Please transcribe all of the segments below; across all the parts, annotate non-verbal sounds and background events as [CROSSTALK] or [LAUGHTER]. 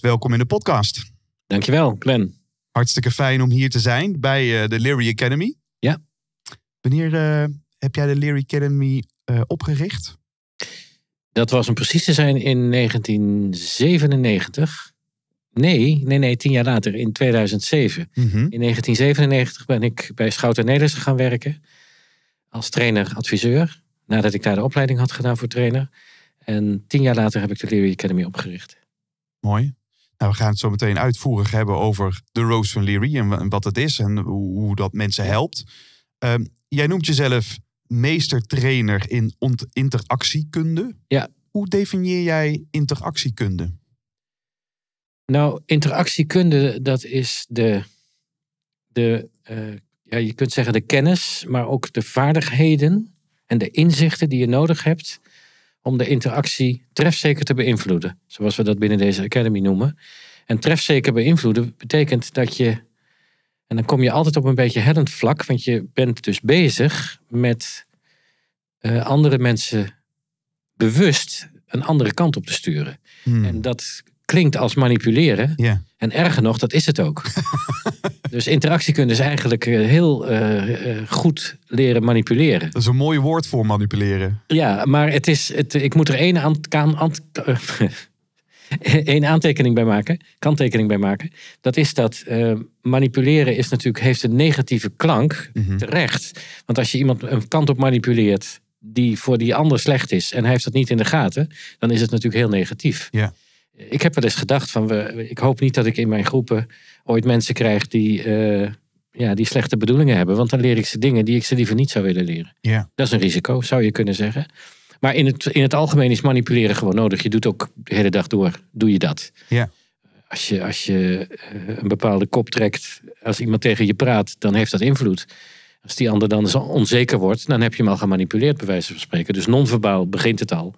welkom in de podcast. Dankjewel, Glenn. Hartstikke fijn om hier te zijn bij eh, de Leary Academy. Ja. Wanneer eh, heb jij de Leary Academy eh, opgericht? Dat was om precies te zijn in 1997. Nee, nee, nee, tien jaar later, in 2007. Mhm. In 1997 ben ik bij Schouten Nederlandse gaan werken. Als trainer-adviseur. Nadat ik daar de opleiding had gedaan voor trainer. En tien jaar later heb ik de Leary Academy opgericht. Mooi. Nou, we gaan het zo meteen uitvoerig hebben over de Rose van Leary en, wat het is en hoe, hoe dat mensen helpt. Ehm, jij noemt jezelf meestertrainer in interactiekunde. Ja. Hoe definieer jij interactiekunde? Nou, interactiekunde, dat is de, de eh, ja, je kunt zeggen de kennis, maar ook de vaardigheden en de inzichten die je nodig hebt om de interactie trefzeker te beïnvloeden, zoals we dat binnen deze academy noemen. En trefzeker beïnvloeden betekent dat je, en dan kom je altijd op een beetje hellend vlak, want je bent dus bezig met eh, andere mensen bewust een andere kant op te sturen. Hmm. En dat klinkt als manipuleren. En erger nog, dat is het ook. [LAUGHS] Dus interactiekunde is eigenlijk eh, heel eh, eh, goed leren manipuleren. Dat is een mooi woord voor manipuleren. Ja, maar het is, het, ik moet er één, aan, een [LAUGHS] aantekening bij maken, kanttekening bij maken. Dat is dat manipuleren is natuurlijk, heeft een negatieve klank mhm. terecht. Want als je iemand een kant op manipuleert die voor die ander slecht is en hij heeft dat niet in de gaten, dan is het natuurlijk heel negatief. Ja ik heb wel eens gedacht van, we, ik hoop niet dat ik in mijn groepen ooit mensen krijg die, eh, ja, die slechte bedoelingen hebben. Want dan leer ik ze dingen die ik ze liever niet zou willen leren. Ja. Dat is een risico, zou je kunnen zeggen. Maar in het, in het algemeen is manipuleren gewoon nodig. Je doet ook de hele dag door, doe je dat. Ja. Als je, als je eh, een bepaalde kop trekt, als iemand tegen je praat, dan heeft dat invloed. Als die ander dan onzeker wordt, dan heb je hem al gemanipuleerd, bij wijze van spreken. Dus non-verbaal begint het al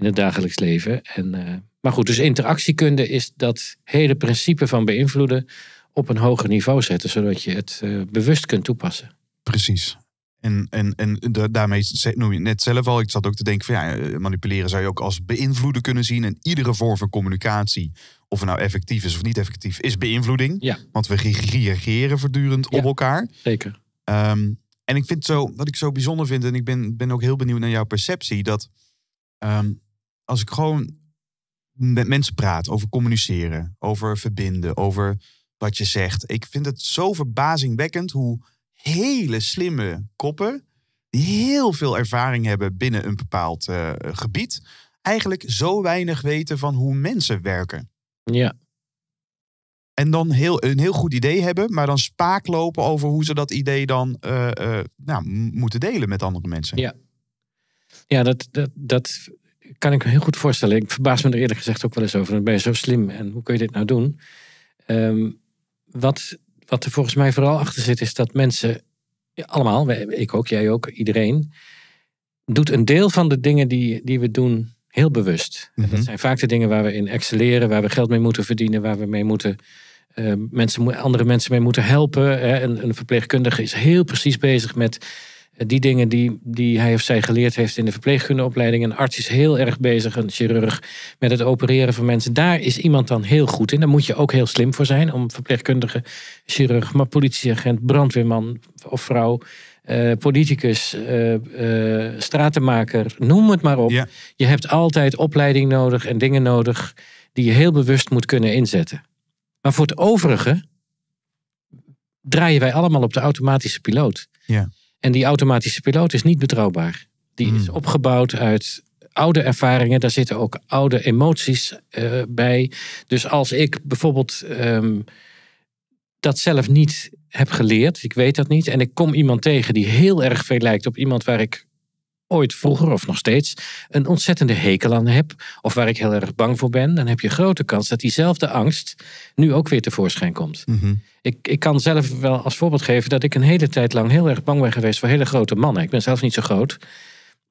in het dagelijks leven. En, eh, maar goed, dus interactiekunde is dat hele principe van beïnvloeden op een hoger niveau zetten, zodat je het eh, bewust kunt toepassen. Precies. En, en, en daarmee noem je net zelf al. Ik zat ook te denken van ja, eh, manipuleren zou je ook als beïnvloeden kunnen zien. En iedere vorm van communicatie, of het nou effectief is of niet effectief, is beïnvloeding. Ja. Want we reageren voortdurend op elkaar. Zeker. Ehm, en ik vind zo, wat ik zo bijzonder vind, en ik ben, ben ook heel benieuwd naar jouw perceptie, dat ehm, als ik gewoon met mensen praat over communiceren, over verbinden, over wat je zegt. Ik vind het zo verbazingwekkend hoe hele slimme koppen, die heel veel ervaring hebben binnen een bepaald eh, gebied, eigenlijk zo weinig weten van hoe mensen werken. Ja. En dan heel, een heel goed idee hebben, maar dan spaak lopen over hoe ze dat idee dan eh, eh, nou, moeten delen met andere mensen. Ja, ja dat, dat, dat kan ik me heel goed voorstellen. Ik verbaas me er eerlijk gezegd ook wel eens over. ben je zo slim en hoe kun je dit nou doen? Ehm, wat, wat er volgens mij vooral achter zit, is dat mensen, allemaal, ik ook, jij ook, iedereen, doet een deel van de dingen die, die we doen heel bewust. Dat mhm. zijn vaak de dingen waar we in excelleren, waar we geld mee moeten verdienen, waar we mee moeten. Ehm, mensen, andere mensen mee moeten helpen. Hè. een verpleegkundige is heel precies bezig met die dingen die, die hij of zij geleerd heeft in de verpleegkundeopleiding. Een arts is heel erg bezig, een chirurg, met het opereren van mensen. Daar is iemand dan heel goed in. Daar moet je ook heel slim voor zijn. Om verpleegkundige, chirurg, maar politieagent, brandweerman of vrouw. Eh, politicus, eh, eh, stratenmaker, noem het maar op. Je hebt altijd opleiding nodig en dingen nodig die je heel bewust moet kunnen inzetten. Maar voor het overige draaien wij allemaal op de automatische piloot. Ja. En die automatische piloot is niet betrouwbaar. Die hmm. is opgebouwd uit oude ervaringen, daar zitten ook oude emoties eh, bij. Dus als ik bijvoorbeeld ehm, dat zelf niet heb geleerd, ik weet dat niet, en ik kom iemand tegen die heel erg veel lijkt op iemand waar ik ooit vroeger of nog steeds een ontzettende hekel aan heb, of waar ik heel erg bang voor ben, dan heb je grote kans dat diezelfde angst nu ook weer tevoorschijn komt. Mhm. ik, ik kan zelf wel als voorbeeld geven dat ik een hele tijd lang heel erg bang ben geweest voor hele grote mannen. Ik ben zelf niet zo groot.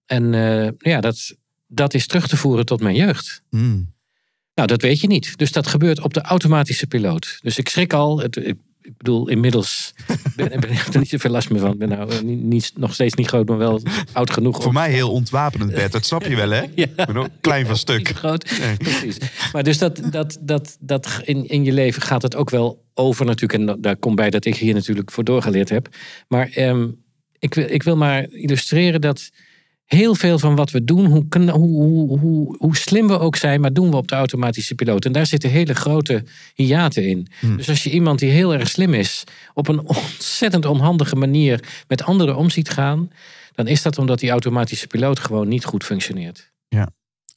En eh, ja, dat, dat is terug te voeren tot mijn jeugd. Mhm. Nou, dat weet je niet. Dus dat gebeurt op de automatische piloot. Dus ik schrik al, het, ik bedoel, inmiddels ben, [LAUGHS] ben ik er niet zoveel last meer van. Ik ben nou eh, niet, nog steeds niet groot, maar wel oud genoeg. Voor mij heel ontwapenend, Bert. Dat snap je wel, hè? [LAUGHS] klein van stuk. Niet groot, precies. Maar dus dat, dat, dat, dat in, in je leven gaat het ook wel over natuurlijk. En daar komt bij dat ik hier natuurlijk voor doorgeleerd heb. Maar um, ik, ik wil maar illustreren dat heel veel van wat we doen, hoe, hoe, hoe, hoe, slim we ook zijn, maar doen we op de automatische piloot. En daar zitten hele grote hiaten in. Hmm. Dus als je iemand die heel erg slim is, op een [LAUGHS] ontzettend onhandige manier met anderen om ziet gaan, dan is dat omdat die automatische piloot gewoon niet goed functioneert. Ja.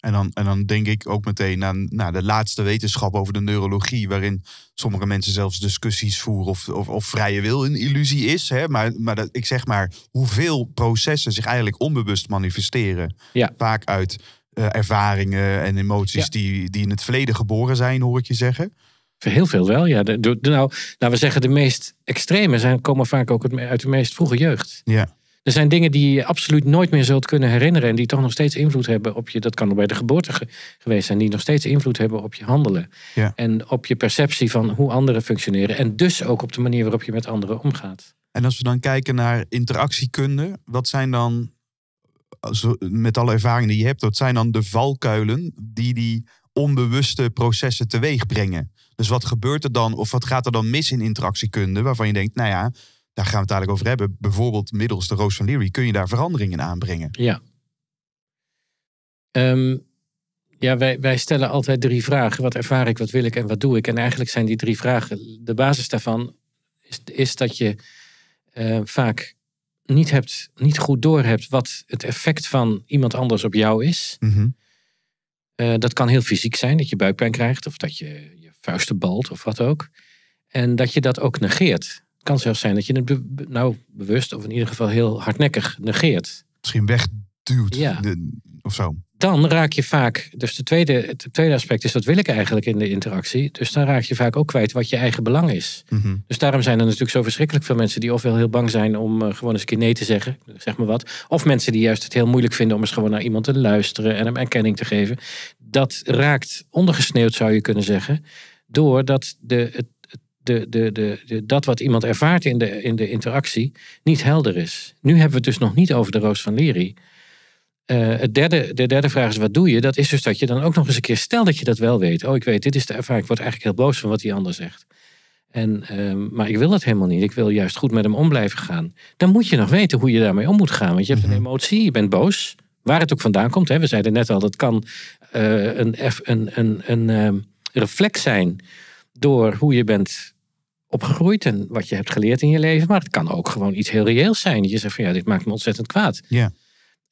En dan, en dan denk ik ook meteen aan nou, de laatste wetenschap over de neurologie, waarin sommige mensen zelfs discussies voeren of, of, of vrije wil een illusie is. Hè? Maar, maar dat, ik zeg maar hoeveel processen zich eigenlijk onbewust manifesteren. Vaak uit eh, ervaringen en emoties die, die in het verleden geboren zijn, hoor ik je zeggen. Heel veel wel, ja. De, nou, we zeggen, de meest extreme zijn, komen vaak ook uit de meest vroege jeugd. Ja. Er zijn dingen die je absoluut nooit meer zult kunnen herinneren. En die toch nog steeds invloed hebben op je. Dat kan ook bij de geboorte geweest zijn. Die nog steeds invloed hebben op je handelen. En op je perceptie van hoe anderen functioneren. En dus ook op de manier waarop je met anderen omgaat. En als we dan kijken naar interactiekunde. Wat zijn dan, met alle ervaringen die je hebt. Wat zijn dan de valkuilen die die onbewuste processen teweeg brengen? Dus wat gebeurt er dan? Of wat gaat er dan mis in interactiekunde? Waarvan je denkt, nou ja daar gaan we het dadelijk over hebben. Bijvoorbeeld middels de Roos van Leary kun je daar veranderingen aanbrengen. Ja. Ehm, ja, wij, stellen altijd drie vragen. Wat ervaar ik, wat wil ik en wat doe ik? En eigenlijk zijn die drie vragen, de basis daarvan is, is dat je eh, vaak niet, hebt, niet goed doorhebt wat het effect van iemand anders op jou is. Mhm. Eh, dat kan heel fysiek zijn, dat je buikpijn krijgt of dat je je vuisten balt of wat ook. En dat je dat ook negeert kan zelfs zijn dat je het nou bewust of in ieder geval heel hardnekkig negeert. Misschien wegduwt of zo. Dan raak je vaak, dus de tweede, het tweede aspect is dat wil ik eigenlijk in de interactie. Dus dan raak je vaak ook kwijt wat je eigen belang is. Mhm. Dus daarom zijn er natuurlijk zo verschrikkelijk veel mensen die ofwel heel bang zijn om eh, gewoon eens een keer nee te zeggen, zeg maar wat. Of mensen die juist het heel moeilijk vinden om eens gewoon naar iemand te luisteren en hem erkenning te geven. Dat raakt ondergesneeuwd, zou je kunnen zeggen doordat de, het de, de, de, dat wat iemand ervaart in de, in de interactie niet helder is. Nu hebben we het dus nog niet over de roos van Leary. Eh, het derde, de derde vraag is: wat doe je? Dat is dus dat je dan ook nog eens een keer, stel dat je dat wel weet. Oh, ik weet, dit is de ervaring. Ik word eigenlijk heel boos van wat die ander zegt. En, ehm, maar ik wil dat helemaal niet. Ik wil juist goed met hem om blijven gaan. Dan moet je nog weten hoe je daarmee om moet gaan. Want je hebt een mhm. emotie, je bent boos. Waar het ook vandaan komt. Hè? We zeiden net al, dat kan eh, een, een, een, een ehm, reflex zijn door hoe je bent opgegroeid en wat je hebt geleerd in je leven. Maar het kan ook gewoon iets heel reëels zijn. Je zegt van ja, dit maakt me ontzettend kwaad. Ja.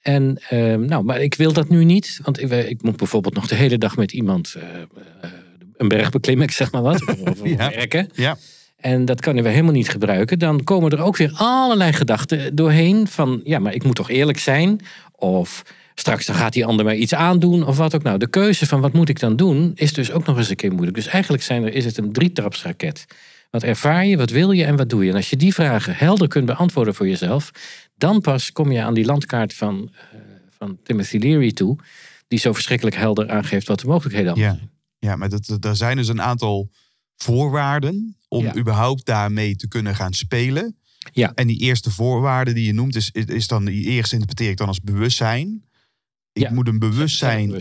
En ehm, nou, maar ik wil dat nu niet. Want ik, ik, moet bijvoorbeeld nog de hele dag met iemand eh, eh, een berg beklimmen, zeg maar wat. [LAUGHS] Of, ja. werken. Ja. En dat kunnen we helemaal niet gebruiken. Dan komen er ook weer allerlei gedachten doorheen. Van ja, maar ik moet toch eerlijk zijn? Of straks dan gaat die ander mij iets aandoen of wat ook. Nou, de keuze van wat moet ik dan doen is dus ook nog eens een keer moeilijk. Dus eigenlijk zijn er, is het een drietrapsraket. Wat ervaar je, wat wil je en wat doe je? En als je die vragen helder kunt beantwoorden voor jezelf, dan pas kom je aan die landkaart van, eh, van Timothy Leary toe, die zo verschrikkelijk helder aangeeft wat de mogelijkheden allemaal ja. zijn. Ja, maar dat, er zijn dus een aantal voorwaarden om überhaupt daarmee te kunnen gaan spelen. Ja. En die eerste voorwaarde die je noemt, is, is dan, die eerste interpreteer ik dan als bewustzijn ik moet een bewustzijn,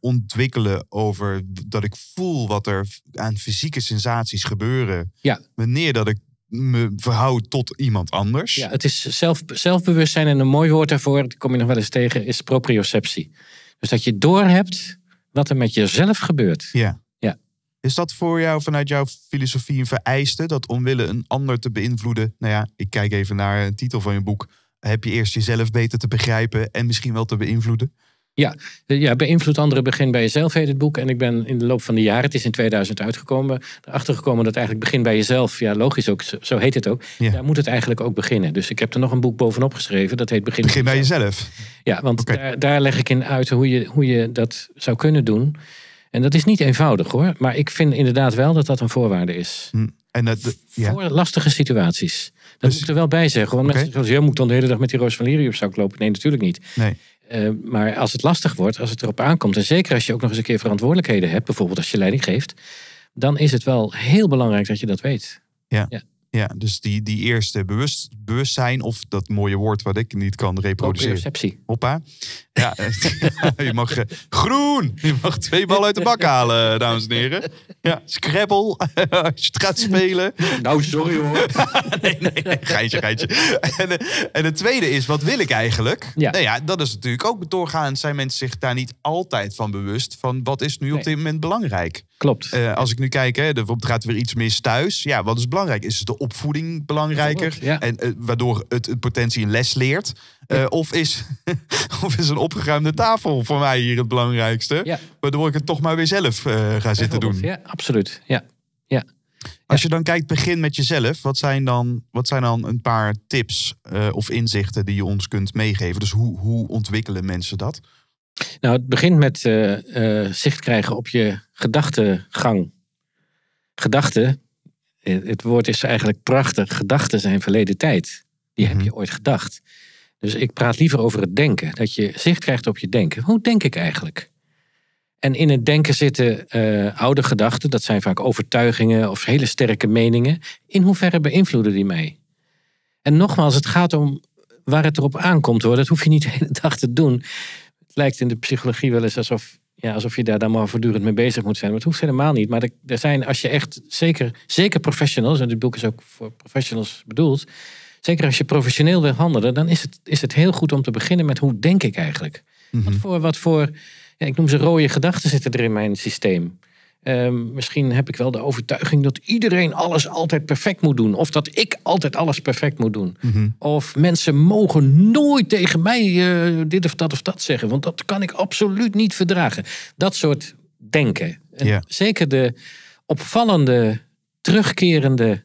ontwikkelen over dat ik voel wat er aan fysieke sensaties gebeuren. Wanneer dat ik me verhoud tot iemand anders. Ja, het is zelf, zelfbewustzijn en een mooi woord daarvoor, dat kom je nog wel eens tegen, is proprioceptie. Dus dat je doorhebt wat er met jezelf gebeurt. Ja. ja. Is dat voor jou vanuit jouw filosofie een vereiste, dat omwille een ander te beïnvloeden? Nou ja, ik kijk even naar de titel van je boek. Heb je eerst jezelf beter te begrijpen en misschien wel te beïnvloeden? Ja, eh, ja, beïnvloed anderen begin bij jezelf heet het boek. En ik ben in de loop van de jaren, het is in 2000 uitgekomen, erachter gekomen dat eigenlijk begin bij jezelf, ja logisch ook, zo heet het ook. Ja. Daar moet het eigenlijk ook beginnen. Dus ik heb er nog een boek bovenop geschreven, dat heet Begin, bij jezelf. Ja, want daar, daar leg ik in uit hoe je, hoe je dat zou kunnen doen. En dat is niet eenvoudig hoor, maar ik vind inderdaad wel dat dat een voorwaarde is. Hm, en dat, ja. Voor lastige situaties. Dat dus moet ik er wel bij zeggen. Want mensen zeggen, je moet dan de hele dag met die roos van Lirie op zou lopen. Nee, natuurlijk niet. Nee. Eh, maar als het lastig wordt, als het erop aankomt, en zeker als je ook nog eens een keer verantwoordelijkheden hebt, bijvoorbeeld als je leiding geeft, dan is het wel heel belangrijk dat je dat weet. ja. Ja, dus die, die eerste bewust, bewustzijn, of dat mooie woord wat ik niet kan reproduceren. Perceptie. Hoppa. Ja, [LAUGHS] je mag eh, groen. Je mag twee ballen uit de bak halen, dames en heren. Ja, Scrabble, [LAUGHS] als je het gaat spelen. Nou, sorry hoor. [LAUGHS] nee, nee, geintje, geintje. en, eh, en het tweede is, wat wil ik eigenlijk? Ja. Nou ja, dat is natuurlijk ook doorgaans. Zijn mensen zich daar niet altijd van bewust? Van wat is nu op dit moment belangrijk? Klopt. Eh, als ik nu kijk, hè, er gaat weer iets mis thuis. Ja, wat is belangrijk? Is de opvoeding belangrijker? Ja. En, eh, waardoor het, het potentie een les leert. Eh, of, is, [LAUGHS] of is een opgeruimde tafel voor mij hier het belangrijkste? Ja. Waardoor ik het toch maar weer zelf ga zitten doen. Ja, absoluut. Ja. Ja. Als je dan kijkt, begin met jezelf. Wat zijn dan, wat zijn dan een paar tips of inzichten die je ons kunt meegeven? Dus hoe, hoe ontwikkelen mensen dat? Nou, het begint met eh, eh, zicht krijgen op je gedachtegang. Gedachten, het woord is eigenlijk prachtig. Gedachten zijn verleden tijd. Die heb mhm. je ooit gedacht. Dus ik praat liever over het denken. Dat je zicht krijgt op je denken. Hoe denk ik eigenlijk? En in het denken zitten eh, oude gedachten. Dat zijn vaak overtuigingen of hele sterke meningen. In hoeverre beïnvloeden die mij? En nogmaals, het gaat om waar het erop aankomt hoor. Dat hoef je niet de hele dag te doen het lijkt in de psychologie wel eens alsof, ja, alsof je daar dan maar voortdurend mee bezig moet zijn. Maar het hoeft helemaal niet. Maar er, zijn, als je echt, zeker, zeker professionals, en dit boek is ook voor professionals bedoeld. Zeker als je professioneel wil handelen, dan is het, is het heel goed om te beginnen met hoe denk ik eigenlijk? Wat mhm. voor, wat voor ja, ik noem ze rode gedachten zitten er in mijn systeem. Ehm, misschien heb ik wel de overtuiging dat iedereen alles altijd perfect moet doen. Of dat ik altijd alles perfect moet doen. Mhm. Of mensen mogen nooit tegen mij eh, dit of dat of dat zeggen. Want dat kan ik absoluut niet verdragen. Dat soort denken. Zeker de opvallende, terugkerende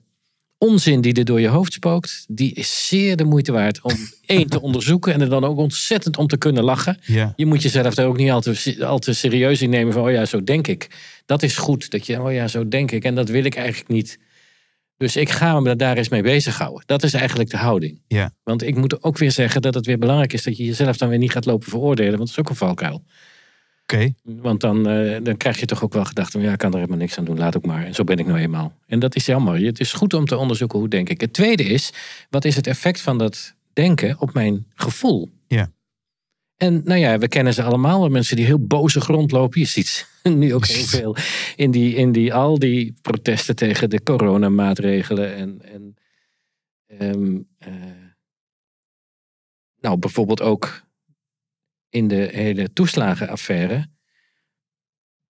onzin die er door je hoofd spookt, die is zeer de moeite waard om [LAUGHS] één te onderzoeken en er dan ook ontzettend om te kunnen lachen. Je moet jezelf daar ook niet al te, al te serieus in nemen van, oh ja, zo denk ik. Dat is goed, dat je, oh ja, zo denk ik en dat wil ik eigenlijk niet. Dus ik ga me daar eens mee bezighouden. Dat is eigenlijk de houding. Ja. Want ik moet ook weer zeggen dat het weer belangrijk is dat je jezelf dan weer niet gaat lopen veroordelen, want dat is ook een valkuil. Okay. Want dan, eh, dan krijg je toch ook wel gedacht: ja, ik kan er helemaal niks aan doen, laat ook maar. En zo ben ik nou eenmaal. En dat is jammer. Het is goed om te onderzoeken hoe denk ik. Het tweede is: wat is het effect van dat denken op mijn gevoel? Ja. En nou ja, we kennen ze allemaal, mensen die heel boze lopen Je ziet [LAUGHS] nu ook heel veel in, die, in die, al die protesten tegen de coronamaatregelen. En, en ehm, eh, nou, bijvoorbeeld ook in de hele toeslagenaffaire.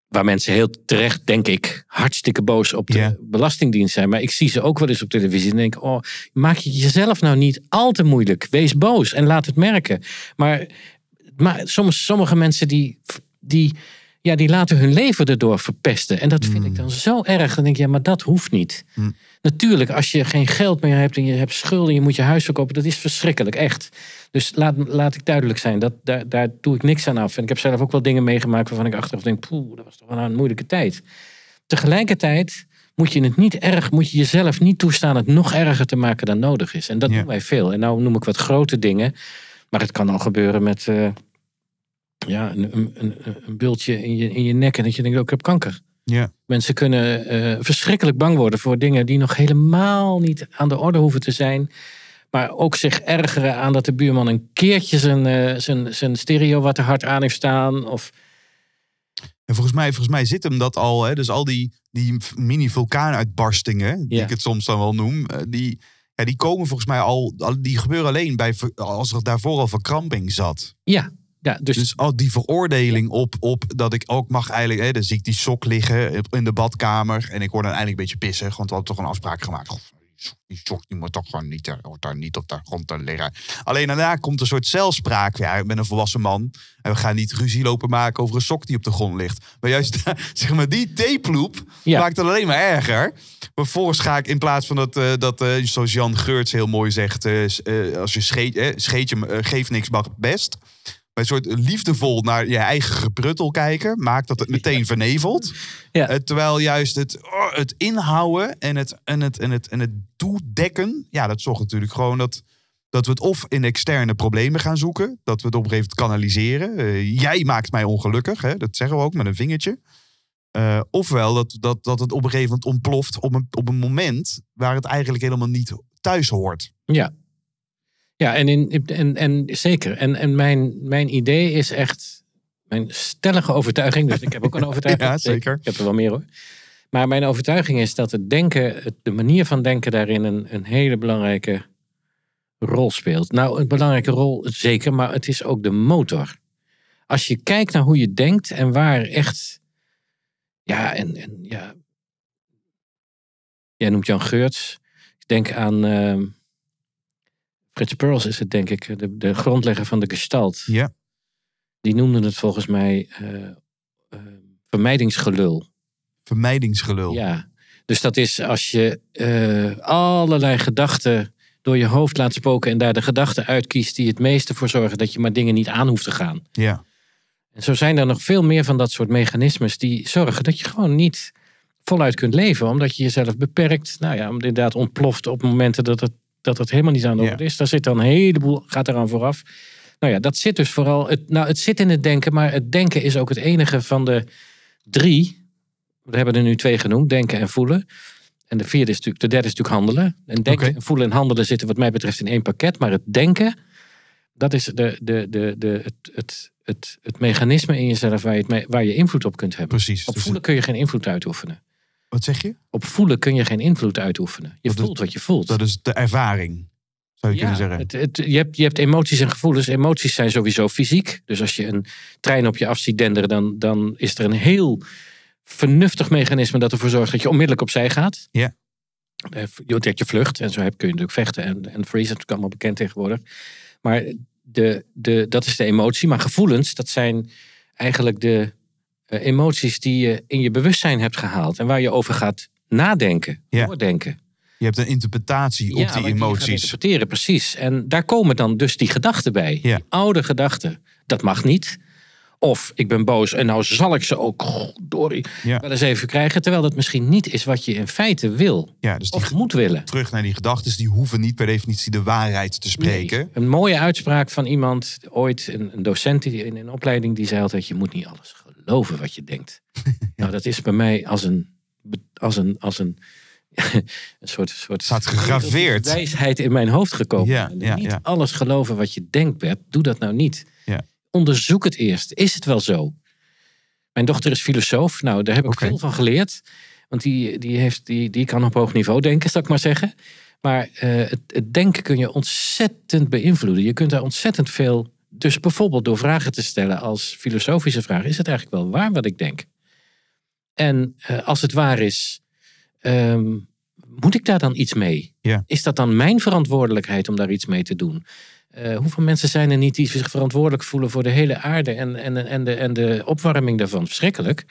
Waar mensen heel terecht, denk ik, hartstikke boos op de Belastingdienst zijn. Maar ik zie ze ook wel eens op televisie en denk: oh, maak je jezelf nou niet al te moeilijk. Wees boos en laat het merken. Maar, maar soms, sommige mensen die, die, ja, die laten hun leven erdoor verpesten. En dat vind ik hmm. dan zo erg. Dan denk je, ja, maar dat hoeft niet. Hmm. Natuurlijk, als je geen geld meer hebt en je hebt schulden je moet je huis verkopen, dat is verschrikkelijk, echt. Dus laat, laat ik duidelijk zijn, dat, daar, daar doe ik niks aan af. En ik heb zelf ook wel dingen meegemaakt waarvan ik achteraf denk, poeh, dat was toch wel een moeilijke tijd. Tegelijkertijd moet je het niet erg, moet je jezelf niet toestaan het nog erger te maken dan nodig is. En dat doen wij veel. En nou noem ik wat grote dingen, maar het kan al gebeuren met eh, ja, een, een, een, bultje in je, in je nek en dat je denkt, oh, ik heb kanker. Ja. Mensen kunnen eh, verschrikkelijk bang worden voor dingen die nog helemaal niet aan de orde hoeven te zijn. Maar ook zich ergeren aan dat de buurman een keertje zijn, eh, zijn, zijn stereo wat te hard aan heeft staan. Of... En volgens mij, volgens mij zit hem dat al. Hè? Dus al die, die mini-vulkaanuitbarstingen, die ik het soms dan wel noem, eh, die, ja, die komen volgens mij al. Die gebeuren alleen bij, als er daarvoor al verkramping zat. Ja, ja, dus... dus al die veroordeling op, op dat ik ook mag eigenlijk... Hè, dan zie ik die sok liggen in de badkamer... en ik word dan eindelijk een beetje pissig... want we hadden toch een afspraak gemaakt. Of, die zocht die moet toch gewoon niet, eh, daar niet op de grond te liggen. Alleen daarna komt een soort zelfspraak. Ja, ik ben een volwassen man. En we gaan niet ruzie lopen maken over een sok die op de grond ligt. Maar juist [LAUGHS] zeg maar, die theeploep maakt het alleen maar erger. Vervolgens ga ik in plaats van dat, eh, dat eh, zoals Jan Geurts heel mooi zegt, als je scheet, scheet je, geef niks mag best een soort liefdevol naar je eigen gepruttel kijken maakt dat het meteen vernevelt. Ja. Eh, terwijl juist het, oh, het inhouden en het, en, het, en, het, en het toedekken, ja, dat zorgt natuurlijk gewoon dat, dat we het of in externe problemen gaan zoeken, dat we het op een gegeven moment kanaliseren. Eh, jij maakt mij ongelukkig, hè? dat zeggen we ook met een vingertje. Eh, ofwel dat, dat, dat het op een gegeven moment ontploft op een, op een moment waar het eigenlijk helemaal niet thuis hoort. Ja, ja, en, in, en, en zeker. En, en mijn, mijn idee is echt mijn stellige overtuiging. Dus ik heb ook een [LAUGHS] overtuiging. ja, zeker. Ik, heb er wel meer hoor. Maar mijn overtuiging is dat het denken, de manier van denken daarin een, een hele belangrijke rol speelt. Nou, een belangrijke rol zeker, maar het is ook de motor. Als je kijkt naar hoe je denkt en waar echt. Ja, en, en ja. Jij noemt Jan Geurts. Ik denk aan. Ehm, Frits Pearls is het denk ik, de, de grondlegger van de gestalt. Ja. Die noemden het volgens mij eh, eh, vermijdingsgelul. Vermijdingsgelul. Ja. Dus dat is als je eh, allerlei gedachten door je hoofd laat spoken en daar de gedachten uitkiest die het meeste voor zorgen dat je maar dingen niet aan hoeft te gaan. Ja. En zo zijn er nog veel meer van dat soort mechanismes die zorgen dat je gewoon niet voluit kunt leven, omdat je jezelf beperkt. Nou ja, inderdaad ontploft op momenten dat het dat het helemaal niet aan de orde is. Daar zit dan een heleboel, gaat eraan vooraf. Nou ja, dat zit dus vooral. Het, nou, het zit in het denken, maar het denken is ook het enige van de drie. We hebben er nu twee genoemd: denken en voelen. En de vierde is natuurlijk, de derde is natuurlijk handelen. En denken, voelen en handelen zitten, wat mij betreft, in één pakket. Maar het denken, dat is de, de, de, de, het, het, het, het mechanisme in jezelf waar je, waar je invloed op kunt hebben. Precies. Op dus voelen kun je geen invloed uitoefenen. Wat zeg je? Op voelen kun je geen invloed uitoefenen. Je voelt wat je voelt. Dat is de ervaring, zou je kunnen zeggen. Het, je, hebt, je hebt emoties en gevoelens. Emoties zijn sowieso fysiek. Dus als je een trein op je af ziet denderen, dan, dan is er een heel vernuftig mechanisme dat ervoor zorgt dat je onmiddellijk opzij gaat. Ja. Eh, je hebt je vlucht en zo heb, kun je natuurlijk vechten en, en freeze. Dat is allemaal bekend tegenwoordig. Maar de, de, dat is de emotie. Maar gevoelens, dat zijn eigenlijk de, eh, emoties die je in je bewustzijn hebt gehaald en waar je over gaat nadenken, ja. doordenken. Je hebt een interpretatie op die emoties. Ja, interpreteren, precies. En daar komen dan dus die gedachten bij. oude gedachten. Dat mag niet. Of ik ben boos en nou zal ik ze ook dorie, wel eens even krijgen. Terwijl dat misschien niet is wat je in feite wil. Dus of moet willen. Terug naar die gedachten, die hoeven niet per definitie de waarheid te spreken. Een mooie uitspraak van iemand, ooit een, docent in een opleiding, die zei altijd: Je moet niet alles geloven wat je denkt. [LAUGHS] nou, dat is bij mij als een, als een, als een, [LAUGHS] een soort, soort staat gegraveerd. wijsheid in mijn hoofd gekomen. niet alles geloven wat je denkt, Beb. Doe dat nou niet. Onderzoek het eerst. Is het wel zo? Mijn dochter is filosoof. Nou, daar heb ik veel van geleerd. Want die, die, heeft, die, die kan op hoog niveau denken, zal ik maar zeggen. Maar eh, het, het, denken kun je ontzettend beïnvloeden. Je kunt daar ontzettend veel dus bijvoorbeeld door vragen te stellen als filosofische vragen is het eigenlijk wel waar wat ik denk? En eh, als het waar is, ehm, moet ik daar dan iets mee? Ja. Is dat dan mijn verantwoordelijkheid om daar iets mee te doen? Eh, hoeveel mensen zijn er niet die zich verantwoordelijk voelen voor de hele aarde en, en, en, de, en de opwarming daarvan? Verschrikkelijk.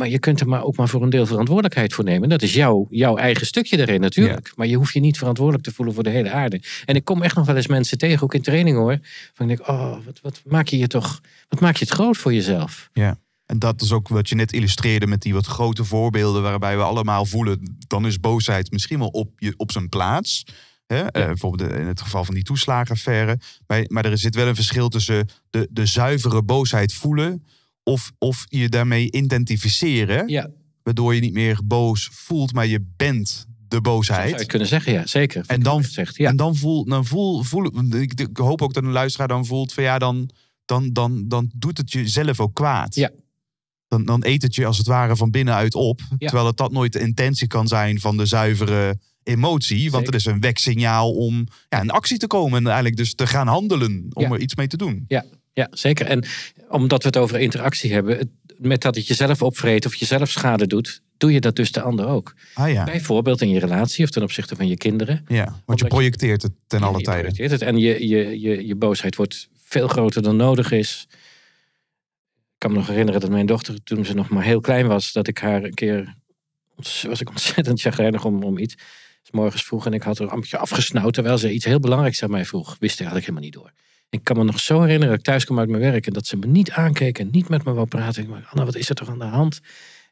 Maar je kunt er maar ook maar voor een deel verantwoordelijkheid voor nemen. Dat is jouw, jouw eigen stukje daarin natuurlijk. Maar je hoeft je niet verantwoordelijk te voelen voor de hele aarde. En ik kom echt nog wel eens mensen tegen, ook in training hoor. Van ik denk, oh, wat, wat maak je je toch, wat maak je het groot voor jezelf? Ja. En dat is ook wat je net illustreerde met die wat grote voorbeelden waarbij we allemaal voelen, dan is boosheid misschien wel op, je, op zijn plaats. Hè? Eh, bijvoorbeeld in het geval van die toeslagenaffaire. Maar, maar er zit wel een verschil tussen de, de zuivere boosheid voelen of, of je daarmee identificeren. Ja. Waardoor je niet meer boos voelt, maar je bent de boosheid. Dat zou je kunnen zeggen, ja, zeker. En dan, gezegd, ja. en dan voel, dan voel, voel ik, ik hoop ook dat een luisteraar dan voelt van ja, dan, dan, dan, dan doet het jezelf ook kwaad. Ja. Dan, dan eet het je als het ware van binnenuit op. Terwijl het dat nooit de intentie kan zijn van de zuivere emotie. Want zeker. het is een weksignaal om ja, in actie te komen en eigenlijk dus te gaan handelen om er iets mee te doen. Ja, ja, zeker. En omdat we het over interactie hebben, met dat het jezelf opvreet of jezelf schade doet, doe je dat dus de ander ook. Ah, ja. Bijvoorbeeld in je relatie of ten opzichte van je kinderen. Ja, want je projecteert het ten alle tijden. Je het en je, je, je, je boosheid wordt veel groter dan nodig is. Ik kan me nog herinneren dat mijn dochter, toen ze nog maar heel klein was, dat ik haar een keer. was ik ontzettend chagrijnig om, om iets. morgens vroeg en ik had haar een beetje afgesnauwd terwijl ze iets heel belangrijks aan mij vroeg. Wist ik, had ik helemaal niet door. Ik kan me nog zo herinneren, dat ik thuis kwam uit mijn werk en dat ze me niet aankeken, niet met me wou praten. Ik dacht, Anna, wat is er toch aan de hand?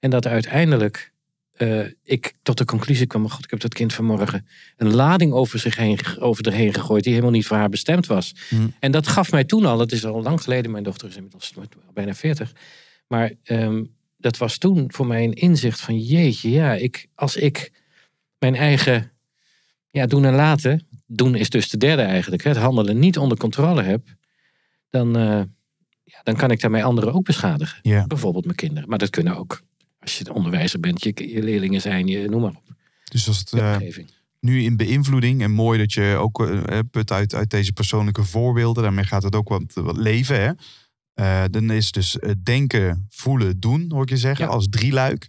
En dat uiteindelijk eh, ik tot de conclusie kwam: oh God, ik heb dat kind vanmorgen een lading over zich heen, over erheen gegooid die helemaal niet voor haar bestemd was. Hm. En dat gaf mij toen al, dat is al lang geleden, mijn dochter is inmiddels bijna 40. Maar ehm, dat was toen voor mij een inzicht van: jeetje, ja, ik, als ik mijn eigen ja, doen en laten doen is dus de derde eigenlijk, het handelen niet onder controle heb, dan, eh, ja, dan kan ik daarmee anderen ook beschadigen. Bijvoorbeeld mijn kinderen. Maar dat kunnen ook, als je onderwijzer bent, je, leerlingen zijn, je, noem maar op. Dus als het uh, nu in beïnvloeding en mooi dat je ook eh, put uit, uit deze persoonlijke voorbeelden, daarmee gaat het ook wat, leven. Hè? dan is dus denken, voelen, doen, hoor ik je zeggen, als drieluik.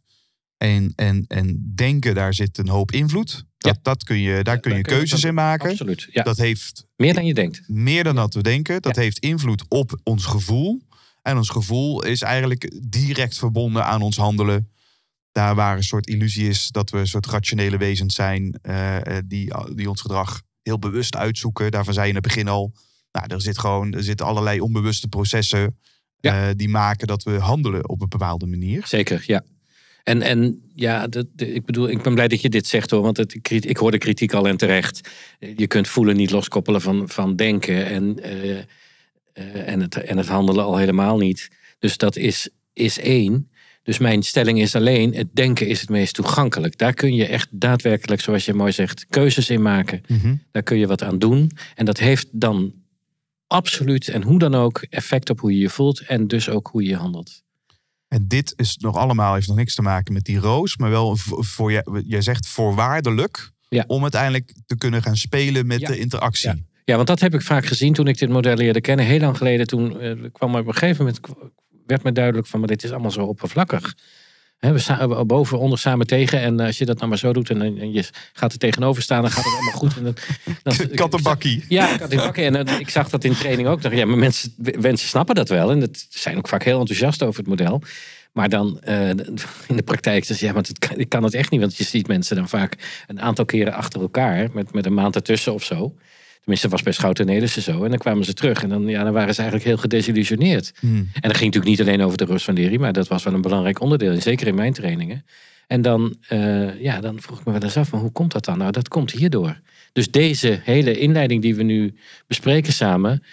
En, en, en denken, daar zit een hoop invloed. Dat, ja. dat kun je, daar kun je keuzes in maken. Absoluut. Ja. Dat heeft meer dan je denkt. Meer dan dat we denken. Dat heeft invloed op ons gevoel. En ons gevoel is eigenlijk direct verbonden aan ons handelen. Daar waar een soort illusie is dat we een soort rationele wezens zijn. Eh, eh, die, die ons gedrag heel bewust uitzoeken. Daarvan zei je in het begin al. Nou, er, zit gewoon, er zitten allerlei onbewuste processen. Eh, die maken dat we handelen op een bepaalde manier. Zeker, ja. En, en ja, ik bedoel, ik ben blij dat je dit zegt hoor, want het, ik hoor de kritiek al en terecht. Je kunt voelen niet loskoppelen van, van denken en, eh, eh, en, het, en het handelen al helemaal niet. Dus dat is, is één. Dus mijn stelling is alleen, het denken is het meest toegankelijk. Daar kun je echt daadwerkelijk, zoals je mooi zegt, keuzes in maken. Mhm. Daar kun je wat aan doen. En dat heeft dan absoluut en hoe dan ook effect op hoe je je voelt en dus ook hoe je handelt. En dit is nog allemaal, heeft nog niks te maken met die roos, maar wel voor je, jij zegt voorwaardelijk ja. om uiteindelijk te kunnen gaan spelen met de interactie. Ja. want dat heb ik vaak gezien toen ik dit model leerde kennen. Heel lang geleden, toen eh, kwam kwam op een gegeven moment werd me duidelijk van, maar dit is allemaal zo oppervlakkig we staan boven, onder, samen tegen. En eh, als je dat nou maar zo doet en, je gaat er tegenover staan, dan gaat het allemaal goed. En dan, [LAUGHS] kattenbakkie. Ja, kattenbakkie. En eh, ik zag dat in training ook. ja, maar mensen, mensen snappen dat wel. En dat zijn ook vaak heel enthousiast over het model. Maar dan eh, in de praktijk, dus ja, maar dat ik kan het echt niet. Want je ziet mensen dan vaak een aantal keren achter elkaar. Met, met een maand ertussen of zo. Tenminste, was bij Schouten Nederse zo. En dan kwamen ze terug. En dan, ja, dan waren ze eigenlijk heel gedesillusioneerd. Hmm. En dat ging natuurlijk niet alleen over de rust van maar dat was wel een belangrijk onderdeel. zeker in mijn trainingen. En dan, eh, ja, dan vroeg ik me wel eens af, maar hoe komt dat dan? Nou, dat komt hierdoor. Dus deze hele inleiding die we nu bespreken samen,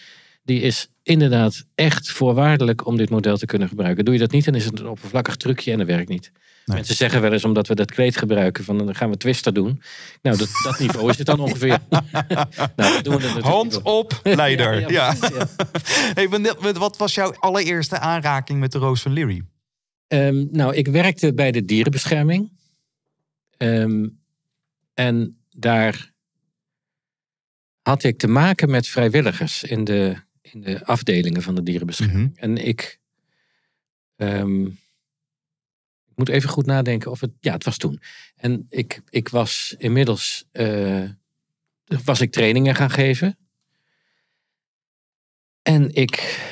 die is inderdaad echt voorwaardelijk om dit model te kunnen gebruiken. Doe je dat niet, dan is het een oppervlakkig trucje en dat werkt niet. Mensen zeggen wel eens omdat we dat kleed gebruiken, van dan gaan we twister doen. Nou, dat, dat niveau is het dan ongeveer. [LAUGHS] nou, doen we Hand op, leider. ja, [LAUGHS] hey, wat was jouw allereerste aanraking met de Roos van Leary? Ehm, nou, ik werkte bij de dierenbescherming. Ehm, en daar had ik te maken met vrijwilligers in de, in de afdelingen van de dierenbescherming. Mhm. En ik. Ehm, moet even goed nadenken of het. Ja, het was toen. En ik, ik was inmiddels. Uh, was ik trainingen gaan geven. En ik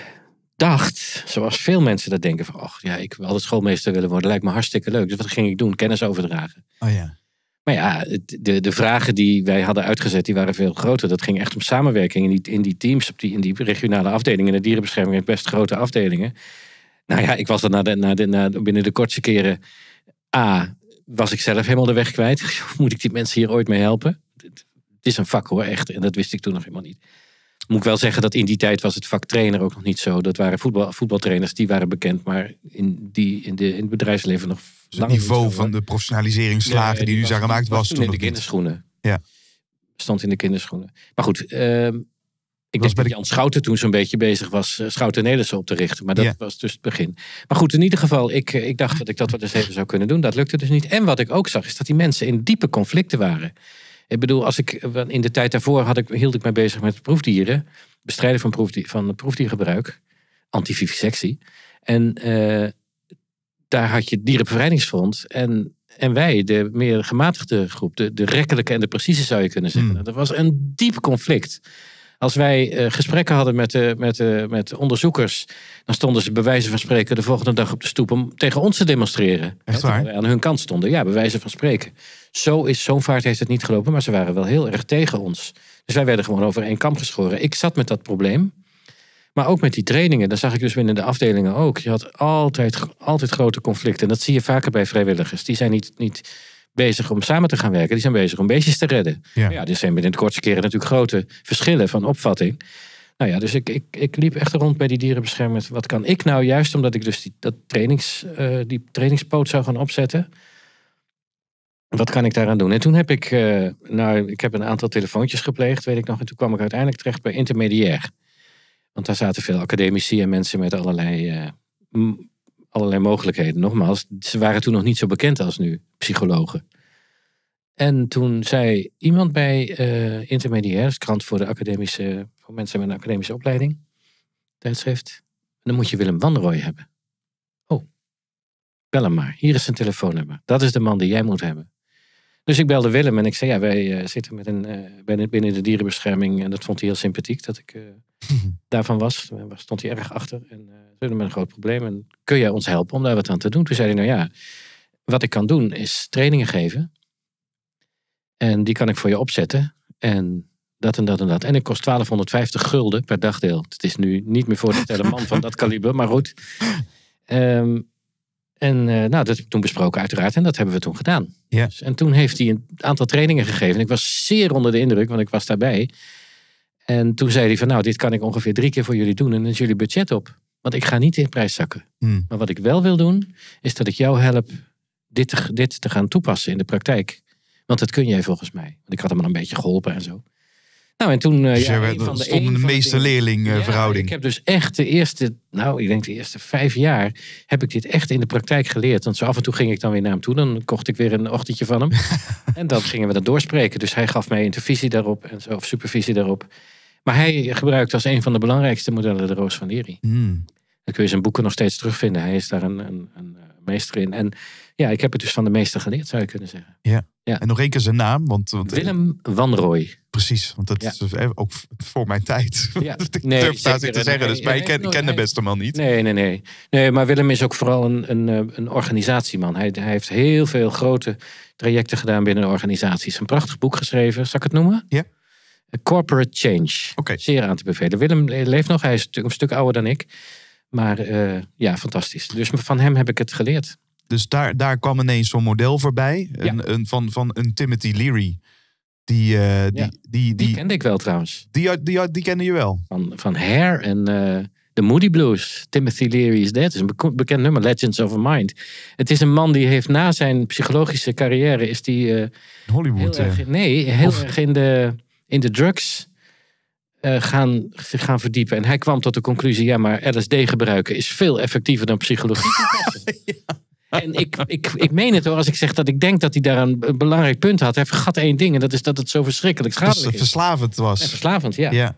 dacht, zoals veel mensen dat denken: van, ach ja, ik wil altijd schoolmeester willen worden. Lijkt me hartstikke leuk. Dus wat ging ik doen? Kennis overdragen. Oh ja. Maar ja, de, de vragen die wij hadden uitgezet, die waren veel groter. Dat ging echt om samenwerking in die, in die teams, op die, in die regionale afdelingen. De dierenbescherming heeft best grote afdelingen. Nou ja, ik was dat na de, na de, na, binnen de kortste keren. A, was ik zelf helemaal de weg kwijt. [LAUGHS] Moet ik die mensen hier ooit mee helpen? Het is een vak hoor, echt. En dat wist ik toen nog helemaal niet. Moet ik wel zeggen dat in die tijd was het vak trainer ook nog niet zo. Dat waren voetbal, voetbaltrainers, die waren bekend. Maar in, die, in, de, in het bedrijfsleven nog dus Het niveau van de professionaliseringsslagen die, nu zijn gemaakt was toen in de kinderschoenen. Ja. Stond in de kinderschoenen. Maar goed, ehm, ik denk dat Jan Schouten toen zo'n beetje bezig was eh, Schouten Nederlandse op te richten. Maar dat was dus het begin. Maar goed, in ieder geval, ik, eh, ik dacht dat ik dat wel eens even zou kunnen doen. Dat lukte dus niet. En wat ik ook zag, is dat die mensen in diepe conflicten waren. Ik bedoel, als ik eh, in de tijd daarvoor had ik, hield ik mij bezig met proefdieren. Bestrijden van, proefdier, van proefdiergebruik. Antivivisectie. En daar had je het Dierenbevrijdingsfonds. En en wij, de meer gematigde groep, de, de rekkelijke en de precieze zou je kunnen zeggen. Dat hmm. was een diep conflict. Als wij eh, gesprekken hadden met, de, met, met onderzoekers, dan stonden ze bij wijze van spreken de volgende dag op de stoep om tegen ons te demonstreren. Echt waar? aan hun kant stonden, ja, bij wijze van spreken. Zo is zo'n vaart heeft het niet gelopen, maar ze waren wel heel erg tegen ons. Dus wij werden gewoon over één kamp geschoren. Ik zat met dat probleem. Maar ook met die trainingen, dat zag ik dus binnen de afdelingen ook. Je had altijd, altijd grote conflicten. En dat zie je vaker bij vrijwilligers. Die zijn niet, niet bezig om samen te gaan werken. Die zijn bezig om beestjes te redden. Ja, ja er zijn binnen de kortste keren natuurlijk grote verschillen van opvatting. Nou ja, dus ik, ik, ik liep echt rond bij die dierenbeschermers. Wat kan ik nou juist, omdat ik dus die, dat trainings, eh, die trainingspoot zou gaan opzetten. Wat kan ik daaraan doen? En toen heb ik, uh, ik heb een aantal telefoontjes gepleegd, weet ik nog. En toen kwam ik uiteindelijk terecht bij intermediair. Want daar zaten veel academici en mensen met allerlei eh, allerlei mogelijkheden. Nogmaals, ze waren toen nog niet zo bekend als nu, psychologen. En toen zei iemand bij uh, Intermediairs, krant voor, de academische, voor mensen met een academische opleiding, tijdschrift, dan moet je Willem Wanrooy hebben. Oh, bel hem maar. Hier is zijn telefoonnummer. Dat is de man die jij moet hebben. Dus ik belde Willem en ik zei, ja, wij eh, zitten met een, uh, binnen de dierenbescherming. En dat vond hij heel sympathiek dat ik [LAUGHS] daarvan was. Daar stond hij erg achter. En we hebben een groot probleem en kun jij ons helpen om daar wat aan te doen? Toen zei hij, nou ja, wat ik kan doen is trainingen geven. En die kan ik voor je opzetten. En dat en dat en dat. En ik kost 1250 gulden per dagdeel. Het is nu niet meer voor te stellen man van dat kaliber, maar goed. Ehm, en eh, nou, dat heb ik toen besproken uiteraard. En dat hebben we toen gedaan. Ja. Dus, en toen heeft hij een aantal trainingen gegeven. Ik was zeer onder de indruk, want ik was daarbij. En toen zei hij van nou, dit kan ik ongeveer drie keer voor jullie doen. En dan is jullie budget op. Want ik ga niet in prijs zakken. Hmm. Maar wat ik wel wil doen, is dat ik jou help dit te, dit te gaan toepassen in de praktijk. Want dat kun jij volgens mij. Want ik had hem al een beetje geholpen en zo. Nou, en toen. van de meeste een leerling verhouding. ik heb dus echt de eerste, nou, ik denk de eerste vijf jaar. heb ik dit echt in de praktijk geleerd. Want zo af en toe ging ik dan weer naar hem toe. Dan kocht ik weer een ochtendje van hem. [LAUGHS] en dan gingen we dat doorspreken. Dus hij gaf mij intervisie daarop en zo, of supervisie daarop. Maar hij gebruikt als een van de belangrijkste modellen de Roos van Leary. Hmm. Dan kun je zijn boeken nog steeds terugvinden. Hij is daar een, een, een eh, meester in. En ja, ik heb het dus van de meester geleerd, zou je kunnen zeggen. Ja. ja. En nog één keer zijn naam. Want, Willem van Rooij. Precies, want dat is ook voor mijn tijd. Ja. [LAUGHS] ik nee, durf daar te zeggen, dus, maar ik ken, ken de beste man niet. Nee, nee, nee. nee maar Willem is ook vooral een, een, eh, een organisatieman. Hij, hij heeft heel veel grote trajecten gedaan binnen organisaties. Een prachtig boek geschreven, zal ik het noemen? Ja. Corporate Change. Okay. Zeer aan te bevelen. Willem leeft nog, hij is een stuk ouder dan ik. Maar eh, ja, fantastisch. Dus van hem heb ik het geleerd. Dus daar, daar kwam ineens zo'n model voorbij. Een, een, van, van een Timothy Leary. Die, eh, die, die, die, die, kende ik wel trouwens. Die, die, die kende je wel. Van, van Hair en eh, de Moody Blues. Timothy Leary is Dead. Dat is een bekend nummer. Legends of a Mind. Het is een man die heeft na zijn psychologische carrière... Is die, Hollywood. Heel nee, heel erg in de, in de drugs eh, gaan, gaan verdiepen. En hij kwam tot de conclusie: ja, maar LSD gebruiken is veel effectiever dan psychologie. [LAUGHS] ja. En ik, ik, ik meen het hoor, als ik zeg dat ik denk dat hij daar een belangrijk punt had. Hij vergat één ding en dat is dat het zo verschrikkelijk dus schadelijk is. Verslavend was. verslavend, ja. ja.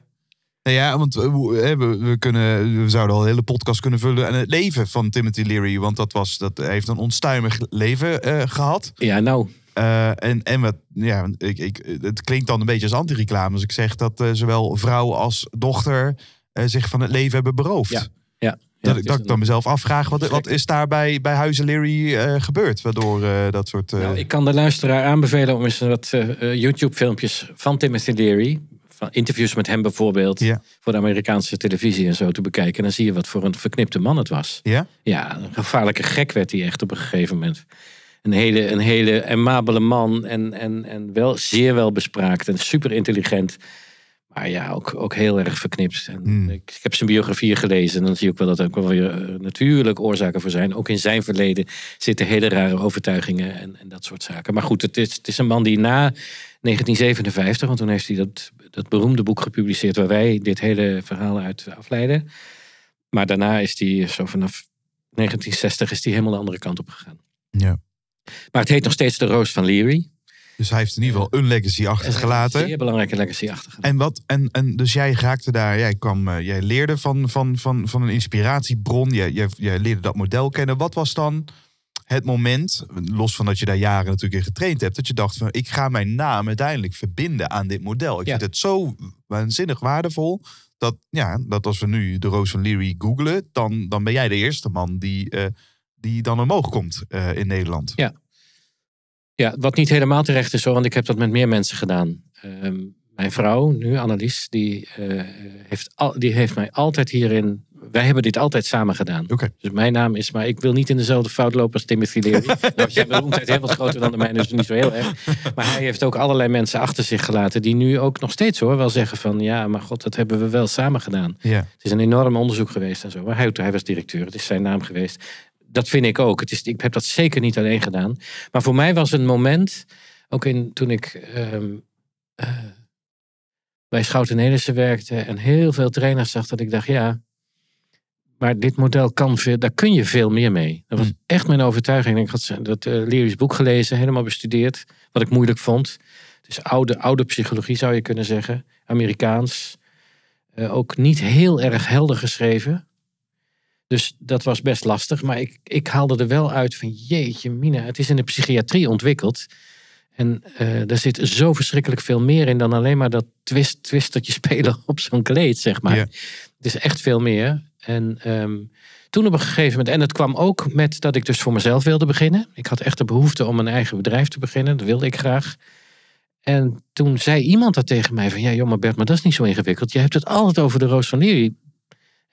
Nou ja, want we, kunnen, we zouden al een hele podcast kunnen vullen aan het leven van Timothy Leary. Want dat was, dat heeft een onstuimig leven eh, gehad. Ja, nou. Eh, en en wat, ja, ik, ik, het klinkt dan een beetje als anti-reclame als ik zeg dat eh, zowel vrouw als dochter eh, zich van het leven hebben beroofd. Ja, ja. dat, dat ik dan mezelf afvraag, wat, wat is daar bij, bij Huizen Leary gebeurd? Waardoor dat soort... Nou, ik kan de luisteraar aanbevelen om eens wat YouTube-filmpjes van Timothy Leary... Van interviews met hem bijvoorbeeld, voor de Amerikaanse televisie en zo te bekijken. dan zie je wat voor een verknipte man het was. Ja? Ja, een gevaarlijke gek werd hij echt op een gegeven moment een hele, een hele amabele man. En, en, en wel zeer wel bespraakt en super intelligent. Maar ja, ook, ook heel erg verknipt. En hmm. ik, ik, heb zijn biografie gelezen. En dan zie ik wel dat er ook wel weer eh, natuurlijk oorzaken voor zijn. Ook in zijn verleden zitten hele rare overtuigingen en, en dat soort zaken. Maar goed, het is, het is een man die na 1957, want toen heeft hij dat, dat beroemde boek gepubliceerd waar wij dit hele verhaal uit afleiden. Maar daarna is hij zo vanaf 1960 is hij helemaal de andere kant op gegaan. Ja. Maar het heet nog steeds de Roos van Leary. Dus hij heeft in ieder geval een legacy eh, achtergelaten. Een zeer belangrijke legacy achtergelaten. En wat, en, en dus jij raakte daar, jij kwam, eh, jij leerde van, van, van, van een inspiratiebron. Jij, jij, leerde dat model kennen. Wat was dan het moment, los van dat je daar jaren natuurlijk in getraind hebt, dat je dacht van ik ga mijn naam uiteindelijk verbinden aan dit model. Ik vind het zo waanzinnig waardevol. Dat, ja, dat als we nu de Roos van Leary googlen, dan, dan ben jij de eerste man die eh, die dan omhoog komt eh, in Nederland. Ja. ja, wat niet helemaal terecht is hoor, want ik heb dat met meer mensen gedaan. Ehm, mijn vrouw, nu Annelies, die, eh, heeft al, die heeft mij altijd hierin. Wij hebben dit altijd samen gedaan. Okay. Dus mijn naam is, maar ik wil niet in dezelfde fout lopen als Timothy Leary. [LAUGHS] nou, zijn beroemdheid heel wat groter dan de mijne, dus niet zo heel erg. Maar hij heeft ook allerlei mensen achter zich gelaten. die nu ook nog steeds hoor wel zeggen: van ja, maar god, dat hebben we wel samen gedaan. Yeah. Het is een enorm onderzoek geweest en zo. hij, hij was directeur, het is zijn naam geweest dat vind ik ook. Het is, ik heb dat zeker niet alleen gedaan. Maar voor mij was een moment, ook in, toen ik ehm, eh, bij Schouten Nederse werkte en heel veel trainers zag, dat ik dacht, ja, maar dit model kan veel, daar kun je veel meer mee. Dat was hmm. echt mijn overtuiging. Ik had dat uh, lyrisch boek gelezen, helemaal bestudeerd, wat ik moeilijk vond. Dus oude, oude psychologie zou je kunnen zeggen, Amerikaans. Eh, ook niet heel erg helder geschreven. Dus dat was best lastig. Maar ik, ik haalde er wel uit van jeetje mina, het is in de psychiatrie ontwikkeld. En uh, eh, daar zit zo verschrikkelijk veel meer in dan alleen maar dat twist, twistertje [LAUGHS] spelen op zo'n kleed, zeg maar. Het is echt veel meer. En um, toen op een gegeven moment, en het kwam ook met dat ik dus voor mezelf wilde beginnen. Ik had echt de behoefte om een eigen bedrijf te beginnen, dat wilde ik graag. En toen zei iemand dat tegen mij van, ja joh maar Bert, maar dat is niet zo ingewikkeld. Je hebt het altijd over de roos van Liri.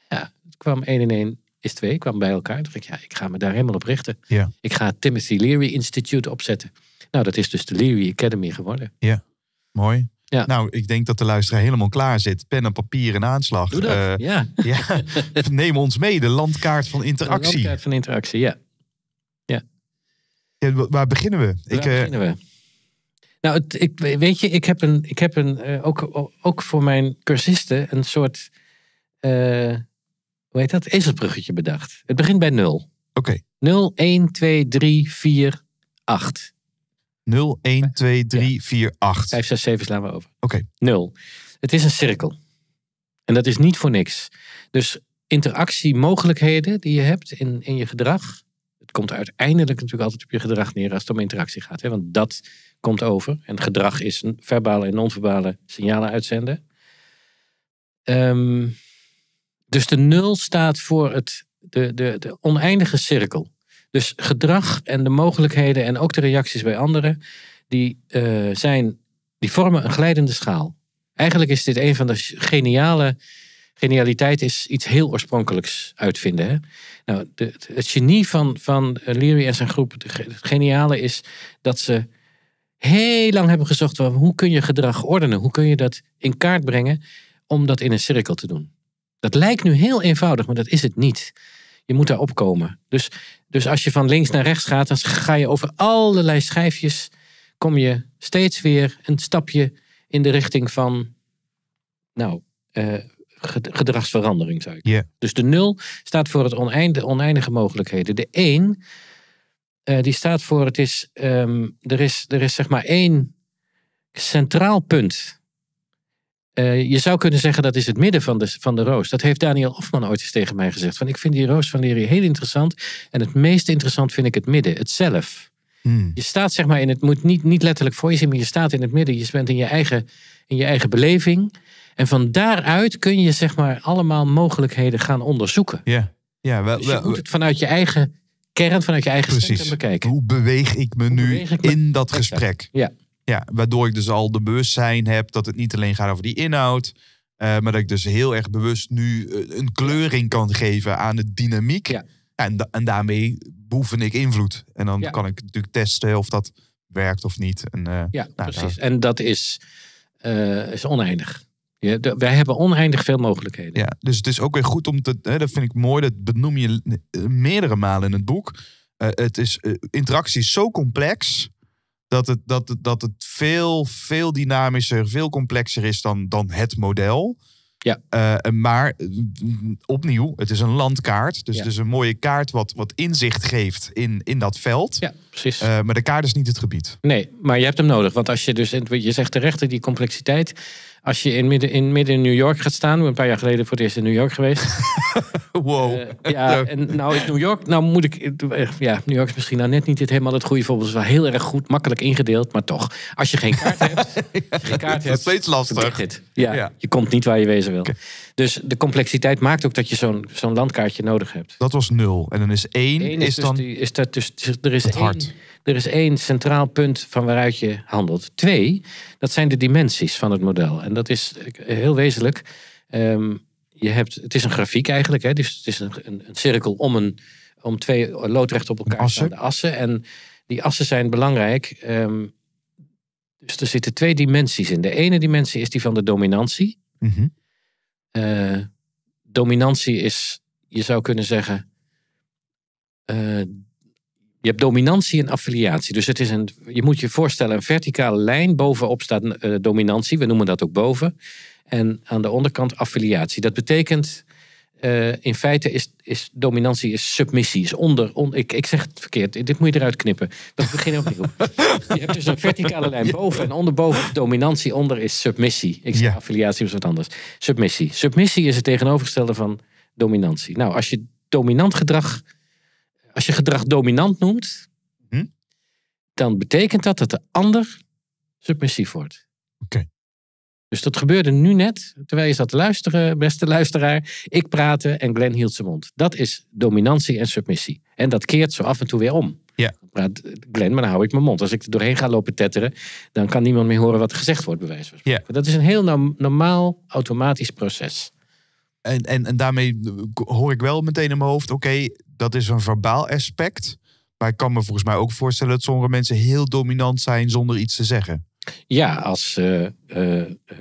Ja, het kwam één in één is twee kwamen bij elkaar. Toen dacht ik, ja, ik ga me daar helemaal op richten. Ja. Ik ga het Timothy Leary Institute opzetten. Nou, dat is dus de Leary Academy geworden. Ja, mooi. Ja. Nou, ik denk dat de luisteraar helemaal klaar zit. Pen en papier in aanslag. Doe dat, eh, ja. [LAUGHS] ja. Neem ons mee, de landkaart van interactie. De landkaart van interactie, ja. ja. waar beginnen we? Waar eh, beginnen we? Nou, het, ik, weet je, ik heb, een, ik heb een, eh, ook, ook voor mijn cursisten een soort hoe heet dat, bruggetje bedacht. Het begint bij 0. Oké. 0, 1, 2, 3, 4, 8. 0, 1, 2, 3, 4, 8. 5, 6, 7 slaan we over. Oké. 0. Het is een cirkel. En dat is niet voor niks. Dus interactiemogelijkheden die je hebt in, in je gedrag. Het komt uiteindelijk natuurlijk altijd op je gedrag neer als het om interactie gaat. Hè? Want dat komt over. En gedrag is een verbale en non-verbale signalen uitzenden. Um, dus de nul staat voor het, de, de, de oneindige cirkel. Dus gedrag en de mogelijkheden en ook de reacties bij anderen, die, eh, zijn, die vormen een glijdende schaal. Eigenlijk is dit een van de geniale. Genialiteit is iets heel oorspronkelijks uitvinden. Hè? Nou, de, het genie van, van Leary en zijn groep, het geniale is dat ze heel lang hebben gezocht van hoe kun je gedrag ordenen, hoe kun je dat in kaart brengen om dat in een cirkel te doen. Dat lijkt nu heel eenvoudig, maar dat is het niet. Je moet daar opkomen. Dus, dus als je van links naar rechts gaat, dan ga je over allerlei schijfjes. Kom je steeds weer een stapje in de richting van. Nou, eh, gedragsverandering zou Dus de nul staat voor het oneindige, oneindige mogelijkheden. De 1, eh, die staat voor het is, ehm, er is, er is zeg maar één centraal punt eh, je zou kunnen zeggen dat is het midden van de, van de roos. Dat heeft Daniel Hofman ooit eens tegen mij gezegd. Van, ik vind die roos van Leary heel interessant. En het meest interessant vind ik het midden, het zelf. Hmm. Je staat zeg maar in het, moet niet, niet letterlijk voor je zien, maar je staat in het midden. Je bent in je eigen, in je eigen beleving. En van daaruit kun je zeg maar allemaal mogelijkheden gaan onderzoeken. Ja, ja wel, dus je moet het vanuit je eigen kern, vanuit je eigen Precies. bekijken. Hoe beweeg ik me nu in dat gesprek? Ja. Ja, waardoor ik dus al de bewustzijn heb dat het niet alleen gaat over die inhoud. Eh, maar dat ik dus heel erg bewust nu eh, een kleuring kan geven aan de dynamiek. Ja. En, en daarmee beoefen ik invloed. En dan kan ik natuurlijk testen of dat werkt of niet. En, eh, ja, nou, precies. En dat is, is oneindig. Ja, wij hebben oneindig veel mogelijkheden. Ja, dus het is ook weer goed om te. Hè, dat vind ik mooi, dat benoem je meerdere malen in het boek. het is, interactie is zo complex dat het, dat dat het veel, veel dynamischer, veel complexer is dan, dan het model. Ja. Uh, maar eh, opnieuw, het is een landkaart. Dus ja. een mooie kaart wat, wat inzicht geeft in, in dat veld. Ja, precies. Eh, maar de kaart is niet het gebied. Nee, maar je hebt hem nodig. Want als je dus, je zegt terecht, die complexiteit als je in midden in, midden in New York gaat staan. Ik een paar jaar geleden voor het eerst in New York geweest. [LAUGHS] Eh, wow. ja, en nou in New York, nou moet ik... Ja, New York is misschien nou net niet dit helemaal het goede voorbeeld. Het is wel heel erg goed, makkelijk ingedeeld. Maar toch, als je geen kaart hebt... [LAUGHS] geen kaart dat is steeds lastig. Ja, je komt niet waar je wezen wil. Dus de complexiteit maakt ook dat je zo'n zo'n landkaartje nodig hebt. Dat was nul. En dan is één, is, dus dan... is dat dus, er is één... Er is één centraal punt van waaruit je handelt. Twee, dat zijn de dimensies van het model. En dat is eh, heel wezenlijk. Ehm, je hebt, het is een grafiek eigenlijk. Hè? Dus het is een, een, een cirkel om, een, om twee loodrecht op elkaar assen. staande assen. En die assen zijn belangrijk. Ehm, dus er zitten twee dimensies in. De ene dimensie is die van de dominantie. Mhm. Eh, dominantie is, je zou kunnen zeggen, eh, je hebt dominantie en affiliatie. Dus het is een, je moet je voorstellen, een verticale lijn. Bovenop staat eh, dominantie, we noemen dat ook boven. En aan de onderkant affiliatie. Dat betekent, eh, in feite is, is dominantie is submissie, is onder. On, ik, ik zeg het verkeerd, dit moet je eruit knippen. Dat begin ook niet op. Je hebt dus een verticale lijn boven en onderboven is dominantie, onder is submissie. Ik zeg affiliatie is wat anders. Submissie. Submissie is het tegenovergestelde van dominantie. Nou, als je dominant gedrag als je gedrag dominant noemt, hm? dan betekent dat dat de ander submissief wordt. Oké. Dus dat gebeurde nu net, terwijl je zat te luisteren, beste luisteraar. Ik praatte en Glenn hield zijn mond. Dat is dominantie en submissie. En dat keert zo af en toe weer om. Ja. Praat Glenn, maar dan hou ik mijn mond. Als ik er doorheen ga lopen tetteren, dan kan niemand meer horen wat er gezegd wordt, bij wijze van Ja. Dat is een heel normaal, automatisch proces. En, en, en daarmee hoor ik wel meteen in mijn hoofd, oké, dat is een verbaal aspect. Maar ik kan me volgens mij ook voorstellen dat sommige mensen heel dominant zijn zonder iets te zeggen. Ja, als. Eh, eh, eh,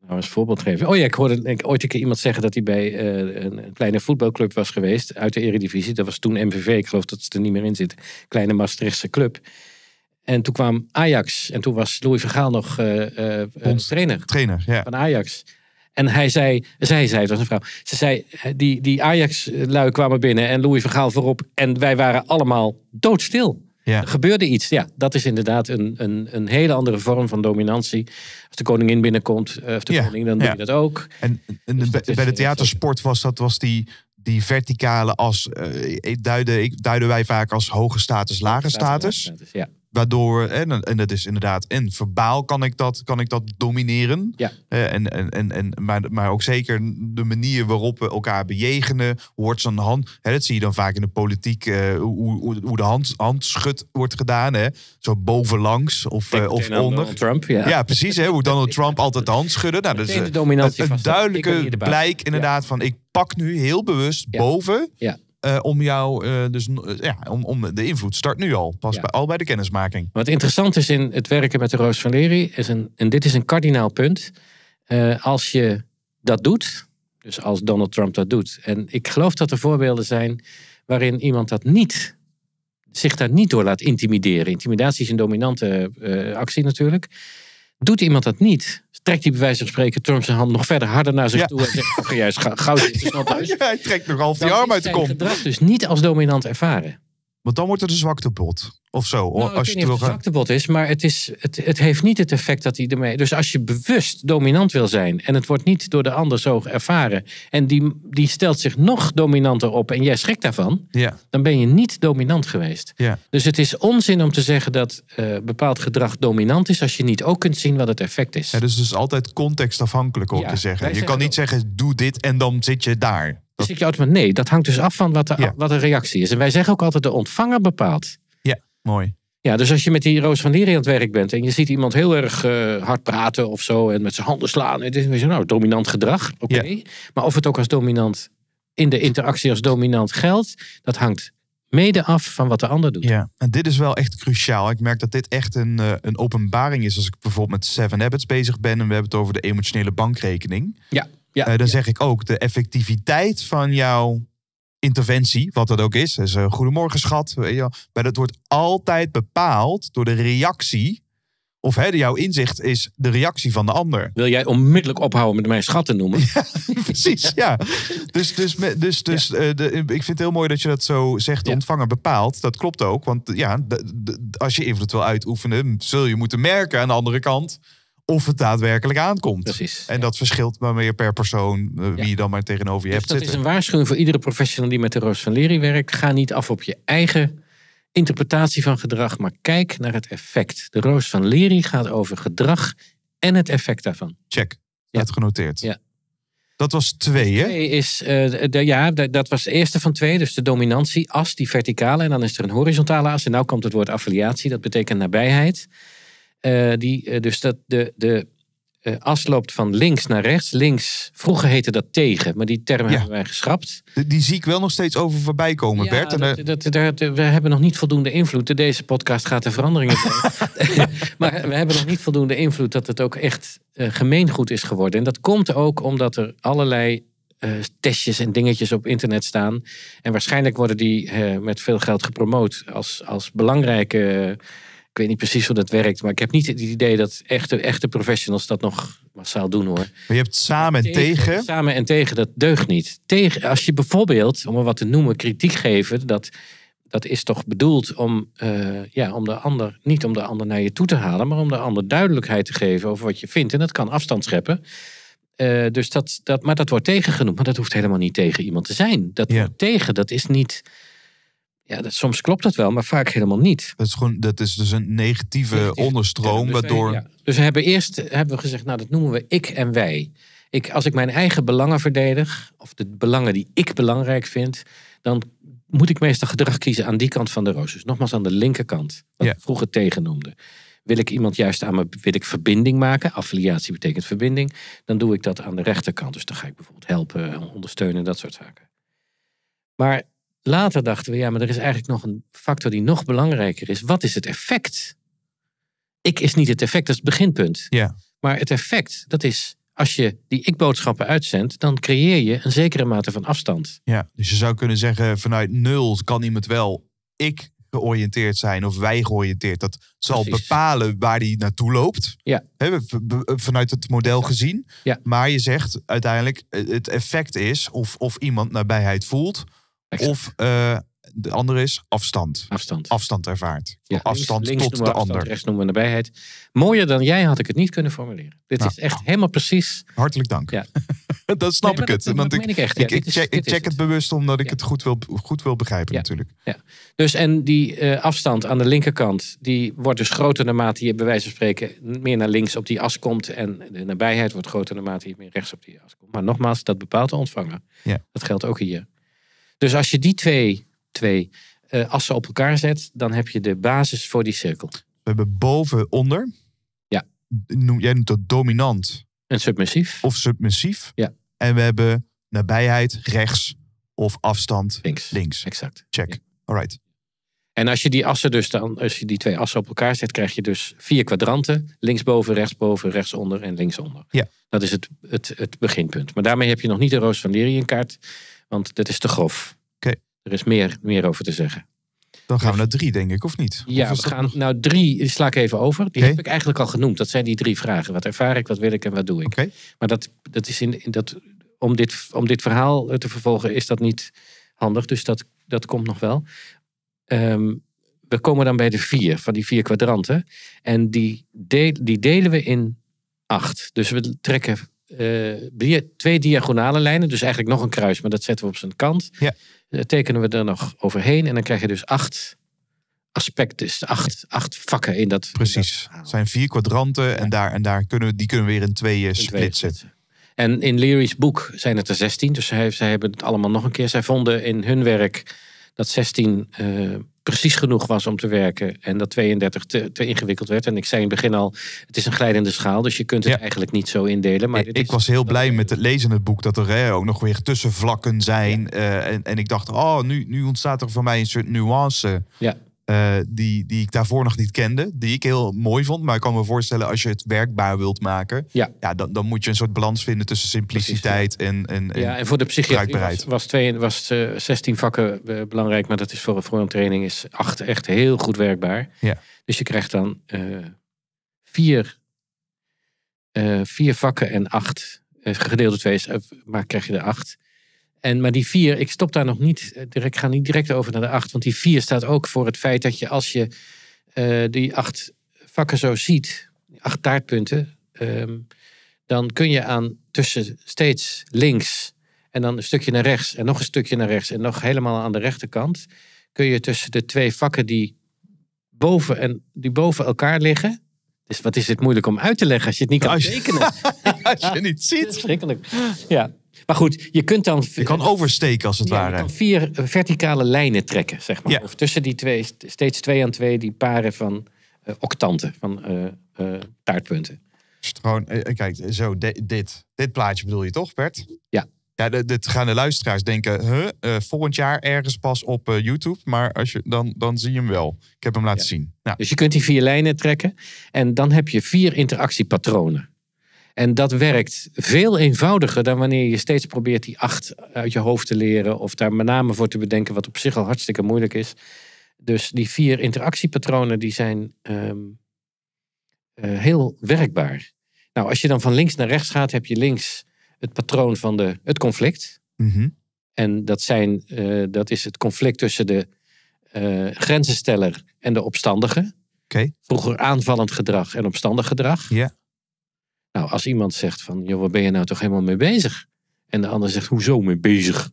nou, eens voorbeeld geven. Oh ja, ik hoorde ik, ooit een keer iemand zeggen dat hij bij een kleine voetbalclub was geweest uit de Eredivisie. Dat was toen MVV, ik geloof dat ze er niet meer in zit. Kleine Maastrichtse club. En toen kwam Ajax en toen was Louis Vergaal nog trainer, trainer ja. van Ajax. En hij zei, zij zei, het was een vrouw. Ze zei, eh, die, die Ajax-lui kwamen binnen en Louis Vergaal voorop. En wij waren allemaal doodstil. Ja. gebeurde iets. Ja, dat is inderdaad een, een, een hele andere vorm van dominantie. Als de koningin binnenkomt, eh, of de koning, dan ja. doe je dat ook. En, en dus bij, de eh, theatersport was dat was die, die verticale as, uh, duiden, duiden wij vaak als hoge status, lage status. Lage status ja. Waardoor, en, en dat is inderdaad, en verbaal kan ik dat, kan ik dat domineren. Ja. en, en, en, en, maar, maar ook zeker de manier waarop we elkaar bejegenen, wordt zo'n hand. Hè, dat zie je dan vaak in de politiek, eh, hoe, hoe, hoe, de hand, handschud wordt gedaan. Hè? Zo bovenlangs of, eh, of onder. Trump, ja. precies. Hè, hoe [LAUGHS] Donald Trump altijd de hand schudde. Nou, dat is een, duidelijke blijk inderdaad van ik pak nu heel bewust boven. Ja eh, om jou, eh, dus eh, ja, om, om de invloed start nu al, pas bij, al bij de kennismaking. Wat interessant is in het werken met de Roos van Leri, is een, en dit is een kardinaal punt. als je dat doet, dus als Donald Trump dat doet, en ik geloof dat er voorbeelden zijn waarin iemand dat niet zich daar niet door laat intimideren. Intimidatie is een dominante actie natuurlijk. Doet iemand dat niet, trekt hij bij wijze van spreken Trump zijn hand nog verder harder naar zich toe. En zegt, "Juist, jij is goud, in snel thuis. hij trekt nog half die arm uit de kom. gedrag dus niet als dominant ervaren. Want dan wordt het een bot Of zo. Nou, als je het een gaan... is, maar het, is, het, het heeft niet het effect dat hij ermee. Dus als je bewust dominant wil zijn en het wordt niet door de ander zo ervaren. en die, die stelt zich nog dominanter op en jij schrikt daarvan. Ja. dan ben je niet dominant geweest. Ja. Dus het is onzin om te zeggen dat eh, bepaald gedrag dominant is. als je niet ook kunt zien wat het effect is. Ja, dus het is altijd contextafhankelijk om te zeggen. Je kan niet zeggen: doe dit en dan zit je daar. Dus ik jou nee, dat hangt dus af van wat de, wat de reactie is. En wij zeggen ook altijd de ontvanger bepaalt. Ja, mooi. Ja, dus als je met die Roos van Lier aan het werk bent en je ziet iemand heel erg eh, hard praten of zo en met zijn handen slaan, en dit is nou dominant gedrag, oké. Maar of het ook als dominant in de interactie als dominant geldt, dat hangt mede af van wat de ander doet. Ja, en dit is wel echt cruciaal. Ik merk dat dit echt een, eh, een openbaring is als ik bijvoorbeeld met Seven Habits bezig ben en we hebben het over de emotionele bankrekening. Ja. Ja, eh, dan zeg ik ook de effectiviteit van jouw interventie, wat dat ook is. Dus, goedemorgen schat. Maar dat wordt altijd bepaald door de reactie. Of hè, jouw inzicht is de reactie van de ander. Wil jij onmiddellijk ophouden met mijn schat te noemen? [LAUGHS] precies, ja. Dus, dus, dus, dus eh, de, ik vind het heel mooi dat je dat zo zegt. De ontvanger bepaalt. Dat klopt ook. Want ja, als je invloed wil uitoefenen, zul je moeten merken aan de andere kant of het daadwerkelijk aankomt. Precies. En dat verschilt maar meer per persoon eh, wie je dan maar tegenover je dus hebt dat is een waarschuwing voor iedere professional die met de Roos van Lery werkt. Ga niet af op je eigen interpretatie van gedrag, maar kijk naar het effect. De Roos van Lery gaat over gedrag en het effect daarvan. Check. Ja. Dat genoteerd. Ja. Dat was twee, hè? Twee is, eh, ja, dat was de eerste van twee. Dus de dominantie, as, die verticale. En dan is er een horizontale as. En nu komt het woord affiliatie. Dat betekent nabijheid. Eh, die, eh, dus dat de, de eh, as loopt van links naar rechts. Links, vroeger heette dat tegen, maar die term hebben wij geschrapt. Die, die, zie ik wel nog steeds over voorbij komen, Bert. En dat, we hebben nog niet voldoende invloed. Deze podcast gaat de veranderingen brengen. [LAUGHS] [LAUGHS] maar we hebben nog niet voldoende invloed dat het ook echt gemeengoed is geworden. En dat komt ook omdat er allerlei testjes en dingetjes op internet staan. En waarschijnlijk worden die met veel geld gepromoot als, als belangrijke ik weet niet precies hoe dat werkt, maar ik heb niet het idee dat echte, echte professionals dat nog massaal doen hoor. Maar je hebt samen en tegen, Samen en tegen, dat deugt niet. Tegen, als je bijvoorbeeld, om er wat te noemen, kritiek geven, dat, dat is toch bedoeld om, eh, ja, om de ander, niet om de ander naar je toe te halen, maar om de ander duidelijkheid te geven over wat je vindt. En dat kan afstand scheppen. Eh, dus dat, dat, maar dat wordt tegengenoemd, maar dat hoeft helemaal niet tegen iemand te zijn. Dat wordt tegen, dat is niet ja, dat, soms klopt dat wel, maar vaak helemaal niet. Dat is, gewoon, dat is dus een negatieve, onderstroom, dus waardoor... Dus we hebben eerst hebben we gezegd, nou dat noemen we ik en wij. Ik, als ik mijn eigen belangen verdedig, of de belangen die ik belangrijk vind, dan moet ik meestal gedrag kiezen aan die kant van de roos. Dus nogmaals aan de linkerkant, wat ik vroeger tegennoemde. Wil ik iemand juist aan me, wil ik verbinding maken, affiliatie betekent verbinding, dan doe ik dat aan de rechterkant. Dus dan ga ik bijvoorbeeld helpen, ondersteunen, dat soort zaken. Maar Later dachten we, ja, maar er is eigenlijk nog een factor die nog belangrijker is. Wat is het effect? Ik is niet het effect, dat is het beginpunt. Ja. Maar het effect, dat is als je die ik-boodschappen uitzendt, dan creëer je een zekere mate van afstand. Ja, dus je zou kunnen zeggen, vanuit nul kan iemand wel ik georiënteerd zijn of wij georiënteerd. Dat zal bepalen waar die naartoe loopt. Ja. He, vanuit het model gezien. Ja. Maar je zegt uiteindelijk, eh, het effect is of, of iemand nabijheid voelt of eh, de andere is afstand. Afstand. Afstand ervaart. Ja, afstand tot de afstand, ander. Rechts noemen we nabijheid. Mooier dan jij had ik het niet kunnen formuleren. Dit nou, is echt oh. helemaal precies. Hartelijk dank. Ja. [LAUGHS] dat snap ik het. want ik, ik check, ik, check, het, bewust omdat ik het goed wil, goed wil begrijpen natuurlijk. Ja. Dus en die eh, afstand aan de linkerkant. Die wordt dus groter naarmate je bij wijze van spreken meer naar links op die as komt. En de nabijheid wordt groter naarmate je meer rechts op die as komt. Maar nogmaals, dat bepaalt de ontvanger. Ja. Dat geldt ook hier. Dus als je die twee, twee eh, assen op elkaar zet, dan heb je de basis voor die cirkel. We hebben boven, onder. Ja. Noem, jij noemt dat dominant. En submissief. Of submissief. Ja. En we hebben nabijheid rechts of afstand links. links. Exact. Check. Ja. right. En als je die assen dus dan, als je die twee assen op elkaar zet, krijg je dus vier kwadranten. Linksboven, rechtsboven, rechtsonder en linksonder. Ja. Dat is het, het, het beginpunt. Maar daarmee heb je nog niet de Roos van Lerie in kaart want dat is te grof. Oké. Er is meer, meer over te zeggen. Dan gaan we naar drie, denk ik, of niet? Ja, we gaan, nou drie sla ik even over. Die heb ik eigenlijk al genoemd. Dat zijn die drie vragen. Wat ervaar ik, wat wil ik en wat doe ik? Maar dat, dat is in, dat, om, dit, om dit verhaal eh, te vervolgen is dat niet handig. Dus dat, dat komt nog wel. Ehm, we komen dan bij de vier, van die vier kwadranten. En die, de, die delen we in acht. Dus we trekken eh, twee diagonale lijnen, dus eigenlijk nog een kruis, maar dat zetten we op zijn kant. Ja. Eh, tekenen we er nog overheen en dan krijg je dus acht aspecten, acht, acht vakken in dat. Precies. het zijn vier kwadranten en daar en daar kunnen we die kunnen we weer in twee splitsen. En in Leary's boek zijn het er 16, dus zij, zij hebben het allemaal nog een keer. Zij vonden in hun werk dat 16 precies genoeg was om te werken. En dat 32 te, te, ingewikkeld werd. En ik zei in het begin al, het is een glijdende schaal. Dus je kunt het eigenlijk niet zo indelen. Maar ik, ik was heel blij met het lezen het boek. Dat er ook nog weer tussenvlakken zijn. Eh, en, en ik dacht, oh, nu, nu ontstaat er voor mij een soort nuance. Ja. Eh, die, die ik daarvoor nog niet kende. Die ik heel mooi vond. Maar ik kan me voorstellen, als je het werkbaar wilt maken. Ja. Ja, dan, dan moet je een soort balans vinden tussen simpliciteit en, en, Ja, en voor de psychiatrie was, was, twee, was uh, eh, 16 vakken eh, belangrijk. Maar dat is voor, voor een training is acht echt heel goed werkbaar. Ja. Dus je krijgt dan vier, vier vakken en acht. gedeeld door twee is, maar krijg je er acht. En, maar die vier, ik stop daar nog niet. Eh, ik ga niet direct over naar de acht. Want die vier staat ook voor het feit dat je als je eh, die acht vakken zo ziet, acht taartpunten, ehm, dan kun je aan tussen steeds links en dan een stukje naar rechts en nog een stukje naar rechts en nog helemaal aan de rechterkant, kun je tussen de twee vakken die boven, en, die boven elkaar liggen, dus wat is het moeilijk om uit te leggen als je het niet kan als tekenen? [LAUGHS] als je het niet ziet. Schrikkelijk. Ja, maar goed, je kunt dan. Je kan oversteken als het ware. Je kan vier eh, verticale lijnen trekken, zeg maar. Of tussen die twee, steeds twee aan twee, die paren van eh, octanten, van eh, taartpunten. Gewoon kijk, zo, dit. Dit plaatje bedoel je toch, Bert? Ja. Ja, dit gaan de luisteraars denken, huh, volgend jaar ergens pas op YouTube. Maar als je, dan, dan zie je hem wel. Ik heb hem laten zien. Ja. Nou. Dus je kunt die vier lijnen trekken. En dan heb je vier interactiepatronen. En dat werkt veel eenvoudiger dan wanneer je steeds probeert die acht uit je hoofd te leren. Of daar met name voor te bedenken, wat op zich al hartstikke moeilijk is. Dus die vier interactiepatronen die zijn ehm, eh, heel werkbaar. Nou, als je dan van links naar rechts gaat, heb je links het patroon van de, het conflict. Mhm. En dat, zijn, eh, dat is het conflict tussen de eh, grenzensteller en de opstandige. Vroeger aanvallend gedrag en opstandig gedrag. Ja. Nou, als iemand zegt van, joh, waar ben je nou toch helemaal mee bezig? En de ander zegt, hoezo mee bezig?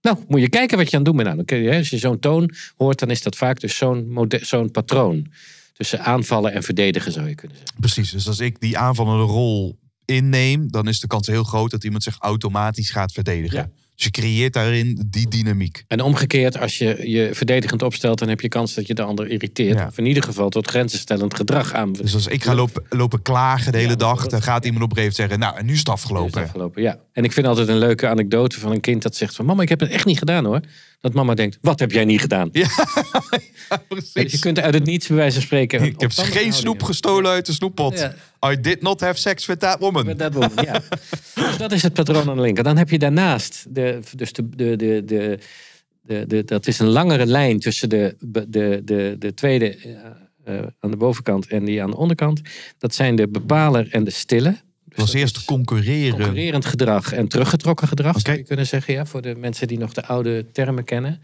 Nou, moet je kijken wat je aan het doen bent. Nou, als je zo'n toon hoort, dan is dat vaak dus zo'n zo'n patroon. Tussen aanvallen en verdedigen zou je kunnen zeggen. Precies, dus als ik die aanvallende rol inneem, dan is de kans heel groot dat iemand zich automatisch gaat verdedigen. Ja. Dus je creëert daarin die dynamiek. En omgekeerd, als je je verdedigend opstelt, dan heb je kans dat je de ander irriteert. Of in ieder geval tot grenzenstellend gedrag aan. Dus als ik ga lopen, lopen klagen de hele dag, dan gaat iemand op een gegeven zeggen, nou, en nu is het afgelopen. is afgelopen, ja. En ik vind altijd een leuke anekdote van een kind dat zegt van, mama, ik heb het echt niet gedaan hoor dat mama denkt: Wat heb jij niet gedaan? [LAUGHS] Ja, precies. je kunt uit het niets bij wijze van spreken. Ik heb geen snoep gestolen uit de snoeppot. I did not have sex with that woman. woman ja. [LAUGHS] dus dat is het patroon aan de linker. Dan heb je daarnaast, de, dus de, de, de, de, de, dat is een langere lijn tussen de, de, de, de tweede eh, eh, aan de bovenkant en die aan de onderkant. Dat zijn de bepaler en de stille was eerst concurreren. Concurrerend gedrag en teruggetrokken gedrag, zou je kunnen zeggen, ja, voor de mensen die nog de oude termen kennen.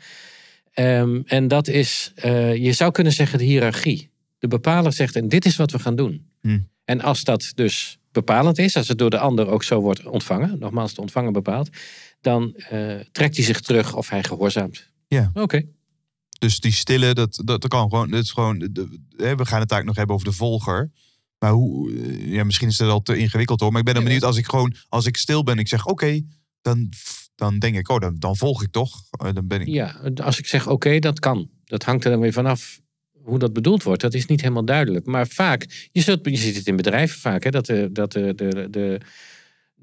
Ehm, en dat is, eh, je zou kunnen zeggen, de hiërarchie. De bepaler zegt, en dit is wat we gaan doen. Hmm. En als dat dus bepalend is, als het door de ander ook zo wordt ontvangen, nogmaals, de ontvanger bepaalt, dan eh, trekt hij zich terug of hij gehoorzaamt. Ja. Oké. Dus die stille, dat, dat, kan gewoon. Dat is gewoon we gaan het eigenlijk nog hebben over de volger. Maar hoe, eh, ja, misschien is dat al te ingewikkeld hoor. Maar ik ben dan benieuwd als ik gewoon, als ik stil ben, ik zeg oké, dan, dan denk ik, oh, dan, dan volg ik toch. Eh, dan ben ik... Ja, als ik zeg oké, dat kan. Dat hangt er dan weer vanaf hoe dat bedoeld wordt. Dat is niet helemaal duidelijk. Maar vaak, je, ziet het in bedrijven vaak, hè, dat de, dat de, de, de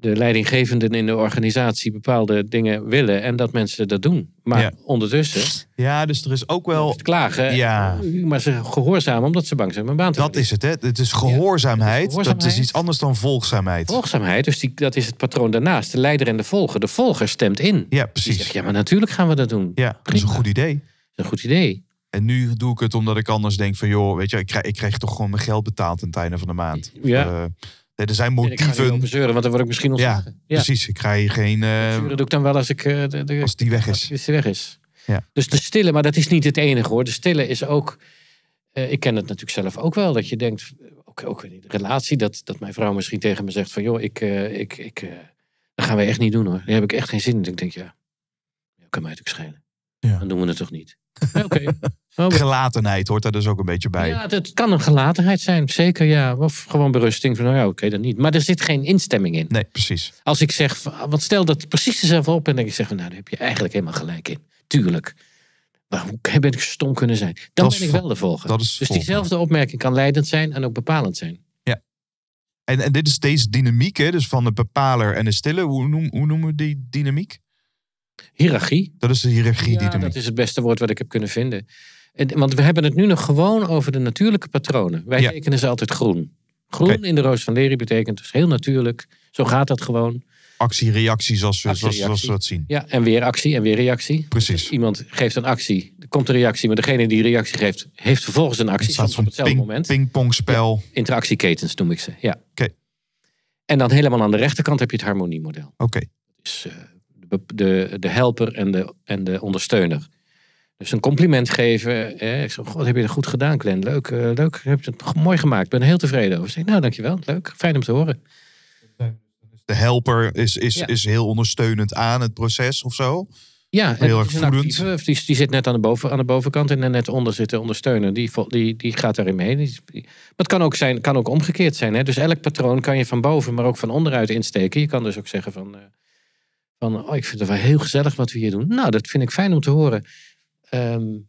de leidinggevenden in de organisatie bepaalde dingen willen en dat mensen dat doen. Maar ondertussen. Ja, dus er is ook wel. klagen. Ja. Maar ze gehoorzamen omdat ze bang zijn om een baan te Dat is het, hè? Het is gehoorzaamheid. het is gehoorzaamheid. Dat is iets anders dan volgzaamheid. Volgzaamheid, dus die, dat is het patroon daarnaast. De leider en de volger. De volger stemt in. Ja, precies. Zegt, ja, maar natuurlijk gaan we dat doen. Ja, dat is een goed idee. een goed idee. En nu doe ik het omdat ik anders denk van, joh, weet je, ik krijg, toch gewoon mijn geld betaald aan het einde van de maand. Ja. Eh, er zijn motieven. Ik want dan word ik misschien ontslagen. Ja, precies. Ik ga geen... Uh, doe ik dan wel als, ik, eh, als die weg is. Als die weg is. Ja. Dus de stille, maar dat is niet het enige hoor. De stille is ook... Eh, ik ken het natuurlijk zelf ook wel. Dat je denkt, ook, ook in de relatie, dat, dat mijn vrouw misschien tegen me zegt van... joh, ik, ik, ik, dat gaan we echt niet doen hoor. Daar heb ik echt geen zin in. ik denk, ja, dat kan mij natuurlijk schelen. Ja. Dan doen we het toch niet. [LAUGHS] Oh, gelatenheid hoort daar dus ook een beetje bij. Ja, dat kan een gelatenheid zijn, zeker ja. Of gewoon berusting van, nou ja, oké, dan niet. Maar er zit geen instemming in. Nee, precies. Als ik zeg, want stel dat precies dezelfde op en denk ik zeg, nou, daar heb je eigenlijk helemaal gelijk in. Tuurlijk. Maar hoe ben ik stom kunnen zijn? Dan dat ben ik wel de volger. dus diezelfde opmerking kan leidend zijn en ook bepalend zijn. Ja. En, en dit is deze dynamiek, hè? dus van de bepaler en de stille. Hoe, noem, hoe noemen we die dynamiek? Hierarchie. Dat is de hiërarchie die er Dat is het beste woord wat ik heb kunnen vinden. En, want we hebben het nu nog gewoon over de natuurlijke patronen. Wij tekenen ze altijd groen. Groen in de Roos van Lerie betekent dus heel natuurlijk. Zo gaat dat gewoon. Actie, reactie, zoals we, zoals, zoals, we dat zien. Ja, en weer actie en weer reactie. Precies. iemand geeft een actie, er komt een reactie, maar degene die reactie geeft, heeft vervolgens een actie. Dat op hetzelfde ping, moment. Pingpongspel. interactieketens noem ik ze, ja. Oké. En dan helemaal aan de rechterkant heb je het harmoniemodel. Oké. Dus, de, de helper en de, en de ondersteuner. Dus een compliment geven. Eh, ik zeg, God, heb je er goed gedaan, Glenn? Leuk, uh, leuk. Heb je het mooi gemaakt. Ik ben er heel tevreden over. Ik zeg, nou, dankjewel. Leuk. Fijn om te horen. Dus de helper is, is, is heel ondersteunend aan het proces of zo. Ja, heel erg die, zit net aan de, boven, aan de bovenkant en net onder zit de ondersteuner. Die, die, die gaat daarin mee. Die, maar het kan ook, zijn, kan ook omgekeerd zijn. Hè? Dus elk patroon kan je van boven, maar ook van onderuit insteken. Je kan dus ook zeggen van... Eh, van, oh, ik vind het wel heel gezellig wat we hier doen. Nou, dat vind ik fijn om te horen. Um,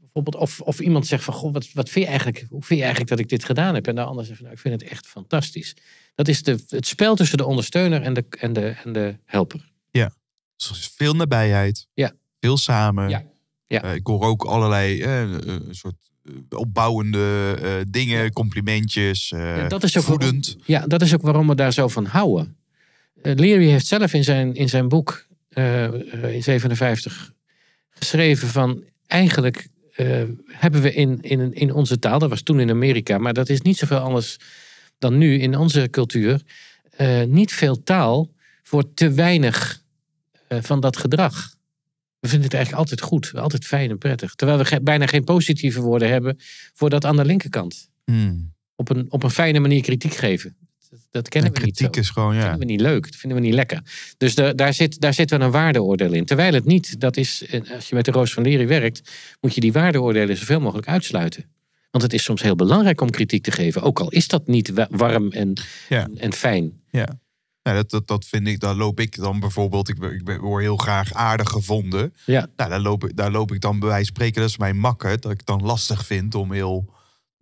bijvoorbeeld of, of iemand zegt van, goh, wat, wat vind je eigenlijk, hoe vind je eigenlijk dat ik dit gedaan heb? En de ander zegt van, nou, ik vind het echt fantastisch. Dat is de, het spel tussen de ondersteuner en de, en de, en de helper. Ja, dus veel nabijheid. Ja. Veel samen. Ja. Ja. Eh, ik hoor ook allerlei uh, soort opbouwende dingen, complimentjes, dat is ook voedend. ja, dat is ook waarom we daar zo van houden. Eh, Leary heeft zelf in zijn, in zijn boek eh, eh, in 57 geschreven van eigenlijk hebben we in, in, in onze taal, dat was toen in Amerika, maar dat is niet zoveel anders dan nu in onze cultuur, niet veel taal voor te weinig van dat gedrag. We vinden het eigenlijk altijd goed, altijd fijn en prettig. Terwijl we bijna geen positieve woorden hebben voor dat aan de linkerkant. Hmm. Op, een, op een fijne manier kritiek geven. Dat kennen we niet. Kritiek is gewoon, ja. Dat vinden we niet leuk. Dat vinden we niet lekker. Dus de, daar, zit, daar zit wel een waardeoordeel in. Terwijl het niet, dat is, eh, als je met de Roos van Lery werkt, moet je die waardeoordelen zoveel mogelijk uitsluiten. Want het is soms heel belangrijk om kritiek te geven. Ook al is dat niet warm en, en, fijn. Ja. Nou, dat, dat, vind ik, daar loop ik dan bijvoorbeeld, ik, ik word heel graag aardig gevonden. Ja. Nou, daar, loop, daar loop ik dan bij wijze spreken, dat is mijn makker, dat ik dan lastig vind om heel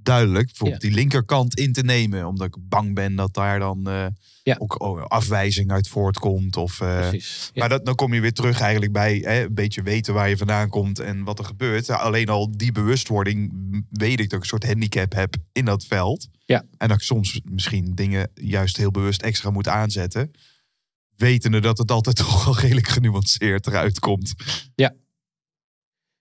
duidelijk. Bijvoorbeeld die linkerkant in te nemen. Omdat ik bang ben dat daar dan eh, ja. ook oh, afwijzing uit voortkomt. Of, eh, Maar dat, dan kom je weer terug eigenlijk bij hè, een beetje weten waar je vandaan komt en wat er gebeurt. Alleen al die bewustwording weet ik dat ik een soort handicap heb in dat veld. Ja. En dat ik soms misschien dingen juist heel bewust extra moet aanzetten. Wetende dat het altijd [LAUGHS] toch wel redelijk genuanceerd eruit komt. Ja,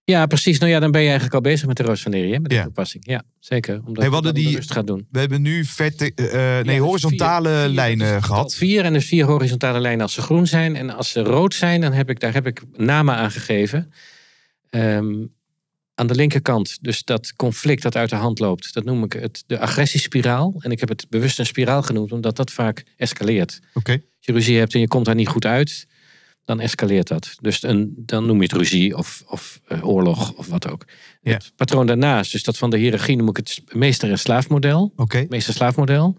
ja, precies. Nou ja, dan ben je eigenlijk al bezig met de roosvandering, hè? met de toepassing. Ja, zeker. Omdat hey, we dat die, gaat doen. We hebben nu vette, eh, eh, nee, dus horizontale lijnen dus gehad. Vier en dus vier horizontale lijnen als ze groen zijn. En als ze rood zijn, dan heb ik, daar heb ik namen aan gegeven. Ehm, aan de linkerkant, dus dat conflict dat uit de hand loopt, dat noem ik het, de agressiespiraal. En ik heb het bewust een spiraal genoemd, omdat dat vaak escaleert. Oké. Als je ruzie hebt en je komt daar niet goed uit, dan escaleert dat. Dus een, dan noem je het ruzie of, of eh, oorlog of wat ook. Het patroon daarnaast, dus dat van de hiërarchie noem ik het meester- en slaafmodel. Okay. Meester-slaafmodel.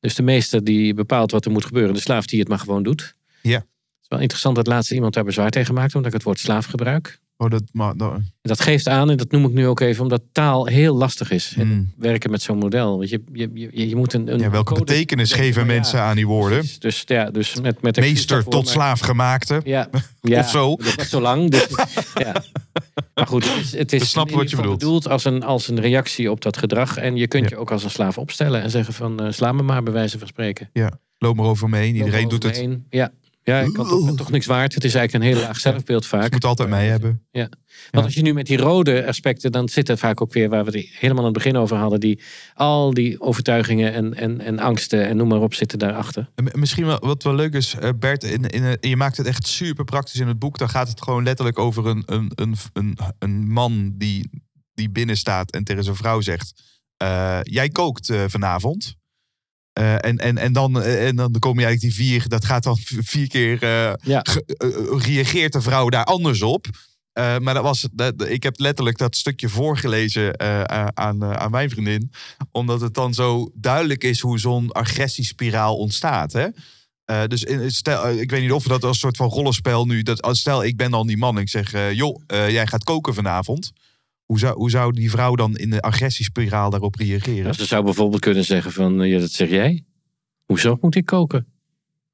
Dus de meester die bepaalt wat er moet gebeuren, de slaaf die het maar gewoon doet. Ja. Het is wel interessant dat laatste iemand daar bezwaar tegen maakte, omdat ik het woord slaaf gebruik. Oh, dat, maar, dat... dat geeft aan, en dat noem ik nu ook even, omdat taal heel lastig is. Mm. Werken met zo'n model. Want je, je, je, je moet een. een ja, welke betekenis geven mensen aan die woorden? Dus ja, dus met. met Meester tot slaaf gemaakte. Ja, [LAUGHS] of zo. Dat zo lang. Dus, ja. Maar goed, het is, het [LAUGHS] wat je bedoelt. bedoeld als een, als een reactie op dat gedrag. En je kunt je ook als een slaaf opstellen en zeggen: van uh, sla me maar, bij wijze van spreken. Ja, loop maar over me heen. Iedereen doet het. Ja, ja, ik had toch, toch niks waard. Het is eigenlijk een heel laag zelfbeeld vaak. je moet altijd mee hebben. Ja. Want als je nu met die rode aspecten, dan zit er vaak ook weer waar we het helemaal aan het begin over hadden. Die, al die overtuigingen en, en, en angsten en noem maar op zitten daarachter. misschien wel, wat wel leuk is, eh, Bert, in, in, eh, je maakt het echt super praktisch in het boek. Dan gaat het gewoon letterlijk over een, een, een, een, man die, die binnen staat en tegen zijn vrouw zegt: eh, Jij kookt vanavond. Eh, en, en, en, dan, eh, en dan kom je eigenlijk die vier, dat gaat dan vier keer, eh, reageert de vrouw daar anders op. maar dat was, ik heb letterlijk dat stukje voorgelezen aan, aan mijn vriendin. Omdat het dan zo duidelijk is hoe zo'n agressiespiraal ontstaat. Hè? dus stel, ik weet niet of dat als soort van rollenspel nu. Dat, stel, ik ben dan die man. Ik zeg, joh, jij gaat koken vanavond. Hoe zou, hoe zou die vrouw dan in de agressiespiraal daarop reageren? Nou, ze zou bijvoorbeeld kunnen zeggen van, eh, ja, dat zeg jij. Hoezo moet ik koken?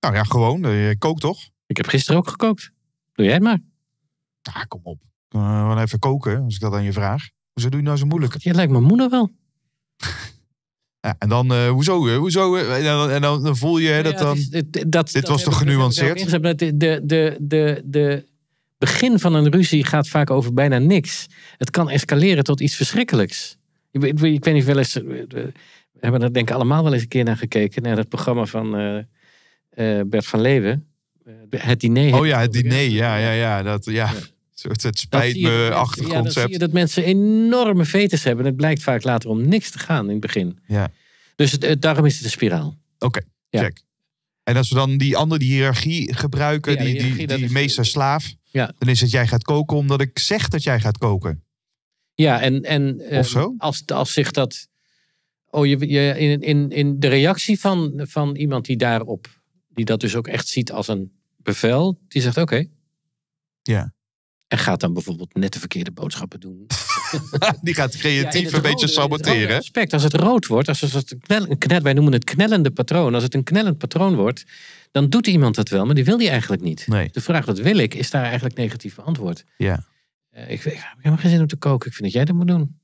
Nou ja, gewoon. Eh, je kookt toch? Ik heb gisteren ook gekookt. Doe jij het maar. Nou, kom op. Uh, even koken, als ik dat aan je vraag. Hoezo doe je nou zo moeilijk? Jij lijkt mijn moeder wel. [LAUGHS] Ja, en dan, hoezo, hoezo? En dan, dan, voel je dat dan... dit was toch genuanceerd? De, de, de, de, begin van een ruzie gaat vaak over bijna niks. Het kan escaleren tot iets verschrikkelijks. Ik, ik weet niet wel eens. Eh, eh, we hebben daar denk ik allemaal wel eens een keer naar gekeken. Naar dat programma van eh, Bert van Leeuwen. het diner. Oh ja, het diner. Ja, ja, ja. Dat, ja. ja. [LAUGHS] het spijt me achtergrondconcept. Ja, zie je dat mensen enorme vetes hebben. Het blijkt vaak later om niks te gaan in het begin. Ja. Dus het, daarom is het een spiraal. Oké, check. En als we dan die andere die hiërarchie gebruiken, die, die, die, die meester-slaaf. Ja. Dan is het jij gaat koken omdat ik zeg dat jij gaat koken. Ja, en, en of ehm, zo? Als, als zich dat. Oh, je, je, in, in, in de reactie van, van iemand die daarop, die dat dus ook echt ziet als een bevel, die zegt: Oké. Ja. En gaat dan bijvoorbeeld net de verkeerde boodschappen doen. [LAUGHS] die gaat creatief een beetje saboteren. Respect, als het rood wordt, als het een een knel, wij noemen het knellende patroon. Als het een knellend patroon wordt, dan doet iemand dat wel, maar die wil die eigenlijk niet. De vraag wat wil ik, is daar eigenlijk negatief beantwoord. Ja. Eh, ik, ik, heb helemaal geen zin om te koken. Ik vind dat jij dat moet doen.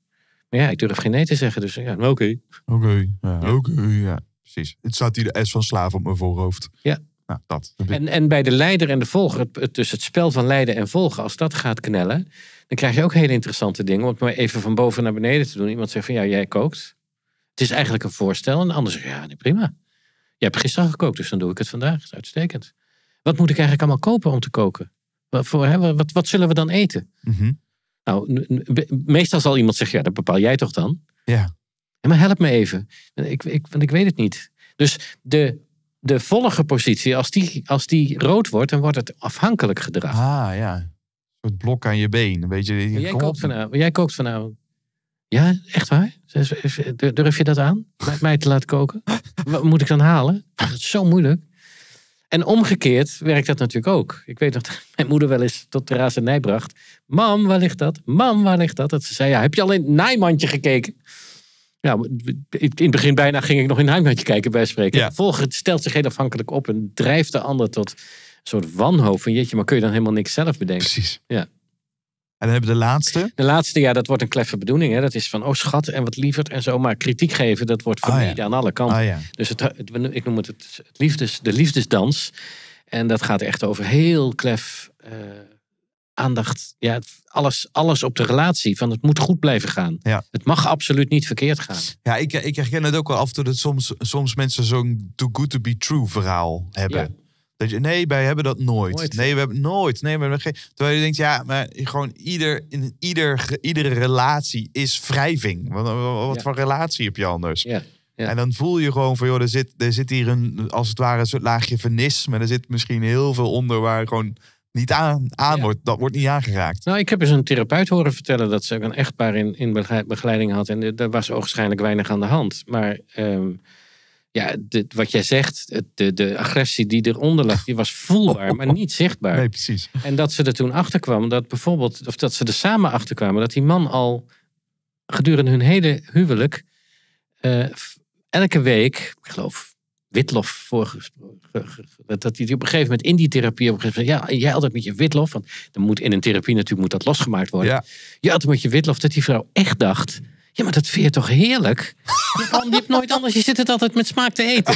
Maar ja, ik durf geen nee te zeggen, dus ja, oké. Okay. Oké, ja, ja, precies. Het staat hier de S van slaaf op mijn voorhoofd. Ja. Nou, dat. En, en bij de leider en de volger, tussen het, dus het spel van leiden en volgen, als dat gaat knellen, dan krijg je ook hele interessante dingen. Om het maar even van boven naar beneden te doen. Iemand zegt van ja, jij kookt. Het is eigenlijk een voorstel. En de ander zegt: ja, nee, prima. Je hebt gisteren gekookt, dus dan doe ik het vandaag. is uitstekend. Wat moet ik eigenlijk allemaal kopen om te koken? Wat, voor, hè, wat, wat zullen we dan eten? Mhm. Nou, meestal zal iemand zeggen, ja, dat bepaal jij toch dan? Ja. Maar help me even, ik, ik, want ik weet het niet. Dus de, de volgende positie, als die, als die rood wordt, dan wordt het afhankelijk gedrag. Ah, ja. Een blok aan je been. Een beetje jij, kookt vanavond, jij kookt vanavond. Ja, echt waar? Dus, dus, eh, durf je dat aan? Mij te laten koken? [LAUGHS] Wat moet ik dan halen? is zo moeilijk. En omgekeerd werkt dat natuurlijk ook. Ik weet dat [LAUGHS] mijn moeder wel eens tot de razernij bracht. Mam, waar ligt dat? Mam, waar ligt dat? Dat ze zei, ja, heb je al in het naaimandje gekeken? Ja. in het begin bijna ging ik nog in het naaimandje kijken bij spreken. Ja. stelt zich heel afhankelijk op en drijft de ander tot een soort wanhoop. Van jeetje, maar kun je dan helemaal niks zelf bedenken? Precies. Ja dan hebben we de laatste. De laatste, ja, dat wordt een kleffe bedoeling. Hè. Dat is van, oh schat en wat lieverd en zo. Maar kritiek geven, dat wordt vermeden ah, aan alle kanten. Ah, dus het, ik noem het, het liefdes, de liefdesdans. En dat gaat echt over heel klef eh, aandacht. Ja, alles, alles op de relatie. Van het moet goed blijven gaan. Het mag absoluut niet verkeerd gaan. Ja, ik, ik herken het ook wel af en toe dat soms, soms mensen zo'n too good to be true verhaal hebben. Dat je, nee, wij hebben dat nooit. Nee, we hebben nooit. Nee, we hebben geen. Terwijl je denkt, ja, maar gewoon ieder, in ieder, iedere relatie is wrijving. Wat, wat voor relatie heb je anders? Ja. Ja. En dan voel je gewoon van, joh, er zit, er zit hier een, als het ware, een soort laagje vernis. Maar er zit misschien heel veel onder waar gewoon niet aan, aan wordt. Dat wordt niet aangeraakt. Nou, ik heb eens een therapeut horen vertellen dat ze een echtpaar in, in begeleiding had. En er was waarschijnlijk weinig aan de hand. Maar ehm, ja, wat jij zegt, de, de agressie die eronder lag, die was voelbaar, maar niet zichtbaar. Nee, precies. En dat ze er toen achter kwamen, dat bijvoorbeeld, of dat ze er samen achter kwamen, dat die man al gedurende hun hele huwelijk eh, elke week, ik geloof, witlof voorgesproken, dat hij op een gegeven moment in die therapie op een gegeven moment, ja, jij altijd met je witlof, want dan moet in een therapie natuurlijk moet dat losgemaakt worden. Ja, je altijd met je witlof, dat die vrouw echt dacht ja, maar dat vind je toch heerlijk? Je, kan, je nooit anders. Je zit het altijd met smaak te eten.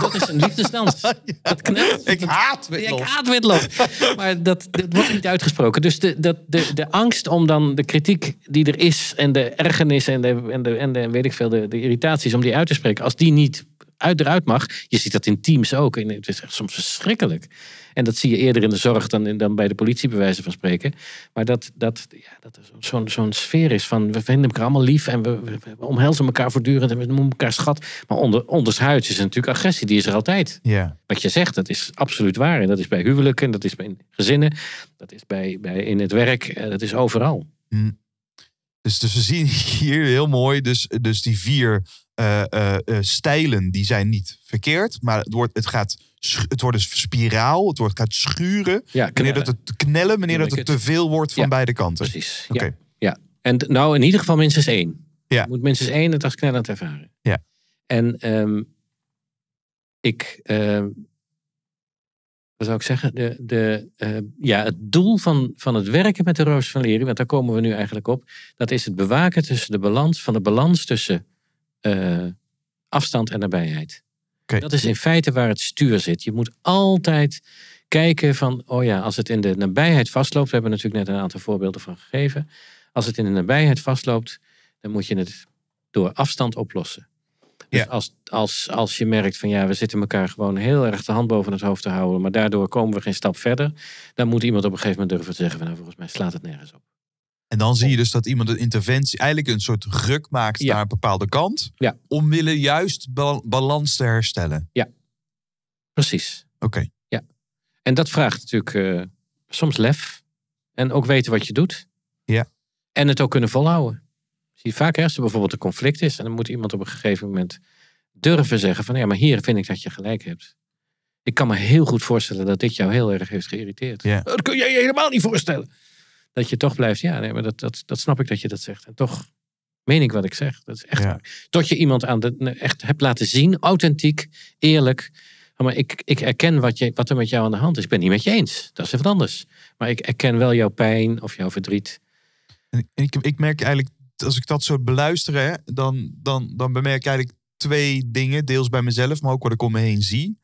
dat is een liefdesdans. Dat knelt. Ik haat witlof. ik haat witlof. Maar dat, dat, wordt niet uitgesproken. Dus de, de, de angst om dan de kritiek die er is... en de ergernis en de, en de, en de weet ik veel, de, de irritaties... om die uit te spreken. Als die niet uit mag. Je ziet dat in teams ook. En het is echt soms verschrikkelijk. En dat zie je eerder in de zorg dan, dan bij de politie, bij wijze van spreken. Maar dat, dat, ja, dat er zo'n zo'n sfeer is van we vinden elkaar allemaal lief en we, omhelzen elkaar voortdurend en we noemen elkaar schat. Maar onder, huid is natuurlijk agressie, die is er altijd. Ja. Wat je zegt, dat is absoluut waar. En dat is bij huwelijken, dat is bij gezinnen, dat is bij, bij in het werk, eh, dat is overal. Mm. Dus, dus we zien [LAUGHS] hier heel mooi, dus, dus die vier eh, eh, eh, stijlen die zijn niet verkeerd, maar het, wordt, het gaat het wordt een spiraal, het wordt, gaat schuren. wanneer dat het knellen, wanneer dat het te veel wordt van beide kanten. Precies. Oké. Ja, En nou, in ieder geval minstens één. Ja. Je moet minstens één het als knellend ervaren. Ja. En ehm, ik, ehm, wat zou ik zeggen? De, de, eh, ja, het doel van, van het werken met de roos van leren, want daar komen we nu eigenlijk op, dat is het bewaken tussen de balans, van de balans tussen eh, afstand en nabijheid. Dat is in feite waar het stuur zit. Je moet altijd kijken van, oh ja, als het in de nabijheid vastloopt, we hebben natuurlijk net een aantal voorbeelden van gegeven, als het in de nabijheid vastloopt, dan moet je het door afstand oplossen. Dus ja. als, als, als je merkt van ja, we zitten elkaar gewoon heel erg de hand boven het hoofd te houden, maar daardoor komen we geen stap verder, dan moet iemand op een gegeven moment durven te zeggen van nou, volgens mij slaat het nergens op. En dan zie je dus dat iemand een interventie eigenlijk een soort ruk maakt naar een bepaalde kant. Om willen juist balans te herstellen. Ja, precies. Oké. Ja. En dat vraagt natuurlijk eh, soms lef. En ook weten wat je doet. Ja. En het ook kunnen volhouden zie vaak hè, bijvoorbeeld een conflict is. En dan moet iemand op een gegeven moment durven zeggen van ja, maar hier vind ik dat je gelijk hebt. Ik kan me heel goed voorstellen dat dit jou heel erg heeft geïrriteerd. Dat kun je je helemaal niet voorstellen. Dat je toch blijft, ja, nee, maar dat, dat, dat snap ik dat je dat zegt. En toch meen ik wat ik zeg. Dat is echt, Tot je iemand aan de, echt hebt laten zien, authentiek, eerlijk. Maar ik, ik erken wat, je, wat er met jou aan de hand is. Ik ben het niet met je eens. Dat is even anders. Maar ik erken wel jouw pijn of jouw verdriet. En ik, ik merk eigenlijk als ik dat zo beluisteren dan, dan, dan bemerk ik eigenlijk twee dingen. Deels bij mezelf, maar ook wat ik om me heen zie.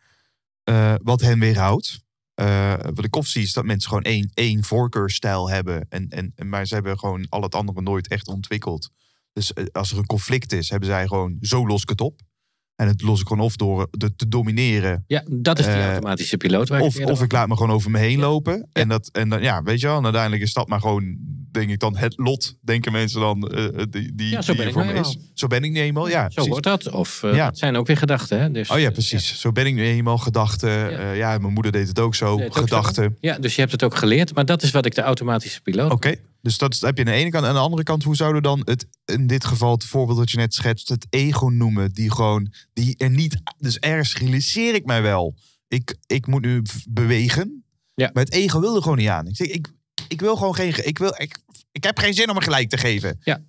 Uh, wat hen weerhoudt. Uh, wat ik of zie is dat mensen gewoon één, één voorkeurstijl hebben. En, en, maar ze hebben gewoon al het andere nooit echt ontwikkeld. Dus eh, als er een conflict is, hebben zij gewoon zo los ik het op. En het los ik gewoon of door de, te domineren. Ja, dat is die eh, automatische piloot. of, ik of ik laat me gewoon over me heen lopen. En, dat, en dan, ja, weet je wel. En uiteindelijk is dat maar gewoon, denk ik dan, het lot. Denken mensen dan, eh, eh, die, die, ja, zo ben ik voor me nou is. Zo ben ik nu eenmaal, ja. Zo precies. wordt dat. Of ja. het zijn ook weer gedachten, hè. Dus, oh ja, precies. Zo ben ik nu eenmaal, gedachten. Ja. mijn moeder deed het ook zo, gedachten. Ja, dus je hebt het ook geleerd. Maar dat is wat ik de automatische piloot... Oké. Dus dat heb je aan de ene kant. Aan de andere kant, hoe zouden we dan het, in dit geval het voorbeeld dat je net schetst, het ego noemen? Die gewoon, die er niet, dus ergens realiseer ik mij wel. Ik, ik moet nu bewegen. Ja. Maar het ego wil er gewoon niet aan. Ik, zeg, ik, ik wil gewoon geen, ik, wil, ik, ik heb geen zin om er gelijk te geven. Ja.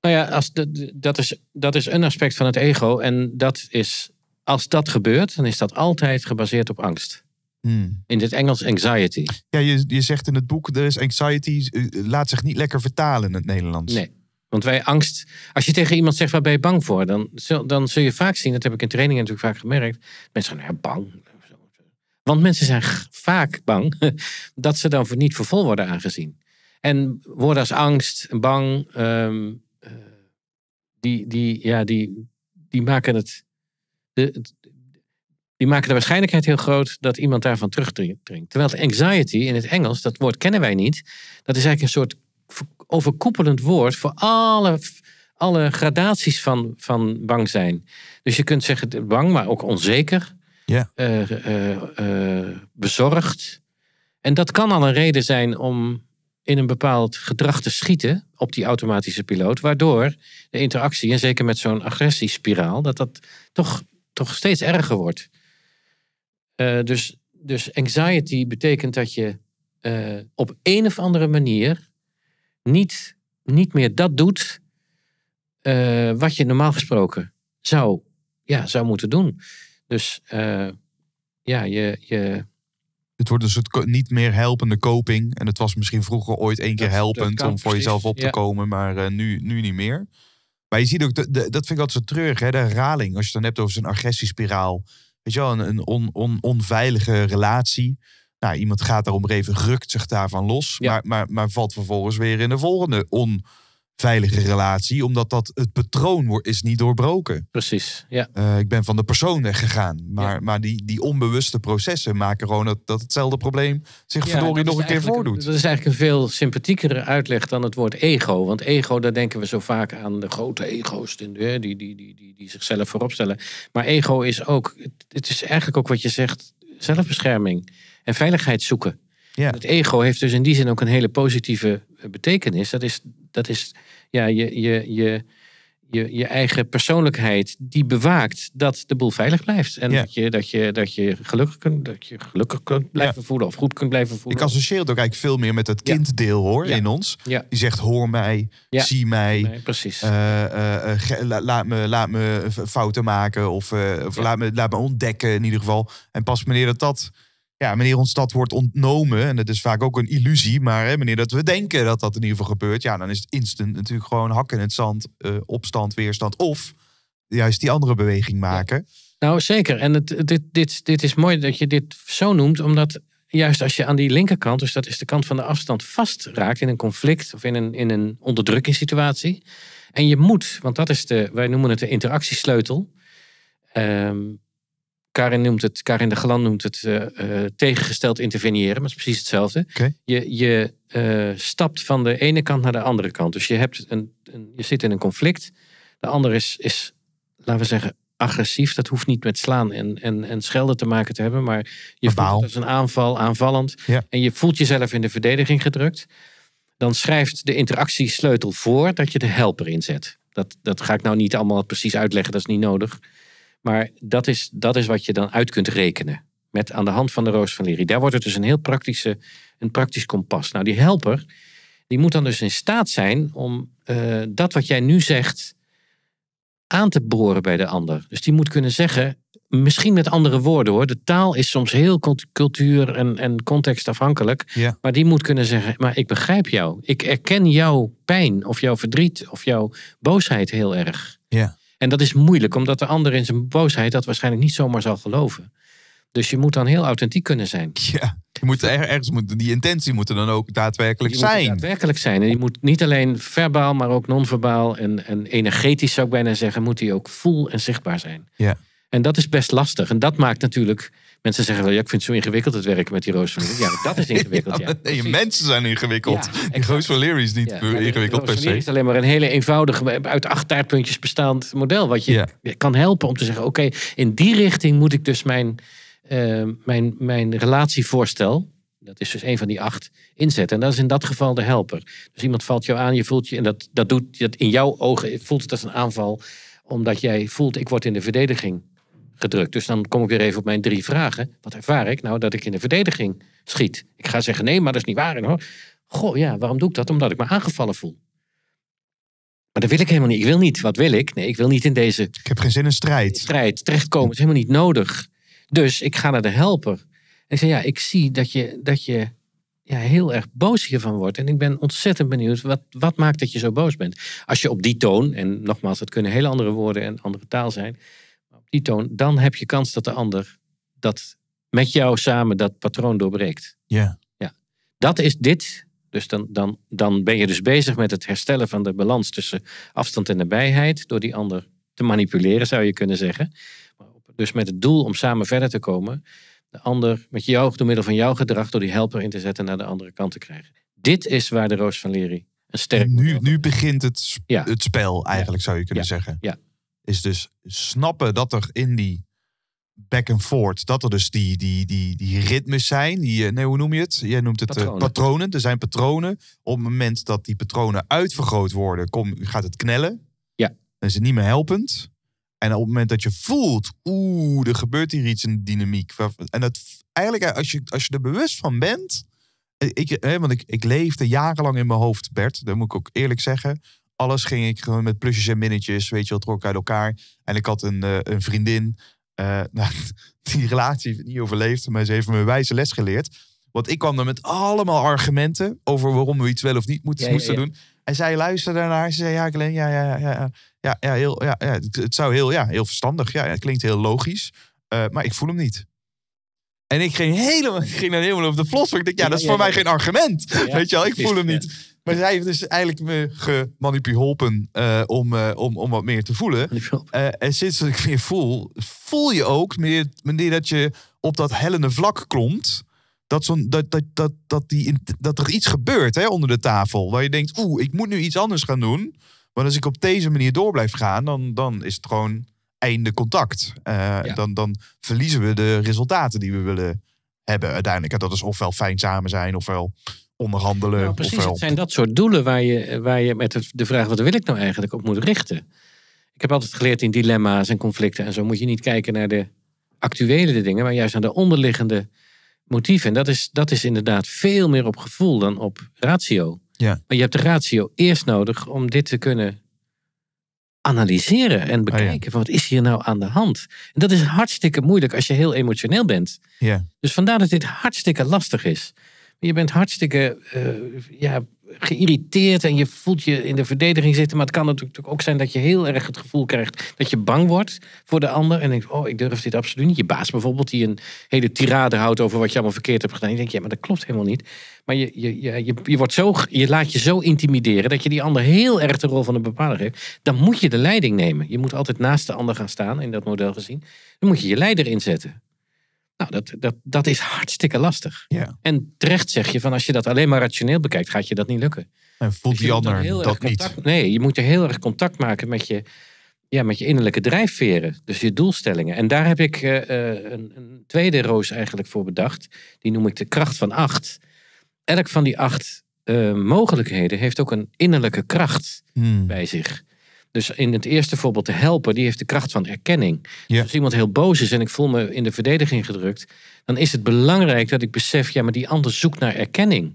Nou ja, als de, dat, is, dat is een aspect van het ego. En dat is, als dat gebeurt, dan is dat altijd gebaseerd op angst. Hmm. In het Engels anxiety. Ja, je, je zegt in het boek, er is anxiety, eh, laat zich niet lekker vertalen in het Nederlands. Nee, want wij angst, als je tegen iemand zegt, waar ben je bang voor? Dan, dan zul je vaak zien, dat heb ik in trainingen natuurlijk vaak gemerkt, mensen zijn nou ja, bang. Want mensen zijn vaak bang [LAUGHS] dat ze dan voor niet voor vol worden aangezien. En woorden als angst, bang, ehm, eh, die, die, ja, die, die maken het, de, die maken de waarschijnlijkheid heel groot dat iemand daarvan terugdringt. Terwijl anxiety in het Engels, dat woord kennen wij niet, dat is eigenlijk een soort overkoepelend woord voor alle, alle gradaties van, van bang zijn. Dus je kunt zeggen bang, maar ook onzeker, eh, eh, eh, bezorgd. En dat kan al een reden zijn om in een bepaald gedrag te schieten op die automatische piloot, waardoor de interactie, en zeker met zo'n agressiespiraal, dat dat toch, toch steeds erger wordt. Eh, dus, dus anxiety betekent dat je eh, op een of andere manier niet, niet meer dat doet eh, wat je normaal gesproken zou, ja, zou moeten doen. Dus ja, je, je, het wordt dus het niet meer helpende coping. En het was misschien vroeger ooit één keer helpend om voor jezelf op te komen, maar nu, nu niet meer. Maar je ziet ook, dat vind ik altijd zo treurig, hè, de herhaling. Als je het dan hebt over zo'n agressiespiraal weet je wel, een, on, on, onveilige relatie. Nou, iemand gaat daarom even rukt zich daarvan los, maar, maar, maar valt vervolgens weer in de volgende on veilige relatie, omdat dat het patroon wordt, is niet doorbroken. Precies, ja. Eh, ik ben van de persoon weggegaan, maar, maar die, die onbewuste processen maken gewoon dat, dat hetzelfde probleem zich verdorie nog een keer voordoet. Dat is eigenlijk een veel sympathiekere uitleg dan het woord ego, want ego, daar denken we zo vaak aan de grote ego's die, die, die, die, die, die zichzelf vooropstellen. Maar ego is ook, het is eigenlijk ook wat je zegt, zelfbescherming en veiligheid zoeken. Ja. Het ego heeft dus in die zin ook een hele positieve betekenis. Dat is dat is ja, je, je, je, je, je eigen persoonlijkheid die bewaakt dat de boel veilig blijft. En dat, je, dat, je, dat, je gelukkig kunt, dat je gelukkig kunt blijven voelen of goed kunt blijven voelen. Ik associeer het ook eigenlijk veel meer met het kinddeel hoor in ons. Die zegt hoor mij, zie mij. precies. Eh, eh, eh, laat, me, laat me fouten maken of, of laat, me, laat me ontdekken in ieder geval. En pas wanneer dat dat ja, wanneer ons dat wordt ontnomen, en dat is vaak ook een illusie, maar hè, wanneer dat we denken dat dat in ieder geval gebeurt, ja, dan is het instant natuurlijk gewoon hakken in het zand, eh, opstand, weerstand of juist die andere beweging maken. Nou, zeker. En het, dit, dit, dit is mooi dat je dit zo noemt, omdat juist als je aan die linkerkant, dus dat is de kant van de afstand, vastraakt in een conflict of in een, in een onderdrukkingssituatie. En je moet, want dat is de, wij noemen het de interactiesleutel. Ehm, Karin noemt het, Karin de Geland noemt het eh, eh, tegengesteld interveneren, maar het is precies hetzelfde. Je, je eh, stapt van de ene kant naar de andere kant. Dus je, hebt een, een, je zit in een conflict. De ander is, is, laten we zeggen, agressief. Dat hoeft niet met slaan en, en, en schelden te maken te hebben, maar je voelt het als een aanval, aanvallend. En je voelt jezelf in de verdediging gedrukt. Dan schrijft de interactiesleutel voor dat je de helper inzet. Dat, dat ga ik nou niet allemaal precies uitleggen, dat is niet nodig. Maar dat is, dat is wat je dan uit kunt rekenen. Met aan de hand van de Roos van Liri. Daar wordt het dus een heel praktische, een praktisch kompas. Nou, die helper, die moet dan dus in staat zijn om eh, dat wat jij nu zegt aan te boren bij de ander. Dus die moet kunnen zeggen, misschien met andere woorden hoor. De taal is soms heel cultuur en, en contextafhankelijk. Maar die moet kunnen zeggen, maar ik begrijp jou. Ik erken jouw pijn of jouw verdriet of jouw boosheid heel erg. Ja. En dat is moeilijk, omdat de ander in zijn boosheid dat waarschijnlijk niet zomaar zal geloven. Dus je moet dan heel authentiek kunnen zijn. [LAUGHS] Ja, je moet ergens die intentie moet er dan ook daadwerkelijk zijn. Moet daadwerkelijk zijn. En die moet niet alleen verbaal, maar ook non-verbaal en, en energetisch zou ik bijna zeggen, moet die ook voel en zichtbaar zijn. Ja. En dat is best lastig. En dat maakt natuurlijk Mensen zeggen wel, ja, ik vind het zo ingewikkeld het werken met die Roos van Ja, dat is [LAUGHS] ingewikkeld. ja, ja. mensen zijn ingewikkeld. En Roos van is niet ingewikkeld per se. Het is alleen maar een hele eenvoudige, uit acht taartpuntjes bestaand model. Wat je kan helpen om te zeggen, oké, in die richting moet ik dus mijn, eh, mijn, mijn relatievoorstel... Dat is dus een van die acht inzetten. En dat is in dat geval de helper. Dus iemand valt jou aan, je voelt je, en dat, dat doet dat in jouw ogen, voelt het als een aanval, omdat jij voelt, ik word in de verdediging gedrukt. Dus dan kom ik weer even op mijn drie vragen. Wat ervaar ik? Nou, dat ik in de verdediging schiet. Ik ga zeggen nee, maar dat is niet waar. hoor. Goh, ja, waarom doe ik dat? Omdat ik me aangevallen voel. Maar dat wil ik helemaal niet. Ik wil niet. Wat wil ik? Nee, ik wil niet in deze. Ik heb geen zin in strijd. Strijd. Terechtkomen is helemaal niet nodig. Dus ik ga naar de helper. En ik zeg: Ja, ik zie dat je, dat je ja, heel erg boos hiervan wordt. En ik ben ontzettend benieuwd. Wat, wat maakt dat je zo boos bent? Als je op die toon, en nogmaals, dat kunnen hele andere woorden en andere taal zijn dan heb je kans dat de ander dat met jou samen dat patroon doorbreekt. Ja. ja. Dat is dit. Dus dan, dan, dan ben je dus bezig met het herstellen van de balans tussen afstand en nabijheid. Door die ander te manipuleren, zou je kunnen zeggen. Dus met het doel om samen verder te komen. De ander met jou, door middel van jouw gedrag, door die helper in te zetten, naar de andere kant te krijgen. Dit is waar de Roos van Lery een sterk. En nu, nu begint het, het spel, eigenlijk zou je kunnen ja. zeggen. Ja, is dus snappen dat er in die back and forth, dat er dus die, die, die, die ritmes zijn, die, eh, nee, hoe noem je het? Jij noemt het eh, patronen. patronen. Er zijn patronen. Op het moment dat die patronen uitvergroot worden, kom, gaat het knellen. Ja. Dan is het niet meer helpend. En op het moment dat je voelt, oeh, er gebeurt hier iets in dynamiek. En dat eigenlijk, eh, als je, als je er bewust van bent. Ik, hè, want ik, ik leefde jarenlang in mijn hoofd, Bert. Dat moet ik ook eerlijk zeggen alles ging ik gewoon met plusjes en minnetjes, weet je wel, trok uit elkaar. En ik had een, eh, een vriendin, eh, [LAUGHS] nou, die relatie niet overleefd, maar ze heeft me wijze les geleerd. Want ik kwam er met allemaal argumenten over waarom we iets wel of niet moesten, doen. En zij luisterde daarnaar. Ze zei, ja, Glenn, ja, ja, ja, ja, ja, heel, ja, het, het, zou heel, ja, heel verstandig. Ja, het klinkt heel logisch, eh, maar ik voel hem niet. En ik ging helemaal, [LAUGHS] ik ging dan helemaal op de vlos. Ik dacht, ja, dat is voor mij geen argument. [LAUGHS] Weet je wel, ik voel hem niet. Maar zij heeft dus eigenlijk me gemanipuleerd uh, om, eh, om, om wat meer te voelen. Eh, en sinds dat ik weer voel, voel je ook, meneer, dat je op dat hellende vlak klomt. Dat, zo'n, dat, dat, dat, dat, die, dat er iets gebeurt hè, onder de tafel. Waar je denkt, oeh, ik moet nu iets anders gaan doen. Maar als ik op deze manier door blijf gaan, dan, dan is het gewoon einde contact. Eh, dan, dan verliezen we de resultaten die we willen hebben uiteindelijk. En dat is ofwel fijn samen zijn, ofwel onderhandelen. Nou, precies, het zijn dat soort doelen waar je, waar je met de vraag wat wil ik nou eigenlijk op moet richten. Ik heb altijd geleerd in dilemma's en conflicten en zo moet je niet kijken naar de actuele dingen, maar juist naar de onderliggende motieven. En dat is, dat is inderdaad veel meer op gevoel dan op ratio. Ja. Maar je hebt de ratio eerst nodig om dit te kunnen analyseren en ah, bekijken. van wat is hier nou aan de hand? En dat is hartstikke moeilijk als je heel emotioneel bent. Ja. Dus vandaar dat dit hartstikke lastig is. Je bent hartstikke eh, ja, geïrriteerd en je voelt je in de verdediging zitten. Maar het kan natuurlijk ook zijn dat je heel erg het gevoel krijgt dat je bang wordt voor de ander. En denkt, oh, ik durf dit absoluut niet. Je baas bijvoorbeeld, die een hele tirade houdt over wat je allemaal verkeerd hebt gedaan. Je denkt, ja, maar dat klopt helemaal niet. Maar je, je, je, je, wordt zo, je laat je zo intimideren dat je die ander heel erg de rol van de bepaler geeft. Dan moet je de leiding nemen. Je moet altijd naast de ander gaan staan, in dat model gezien. Dan moet je je leider inzetten. Nou, dat, dat, dat is hartstikke lastig. Ja. En terecht zeg je van als je dat alleen maar rationeel bekijkt, gaat je dat niet lukken. En voelt die ander dat niet? Nee, je moet er heel erg contact maken met je, ja, met je innerlijke drijfveren. Dus je doelstellingen. En daar heb ik eh, eh, een, een, tweede roos eigenlijk voor bedacht. Die noem ik de kracht van acht. Elk van die acht eh, mogelijkheden heeft ook een innerlijke kracht hmm. bij zich. Dus in het eerste voorbeeld te helpen, die heeft de kracht van erkenning. Dus als iemand heel boos is en ik voel me in de verdediging gedrukt, dan is het belangrijk dat ik besef, ja, maar die ander zoekt naar erkenning.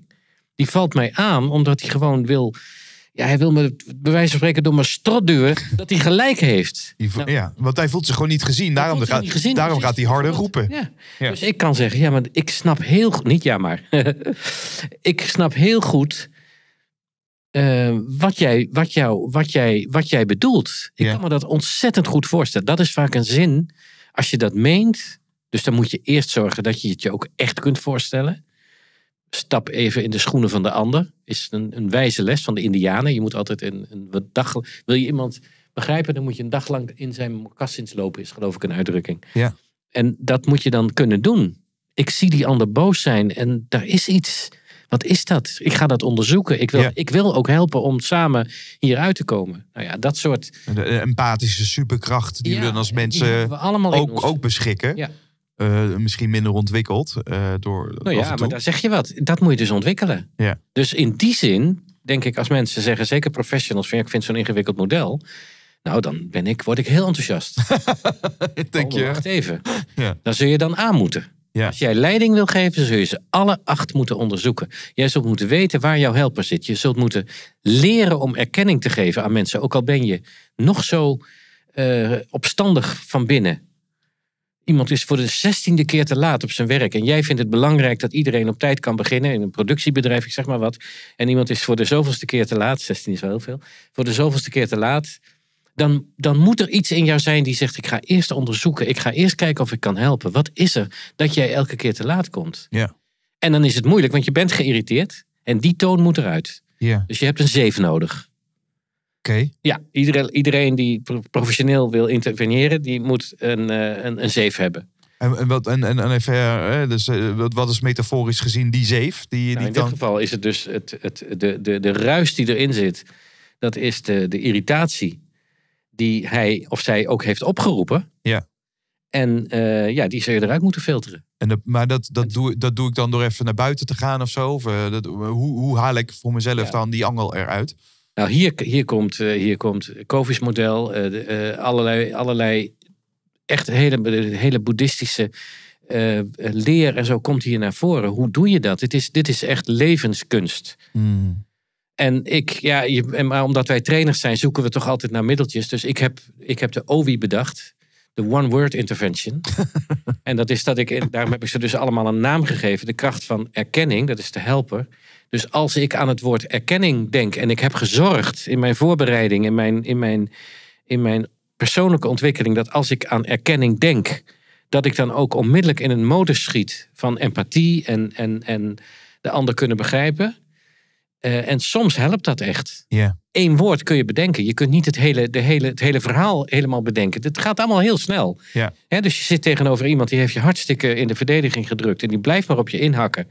Die valt mij aan omdat hij gewoon wil, ja, hij wil me bij wijze van spreken door mijn strot duwen, dat hij gelijk heeft. Nou, ja, want hij voelt zich gewoon niet gezien. Daarom, gaat, daarom gaat hij harder roepen. Ja. Dus ik kan zeggen, ja, maar ik snap heel niet ja maar, [LAUGHS] ik snap heel goed Ehm, wat, jij, wat, jou, wat, jij, wat jij bedoelt. Ik kan me dat ontzettend goed voorstellen. Dat is vaak een zin. Als je dat meent, dus dan moet je eerst zorgen dat je het je ook echt kunt voorstellen. Stap even in de schoenen van de ander. Is een, een wijze les van de Indianen. Je moet altijd een, een dag. Wil je iemand begrijpen, dan moet je een dag lang in zijn mokassins lopen, is geloof ik een uitdrukking. Ja. En dat moet je dan kunnen doen. Ik zie die ander boos zijn en daar is iets wat is dat? Ik ga dat onderzoeken. Ik wil, ik wil ook helpen om samen hieruit te komen. Nou ja, dat soort. empathische superkracht die we dan als mensen ook, ook beschikken. Eh, misschien minder ontwikkeld. Eh, door nou ja, maar daar zeg je wat. Dat moet je dus ontwikkelen. Ja. Dus in die zin, denk ik, als mensen zeggen, zeker professionals, van, ja, ik vind zo'n ingewikkeld model. Nou, dan ben ik, word ik heel enthousiast. [LAUGHS] denk oh, je. Wacht even. Ja. Dan zul je dan aan moeten. Ja. Als jij leiding wil geven, zul je ze alle acht moeten onderzoeken. Jij zult moeten weten waar jouw helper zit. Je zult moeten leren om erkenning te geven aan mensen. Ook al ben je nog zo eh, opstandig van binnen. Iemand is voor de zestiende keer te laat op zijn werk. En jij vindt het belangrijk dat iedereen op tijd kan beginnen. In een productiebedrijf, zeg maar wat. En iemand is voor de zoveelste keer te laat. Zestien is wel heel veel. Voor de zoveelste keer te laat dan, dan moet er iets in jou zijn die zegt: Ik ga eerst onderzoeken. Ik ga eerst kijken of ik kan helpen. Wat is er dat jij elke keer te laat komt? Ja. En dan is het moeilijk, want je bent geïrriteerd. En die toon moet eruit. Ja. Dus je hebt een zeef nodig. Oké. Ja, iedereen, iedereen die professioneel wil interveneren, die moet een, eh, een, een zeef hebben. En, en, wat, en, eh, dus, eh, wat, is metaforisch gezien die zeef? Die, nou, in dit geval is het dus het, het, de, de, de ruis die erin zit. Dat is de, de irritatie die hij of zij ook heeft opgeroepen. Ja. En eh, ja, die zou je eruit moeten filteren. En maar dat, dat, doe, dat doe ik dan door even naar buiten te gaan of zo? Eh, dat, hoe, hoe haal ik voor mezelf dan die angel eruit? Nou, hier, hier komt, eh, hier komt Kovi's model, allerlei, allerlei echt hele, hele boeddhistische uh, leer en zo komt hier naar voren. Hoe doe je dat? Dit is, dit is echt levenskunst. Hmm. En ik, ja, maar omdat wij trainers zijn, zoeken we toch altijd naar middeltjes. Dus ik heb, ik heb de OWI bedacht. De One Word Intervention. [LAUGHS] en dat is dat ik, daarom heb ik ze dus allemaal een naam gegeven. De kracht van erkenning, dat is de helper. Dus als ik aan het woord erkenning denk en ik heb gezorgd in mijn voorbereiding, in mijn, in mijn, in mijn persoonlijke ontwikkeling, dat als ik aan erkenning denk, dat ik dan ook onmiddellijk in een modus schiet van empathie en, en, en de ander kunnen begrijpen. Eh, en soms helpt dat echt. Eén woord kun je bedenken. Je kunt niet het hele, de hele, het hele verhaal helemaal bedenken. Het gaat allemaal heel snel. Ja. dus je zit tegenover iemand die heeft je hartstikke in de verdediging gedrukt. En die blijft maar op je inhakken.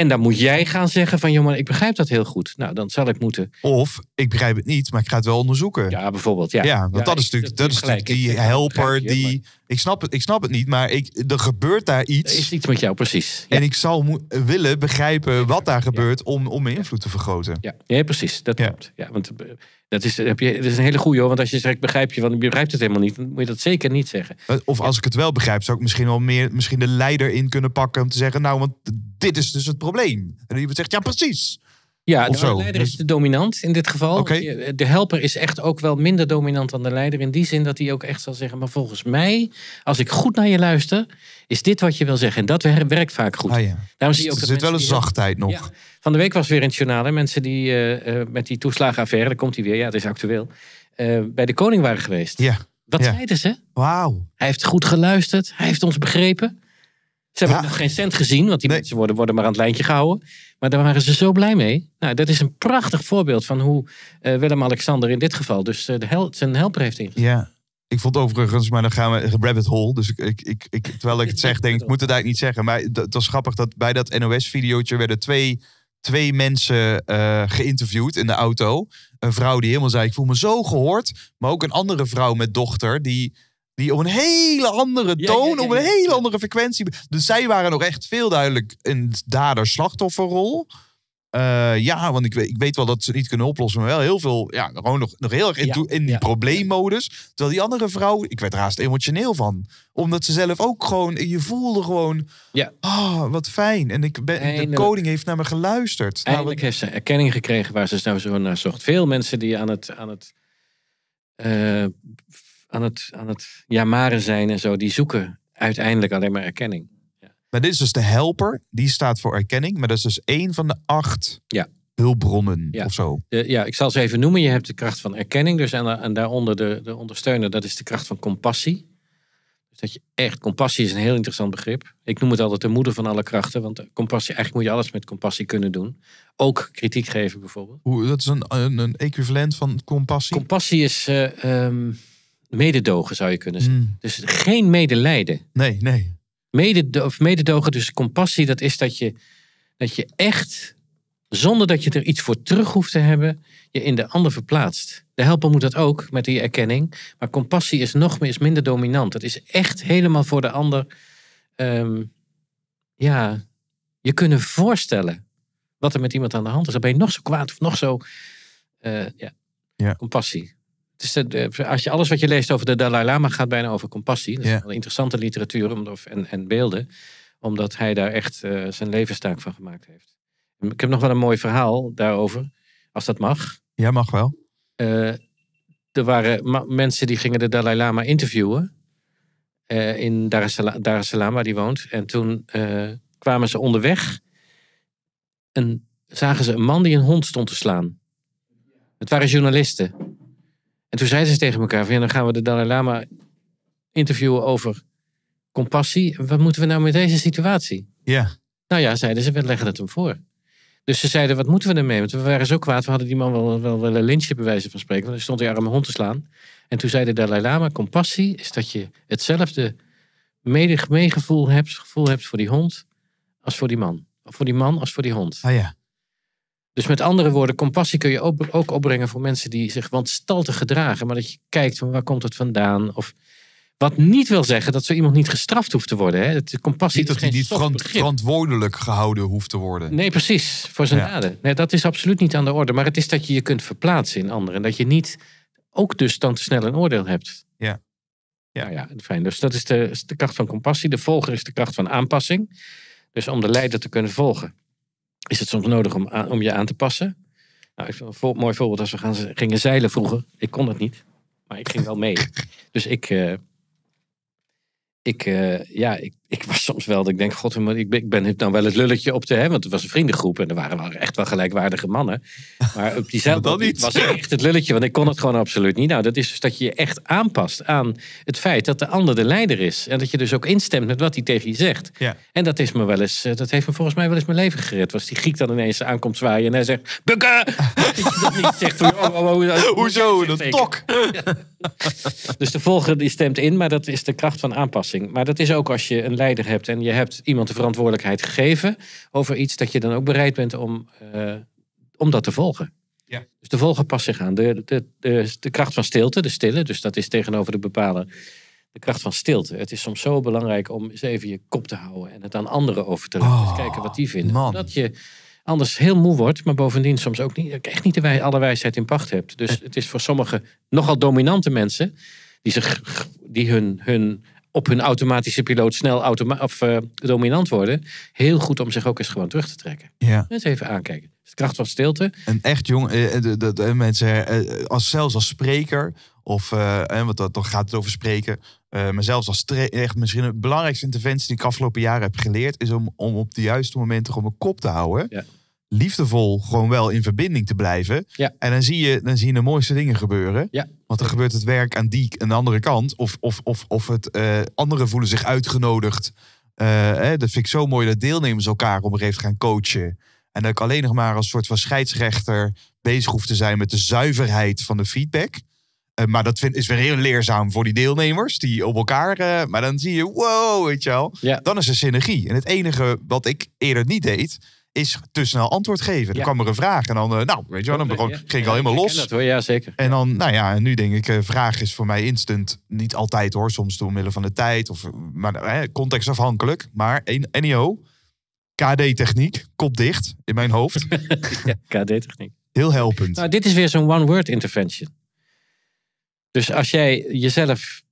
En dan moet jij gaan zeggen van, jongen, ik begrijp dat heel goed. Nou, dan zal ik moeten... Of, ik begrijp het niet, maar ik ga het wel onderzoeken. Ja, bijvoorbeeld, ja. Ja, want dat is natuurlijk, dat, is natuurlijk die helper die... Ik, snap het, ik snap het niet, maar ik, er gebeurt daar iets. Er is iets met jou, precies. En ik zou willen begrijpen wat daar gebeurt om, om mijn invloed te vergroten. Ja, precies, dat klopt. Ja, want eh, dat is, heb je, dat is een hele goeie hoor, want als je zegt, begrijp je, want je begrijpt het helemaal niet, dan moet je dat zeker niet zeggen. Eh, of als ik het wel begrijp, zou ik misschien wel meer misschien de leider in kunnen pakken om te zeggen, nou, want dit is dus het probleem. En iemand zegt, ja precies. Ja, de leider is dus- de dominant in dit geval. De helper is echt ook wel minder dominant dan de leider. In die zin dat hij ook echt zal zeggen: Maar volgens mij, als ik goed naar je luister, is dit wat je wil zeggen. En dat werkt vaak goed. Ah, ja. Daarom zie je ook er zit wel een zachtheid nog. van de week was weer in het journaal: mensen die eh, eh, met die toeslagenaffaire, daar komt hij weer, ja, het is actueel. Eh, bij de koning waren geweest. Ja. Wat ja. zeiden ze? Wauw. Hij heeft goed geluisterd, hij heeft ons begrepen. Ze hebben nog geen cent gezien, want die mensen worden, worden maar aan het lijntje gehouden. Maar daar waren ze zo blij mee. Nou, dat is een prachtig voorbeeld van hoe eh, Willem-Alexander in dit geval dus eh, de hel zijn helper heeft ingezet. Ja, ik vond overigens, maar dan gaan we rabbit hole. Dus ik, ik, ik, terwijl ik het zeg, denk ik, moet het eigenlijk niet zeggen. Maar het was grappig dat bij dat NOS-videootje werden twee, twee mensen eh, geïnterviewd in de auto. Een vrouw die helemaal zei, ik voel me zo gehoord. Maar ook een andere vrouw met dochter die die op een hele andere toon, op een hele andere frequentie. Dus zij waren nog echt veel duidelijk een dader-slachtofferrol. Eh, ja, want ik, ik weet wel dat ze niet kunnen oplossen, maar wel heel veel, ja, gewoon nog, nog heel erg in, in die probleemmodus. Terwijl die andere vrouw, ik werd raast emotioneel van. Omdat ze zelf ook gewoon, je voelde gewoon, ja. Oh, wat fijn. En ik ben, de koning heeft naar me geluisterd. Nou, Eindelijk heeft ze erkenning gekregen waar ze nou zo naar zocht. Veel mensen die aan het, aan het eh, aan het, aan het jamaren zijn en zo, die zoeken uiteindelijk alleen maar erkenning. Ja. Maar dit is dus de helper, die staat voor erkenning, maar dat is dus één van de acht ja. hulpbronnen ja. of zo. ja, ik zal ze even noemen. Je hebt de kracht van erkenning, dus en, en daaronder de, de ondersteuner, dat is de kracht van compassie. Dus dat je echt, compassie is een heel interessant begrip. Ik noem het altijd de moeder van alle krachten, want compassie, eigenlijk moet je alles met compassie kunnen doen. Ook kritiek geven bijvoorbeeld. Hoe, dat is een, een, equivalent van compassie? Compassie is. Eh, ehm, mededogen zou je kunnen zeggen. Hmm. Dus geen medelijden. Nee, nee. of mededogen, dus compassie, dat is dat je, dat je echt, zonder dat je er iets voor terug hoeft te hebben, je in de ander verplaatst. De helper moet dat ook met die erkenning. Maar compassie is nog meer, is minder dominant. Dat is echt helemaal voor de ander. Ehm, ja, je kunnen voorstellen wat er met iemand aan de hand is. Dan ben je nog zo kwaad of nog zo. Eh, ja. ja. Compassie. Dus als je alles wat je leest over de Dalai Lama gaat bijna over compassie. Dat is interessante literatuur en, en beelden. Omdat hij daar echt uh, zijn levenstaak van gemaakt heeft. Ik heb nog wel een mooi verhaal daarover. Als dat mag. Ja, mag wel. Eh, er waren mensen die gingen de Dalai Lama interviewen. Eh, in Dar es, Salaam, Dar es, Salaam, waar die woont. En toen kwamen ze onderweg. En zagen ze een man die een hond stond te slaan. Het waren journalisten. En toen zeiden ze tegen elkaar: van ja, dan gaan we de Dalai Lama interviewen over compassie. Wat moeten we nou met deze situatie? Ja. Nou ja, zeiden ze, we leggen het hem voor. Dus ze zeiden, wat moeten we ermee? Want we waren zo kwaad, we hadden die man wel, wel, een lintje bij wijze van spreken. Want hij stond hij arme hond te slaan. En toen zei de Dalai Lama, compassie is dat je hetzelfde meegevoel hebt, gevoel hebt voor die hond als voor die man. Of voor die man als voor die hond. Ah ja. Dus met andere woorden, compassie kun je ook, opbrengen voor mensen die zich wantstaltig gedragen. Maar dat je kijkt van waar komt het vandaan? Of wat niet wil zeggen dat zo iemand niet gestraft hoeft te worden. Hè? compassie dat hij niet verantwoordelijk gehouden hoeft te worden. Nee, precies. Voor zijn ja. daden. Nee, dat is absoluut niet aan de orde. Maar het is dat je je kunt verplaatsen in anderen. En dat je niet ook dus dan te snel een oordeel hebt. Ja. Ja, nou ja fijn. Dus dat is de kracht van compassie. De volger is de kracht van aanpassing. Dus om de leider te kunnen volgen is het soms nodig om, om je aan te passen. Nou, ik vind een mooi voorbeeld als we gaan, gingen zeilen vroeger. Ik kon dat niet, maar ik ging wel mee. [LAUGHS] Dus ik, eh, ik, eh, ja, ik, ik was soms wel dat ik denk, god, ik ben, dan nou wel het lulletje op te hebben. Want het was een vriendengroep en er waren wel echt wel gelijkwaardige mannen. Maar op [LAUGHS] diezelfde was echt het lulletje, want ik kon het gewoon absoluut niet. Nou, dat is dus dat je je echt aanpast aan het feit dat de ander de leider is. En dat je dus ook instemt met wat hij tegen je zegt. Ja. En dat is me wel eens, eh, dat heeft me volgens mij wel eens mijn leven gered. Was die Griek dan ineens aankomt zwaaien en hij zegt, bukken! [LAUGHS] dat je dat niet zegt. Oh, oh, oh, Hoezo, dat tok! [LAUGHS] Dus de volger die stemt in, maar dat is de kracht van aanpassing. Maar dat is ook als je een hebt en je hebt iemand de verantwoordelijkheid gegeven over iets, dat je dan ook bereid bent om, eh, om dat te volgen. Ja. Dus de volgen past zich aan. De, de, de, kracht van stilte, de stille, dus dat is tegenover de bepalen. De kracht van stilte. Het is soms zo belangrijk om eens even je kop te houden en het aan anderen over te laten. Oh, kijken wat die vinden. Dat je anders heel moe wordt, maar bovendien soms ook niet, echt niet de alle wijsheid in pacht hebt. Dus eh. het is voor sommige nogal dominante mensen die, zich, die hun, hun op hun automatische piloot snel automa of, eh, dominant worden. Heel goed om zich ook eens gewoon terug te trekken. Ja. Eens even aankijken. kracht van stilte. En echt jong, eh, eh, eh mensen, als, zelfs als spreker, of, eh, want dat, dan gaat het over spreken. maar zelfs als echt misschien de belangrijkste interventie die ik afgelopen jaren heb geleerd, is om, om op de juiste momenten gewoon mijn kop te houden. Ja liefdevol gewoon wel in verbinding te blijven. En dan zie, je, dan zie je de mooiste dingen gebeuren. Want dan gebeurt het werk aan die aan de andere kant. Of, of, of, of het, eh, anderen voelen zich uitgenodigd. Eh, hè, dat vind ik zo mooi dat deelnemers elkaar om een gegeven gaan coachen. En dat ik alleen nog maar als soort van scheidsrechter bezig hoef te zijn met de zuiverheid van de feedback. Eh, maar dat vind, is weer heel leerzaam voor die deelnemers die op elkaar. maar dan zie je, wow, weet je wel. Dan is er synergie. En het enige wat ik eerder niet deed, is te snel antwoord geven. Dan kwam er een vraag en dan, eh, nou, weet je wel, dan begon, ging ik al helemaal los. Dat, hoor. ja, zeker. En dan, nou ja, nu denk ik, eh, vraag is voor mij instant, niet altijd hoor, soms door middel van de tijd, of, maar eh, contextafhankelijk. Maar NEO, KD-techniek, kop dicht in mijn hoofd. [LAUGHS] ja, KD-techniek. Heel helpend. Nou, dit is weer zo'n one-word intervention. Dus als jij jezelf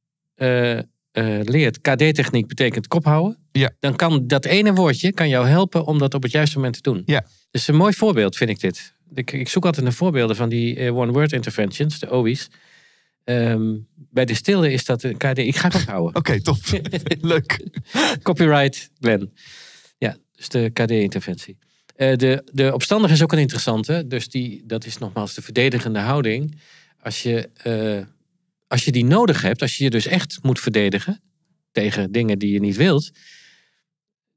eh, leert KD-techniek betekent kop houden. Ja. Dan kan dat ene woordje kan jou helpen om dat op het juiste moment te doen. Ja. Dus een mooi voorbeeld vind ik dit. Ik, ik zoek altijd naar voorbeelden van die eh, one-word interventions, de OI's. Ehm, bij de stille is dat een KD. Ik ga het houden. [LAUGHS] Oké, top. [LAUGHS] Leuk. Copyright, Glenn. Ja, dus de KD-interventie. Eh, de, de opstandige is ook een interessante. Dus die, dat is nogmaals de verdedigende houding. Als je als je die nodig hebt, als je je dus echt moet verdedigen tegen dingen die je niet wilt.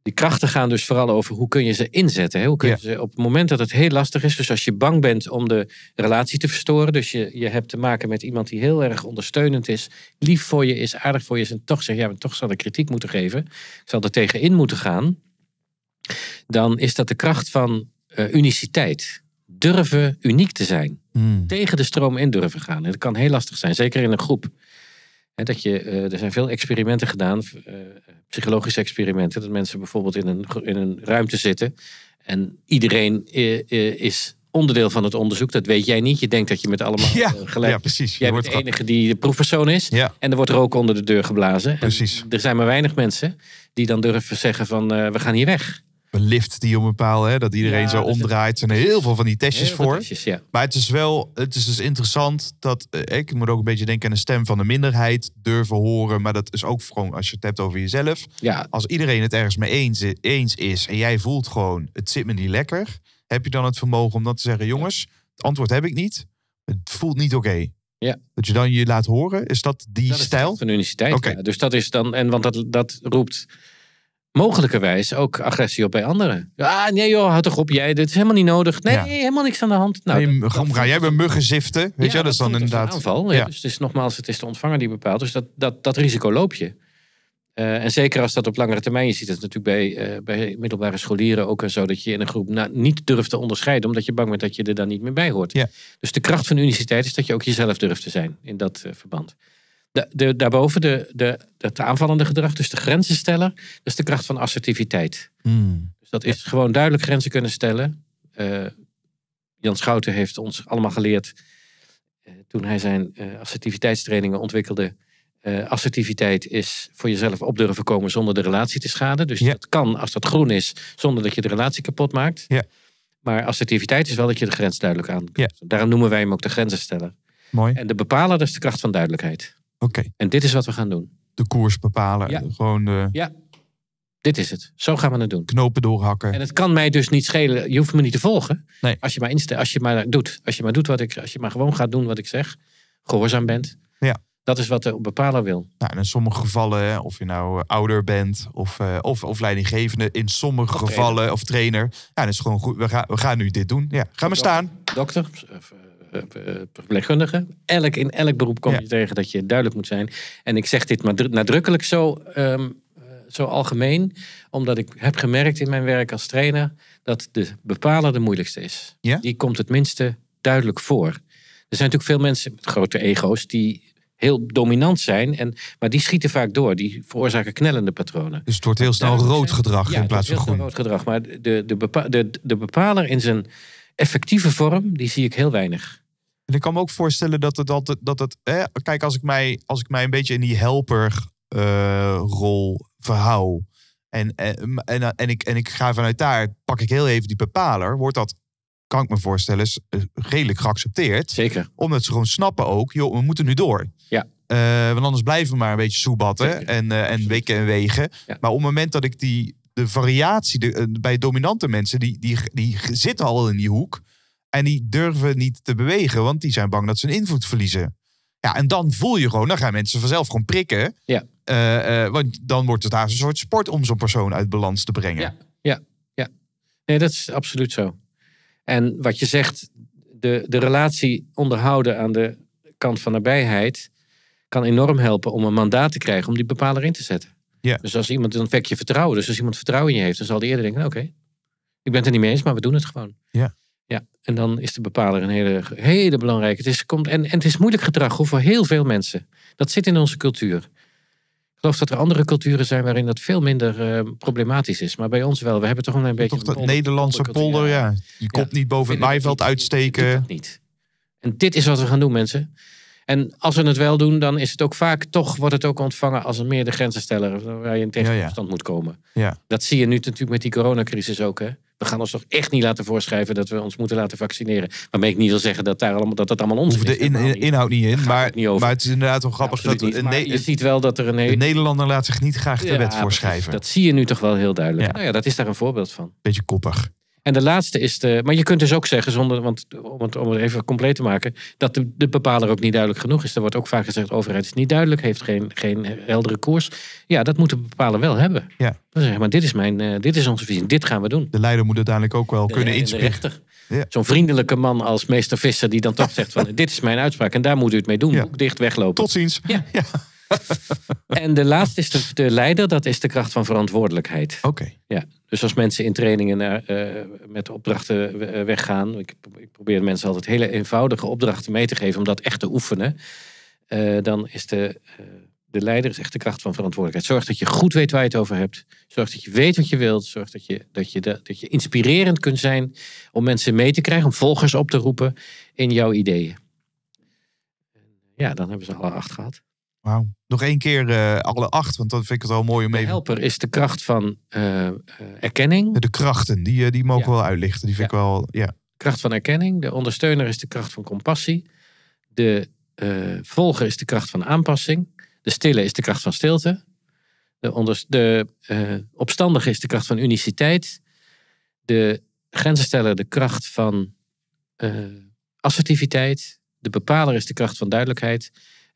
Die krachten gaan dus vooral over hoe kun je ze inzetten. Hè? Hoe kun je ze, op het moment dat het heel lastig is, dus als je bang bent om de relatie te verstoren, dus je, je hebt te maken met iemand die heel erg ondersteunend is, lief voor je is, aardig voor je is, en toch je ja, maar toch zal ik kritiek moeten geven, zal er tegenin moeten gaan, dan is dat de kracht van uh, uniciteit. Durven uniek te zijn. Mm. Tegen de stroom in durven gaan. En dat kan heel lastig zijn, zeker in een groep. dat je, eh, er zijn veel experimenten gedaan, eh, psychologische experimenten, dat mensen bijvoorbeeld in een, in een ruimte zitten en iedereen eh, is onderdeel van het onderzoek. Dat weet jij niet. Je denkt dat je met allemaal [LAUGHS] gelijk... Ja, precies. Jij je bent de enige die de proefpersoon is. Ja. En er wordt rook onder de deur geblazen. Precies. En er zijn maar weinig mensen die dan durven zeggen van... we gaan hier weg een lift die om een paal, hè, dat iedereen zo omdraait. Er zijn heel veel van die testjes voor. Maar het is wel, het is dus interessant dat eh, ik moet ook een beetje denken aan de stem van de minderheid durven horen. Maar dat is ook gewoon als je het hebt over jezelf. Als iedereen het ergens mee eens, eens is en jij voelt gewoon, het zit me niet lekker. Heb je dan het vermogen om dat te zeggen, jongens, het antwoord heb ik niet. Het voelt niet oké. Ja. Dat je dan je laat horen, is dat die dat stijl? Is van de universiteit. Dus dat is dan, en want dat, dat roept mogelijkerwijs ook agressie op bij anderen. Ah, nee joh, houd toch op, jij, dit is helemaal niet nodig. Nee, helemaal niks aan de hand. Nou, nee, ga jij bij muggen ziften? Weet ja, dat is dan inderdaad... Een aanval, Dus het is nogmaals, het is de ontvanger die bepaalt. Dus dat, dat, dat risico loop je. Eh, en zeker als dat op langere termijn, je ziet het natuurlijk bij, eh, bij middelbare scholieren ook zo, dat je in een groep niet durft te onderscheiden, omdat je bang bent dat je er dan niet meer bij hoort. Dus de kracht van de universiteit is dat je ook jezelf durft te zijn in dat eh, verband daarboven de, de, het aanvallende gedrag, dus de grenzen stellen, dat is de kracht van assertiviteit. Hmm. Dus dat is gewoon duidelijk grenzen kunnen stellen. Eh, Jan Schouten heeft ons allemaal geleerd eh, toen hij zijn uh, assertiviteitstrainingen ontwikkelde. assertiviteit is voor jezelf op durven komen zonder de relatie te schaden. Dus dat kan als dat groen is, zonder dat je de relatie kapot maakt. Ja. Maar assertiviteit is wel dat je de grens duidelijk aan. Ja. Daarom noemen wij hem ook de grenzen stellen. Mooi. En de bepaler is de kracht van duidelijkheid. Oké. En dit is wat we gaan doen. De koers bepalen. Ja. Gewoon de... Eh, ja. Dit is het. Zo gaan we het doen. Knopen doorhakken. En het kan mij dus niet schelen. Je hoeft me niet te volgen. Nee. Als, je maar als je maar doet. Als je maar doet wat ik. Als je maar gewoon gaat doen wat ik zeg. Gehoorzaam bent. Ja. Dat is wat de bepaler wil. Nou, in sommige gevallen, of je nou eh, ouder bent of, eh, of, of leidinggevende, in sommige gevallen of trainer. Ja, dat is gewoon goed. We gaan, we gaan nu dit doen. Ja. Ga maar staan. Dokter, eh, eh, verpleegkundige. Elk, in elk beroep kom je tegen dat je duidelijk moet zijn. En ik zeg dit maar nadrukkelijk zo, ehm, eh, zo algemeen, omdat ik heb gemerkt in mijn werk als trainer dat de bepaler de moeilijkste is. Ja? Die komt het minste duidelijk voor. Er zijn natuurlijk veel mensen met grote ego's die heel dominant zijn. En, maar die schieten vaak door. Die veroorzaken knellende patronen. Dus het wordt heel snel rood gedrag in plaats van groen. rood gedrag. Maar de, de, bepa de, de bepaler in zijn effectieve vorm, die zie ik heel weinig. En ik kan me ook voorstellen dat het altijd, dat het, kijk, als ik, mij, als ik mij een beetje in die helperrol eh, uh, verhoud. En, en, eh, en, en, ik, en ik ga vanuit daar, pak ik heel even die bepaler. Wordt dat, kan ik me voorstellen, is eh, redelijk geaccepteerd. Zeker. Omdat ze gewoon snappen ook, joh, we moeten nu door. Ja. want anders blijven we maar een beetje soebatten en, uh, en wikken en wegen. Maar op het moment dat ik die de variatie de, bij dominante mensen, die, die, die zitten al in die hoek. En die durven niet te bewegen, want die zijn bang dat ze hun invloed verliezen. Ja, en dan voel je gewoon, dan gaan mensen vanzelf gewoon prikken. Ja. Eh, eh, want dan wordt het haast een soort sport om zo'n persoon uit balans te brengen. Ja, ja, ja. Nee, dat is absoluut zo. En wat je zegt, de, de relatie onderhouden aan de kant van nabijheid kan enorm helpen om een mandaat te krijgen om die bepaler in te zetten. Ja. Dus als iemand, dan wek je vertrouwen. Dus als iemand vertrouwen in je heeft, dan zal die eerder denken, oké, ik ben het er niet mee eens, maar we doen het gewoon. Ja. Ja, en dan is de bepaler een hele, hele belangrijke. Het is, komt, en, en het is moeilijk gedrag voor heel veel mensen. Dat zit in onze cultuur. Ik geloof dat er andere culturen zijn waarin dat veel minder eh, problematisch is. Maar bij ons wel. We hebben toch een beetje... Toch dat Nederlandse polder, ja. Je komt niet boven het maaiveld uitsteken. niet. En dit is wat we gaan doen, mensen. En als we het wel doen, dan is het ook vaak toch wordt het ook ontvangen als een meer de grenzensteller waar je in tegenstand moet komen. Ja. Dat zie je nu natuurlijk met die coronacrisis ook. Hè? We gaan ons toch echt niet laten voorschrijven dat we ons moeten laten vaccineren. Waarmee ik niet wil zeggen dat daar allemaal, dat, dat allemaal ons de inhoud niet in, maar, maar het is inderdaad wel grappig. dat, je ziet wel dat er een... Nederlander laat zich niet graag de wet voorschrijven. Dat zie je nu toch wel heel duidelijk. Nou ja, dat is daar een voorbeeld van. Beetje koppig. En de laatste is de. Maar je kunt dus ook zeggen, zonder, want, om, het, om het even compleet te maken, dat de, bepaler ook niet duidelijk genoeg is. Er wordt ook vaak gezegd: de overheid is niet duidelijk, heeft geen, geen heldere koers. Ja, dat moet de bepaler wel hebben. Ja. Dan zeg maar: dit is, mijn, eh, dit is onze visie, dit gaan we doen. De leider moet uiteindelijk ook wel kunnen inspreken. Ja. Zo'n vriendelijke man als meester Visser, die dan toch zegt: van, [LAUGHS] Dit is mijn uitspraak en daar moet u het mee doen. Dicht weglopen. Tot ziens. ja. [LAUGHS] en de laatste is de, leider, dat is de kracht van verantwoordelijkheid. Oké. Ja. Dus als mensen in trainingen eh, met opdrachten eh, weggaan, ik, ik, probeer mensen altijd hele eenvoudige opdrachten mee te geven om dat echt te oefenen, eh, dan is de, de leider is echt de kracht van verantwoordelijkheid. Zorg dat je goed weet waar je het over hebt. Zorg dat je weet wat je wilt. Zorg dat je, dat je, dat je inspirerend kunt zijn om mensen mee te krijgen, om volgers op te roepen in jouw ideeën. Ja, dan hebben ze alle acht gehad. Wauw. Nog één keer eh, alle acht, want dat vind ik het wel mooi om mee. De helper is de kracht van eh, eh, erkenning. De krachten, die, die mogen ja. wel uitlichten. Die vind ik wel, ja. De kracht van erkenning. De ondersteuner is de kracht van compassie. De volger is de kracht van aanpassing. De stille is de kracht van stilte. De, onder, opstandige is de kracht van uniciteit. De grenzensteller de kracht van assertiviteit. De bepaler is de kracht van duidelijkheid.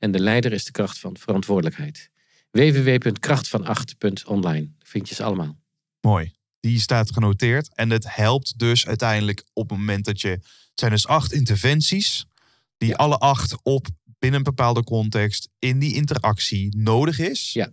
En de leider is de kracht van verantwoordelijkheid. www.krachtvanacht.online. Vind je ze allemaal. Mooi. Die staat genoteerd. En het helpt dus uiteindelijk op het moment dat je. Het zijn dus acht interventies. Die alle acht op binnen een bepaalde context. in die interactie nodig is. Ja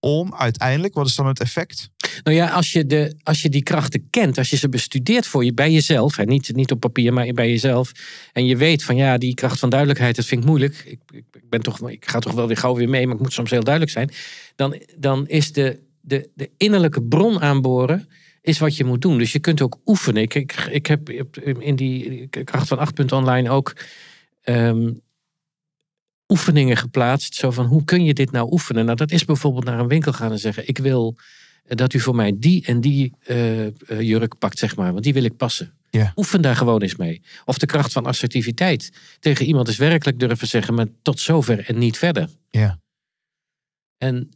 om uiteindelijk, wat is dan het effect? Nou ja, als je, de, als je die krachten kent, als je ze bestudeert voor je bij jezelf, hè, niet, niet op papier, maar bij jezelf. En je weet van ja, die kracht van duidelijkheid, dat vind ik moeilijk. Ik, ik, ben toch, ik ga toch wel weer gauw weer mee, maar ik moet soms heel duidelijk zijn. Dan, dan is de, de, de innerlijke bron aanboren is wat je moet doen. Dus je kunt ook oefenen. Ik, ik, ik heb in die kracht van 8. online ook ehm, oefeningen geplaatst. Zo van hoe kun je dit nou oefenen? Nou, dat is bijvoorbeeld naar een winkel gaan en zeggen: Ik wil eh, dat u voor mij die en die eh, eh, jurk pakt, zeg maar, want die wil ik passen. Oefen daar gewoon eens mee. Of de kracht van assertiviteit. Tegen iemand is werkelijk durven zeggen, maar tot zover en niet verder. Ja. En,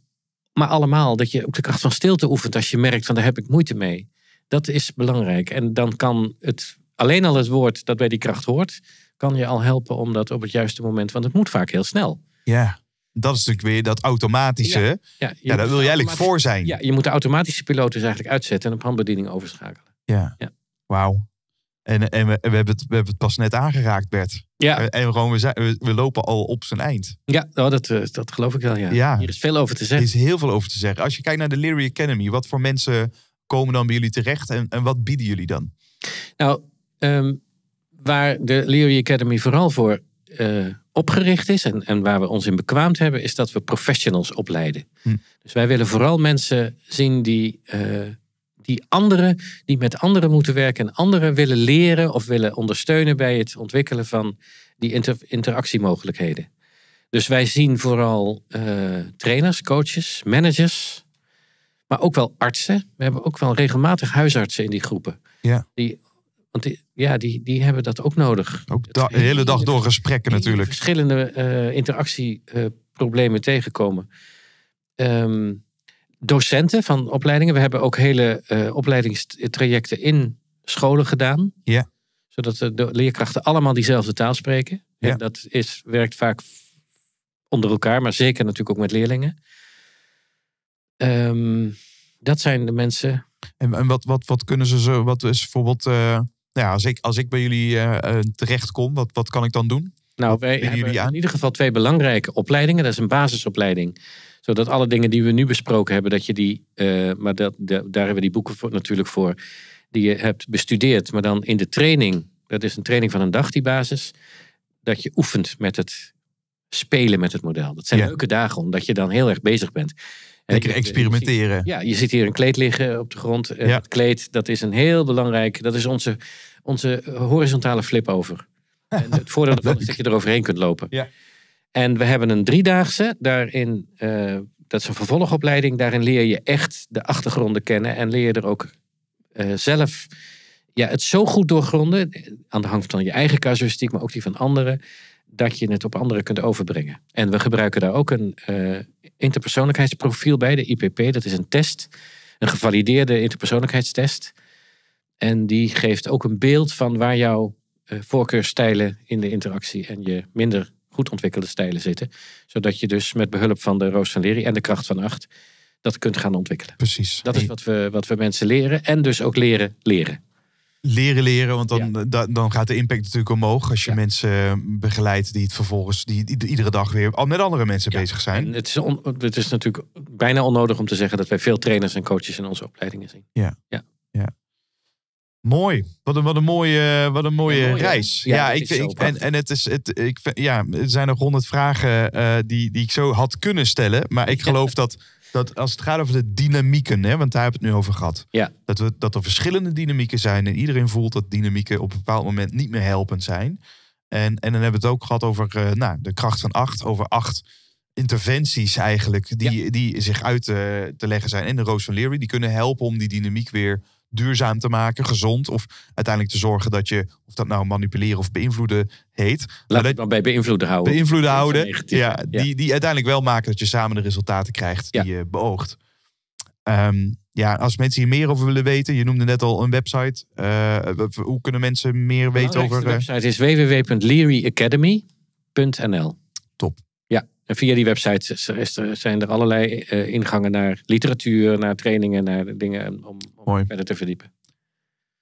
maar allemaal dat je ook de kracht van stilte oefent als je merkt van daar heb ik moeite mee. Dat is belangrijk. En dan kan het alleen al het woord dat bij die kracht hoort, kan je al helpen om dat op het juiste moment, want het moet vaak heel snel. Ja, dat is natuurlijk weer dat automatische. Ja, ja, daar wil jij eigenlijk voor zijn. Ja, je moet de automatische piloot dus eigenlijk uitzetten en op handbediening overschakelen. Ja, ja. wauw. En, en we, we, hebben het, we hebben het pas net aangeraakt, Bert. Ja. En gewoon, we, zijn, we, lopen al op zijn eind. Ja, nou, dat, eh, dat geloof ik wel. Ja. ja. Hier is veel over te zeggen. Er is heel veel over te zeggen. Als je kijkt naar de Leary Academy, wat voor mensen komen dan bij jullie terecht en, en wat bieden jullie dan? Nou, ehm, waar de Leary Academy vooral voor eh, opgericht is en, en waar we ons in bekwaamd hebben, is dat we professionals opleiden. Hm. Dus wij willen vooral mensen zien die, eh, die anderen, die met anderen moeten werken en anderen willen leren of willen ondersteunen bij het ontwikkelen van die interactiemogelijkheden. Dus wij zien vooral eh, trainers, coaches, managers, maar ook wel artsen. We hebben ook wel regelmatig huisartsen in die groepen. Ja. Die want ja, die, die hebben dat ook nodig. Ook de hele dag door gesprekken natuurlijk. Verschillende eh, interactieproblemen tegenkomen. Ehm, docenten van opleidingen. We hebben ook hele eh, opleidingstrajecten in scholen gedaan. Ja. Zodat de leerkrachten allemaal diezelfde taal spreken. Ja. En dat is, werkt vaak onder elkaar, maar zeker natuurlijk ook met leerlingen. Ehm, dat zijn de mensen. En, wat, wat, wat kunnen ze zo, wat is bijvoorbeeld eh, nou ja, als, ik, als ik bij jullie eh, eh, terecht kom, wat, wat kan ik dan doen? Nou, wij hebben in ieder geval twee belangrijke opleidingen. Dat is een basisopleiding. Zodat alle dingen die we nu besproken hebben, dat je die, eh, maar dat, daar hebben we die boeken voor, natuurlijk voor, die je hebt bestudeerd. Maar dan in de training, dat is een training van een dag, die basis, dat je oefent met het spelen met het model. Dat zijn leuke dagen, omdat je dan heel erg bezig bent. Lekker experimenteren. ja, je ziet hier een kleed liggen op de grond. Eh, het kleed, dat is een heel belangrijk, dat is onze, onze horizontale flip over. [LAUGHS] En het voordeel ervan is dat je eroverheen kunt lopen. Ja. En we hebben een driedaagse. Daarin, eh, dat is een vervolgopleiding. Daarin leer je echt de achtergronden kennen. En leer je er ook eh, zelf ja, het zo goed doorgronden. Aan de hand van je eigen casuïstiek, maar ook die van anderen dat je het op anderen kunt overbrengen. En we gebruiken daar ook een eh, interpersoonlijkheidsprofiel bij, de IPP. Dat is een test, een gevalideerde interpersoonlijkheidstest. En die geeft ook een beeld van waar jouw uh, voorkeurstijlen in de interactie en je minder goed ontwikkelde stijlen zitten. Zodat je dus met behulp van de Roos van Lery en de kracht van acht dat kunt gaan ontwikkelen. Precies. Dat is wat we, wat we mensen leren en dus ook leren leren leren leren, want dan, eh, dan gaat de impact natuurlijk omhoog als je mensen eh, begeleidt die het vervolgens die, iedere dag weer al met andere mensen bezig zijn. het, is on, het is natuurlijk bijna onnodig om te zeggen dat wij veel trainers en coaches in onze opleidingen zien. Ja. ja. ja. Mooi. Wat een, wat een mooie, wat een mooie, reis. Ja, ik, en, en het is, het, ik, ja, er zijn nog honderd vragen eh, die, die ik zo had kunnen stellen. Maar ik geloof dat dat als het gaat over de dynamieken, hè, want daar hebben we het nu over gehad. Ja. Dat, we, dat er verschillende dynamieken zijn en iedereen voelt dat dynamieken op een bepaald moment niet meer helpend zijn. En, en dan hebben we het ook gehad over eh, nou, de kracht van acht, over acht interventies eigenlijk die, die zich uit te, eh, te leggen zijn. En de Roos van Leary, die kunnen helpen om die dynamiek weer duurzaam te maken, gezond. Of uiteindelijk te zorgen dat je, of dat nou manipuleren of beïnvloeden heet. Laat het maar bij beïnvloeden houden. Beïnvloeden houden, ja, Die, die uiteindelijk wel maken dat je samen de resultaten krijgt die je beoogt. Ehm, ja, als mensen hier meer over willen weten, je noemde net al een website. Eh, hoe kunnen mensen meer weten over... De eh, website is www.learyacademy.nl Top. En via die website zijn er allerlei eh, ingangen naar literatuur, naar trainingen, naar dingen om, verder te verdiepen.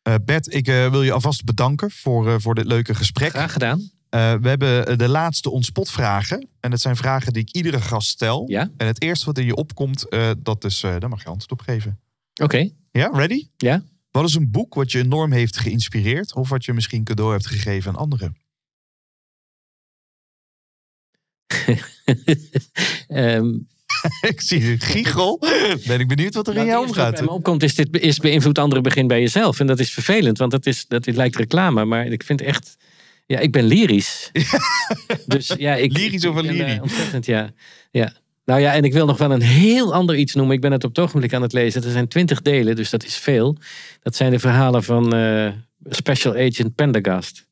Eh, Bert, ik eh, wil je alvast bedanken voor, voor dit leuke gesprek. Graag gedaan. we hebben de laatste ontspotvragen. En dat zijn vragen die ik iedere gast stel. Ja? En het eerste wat in je opkomt, dat dus, daar mag je antwoord op geven. Oké. Ja, ready? Ja. Wat is een boek wat je enorm heeft geïnspireerd? Of wat je misschien cadeau hebt gegeven aan anderen? [LAUGHS] [LAUGHS] Ehm, [LAUGHS] ik zie een giegel. Ben ik benieuwd wat er in jou omgaat. Wat opkomt is, dit, is beïnvloed andere begin bij jezelf. En dat is vervelend, want dat, is, dat lijkt reclame. Maar ik vind echt... Ja, ik ben lyrisch. [LAUGHS] dus, ja, ik, lyrisch over lyrisch. Eh, uh, ontzettend, ja. ja. Nou ja, en ik wil nog wel een heel ander iets noemen. Ik ben het op het ogenblik aan het lezen. Er zijn twintig delen, dus dat is veel. Dat zijn de verhalen van eh, Special Agent Pendergast.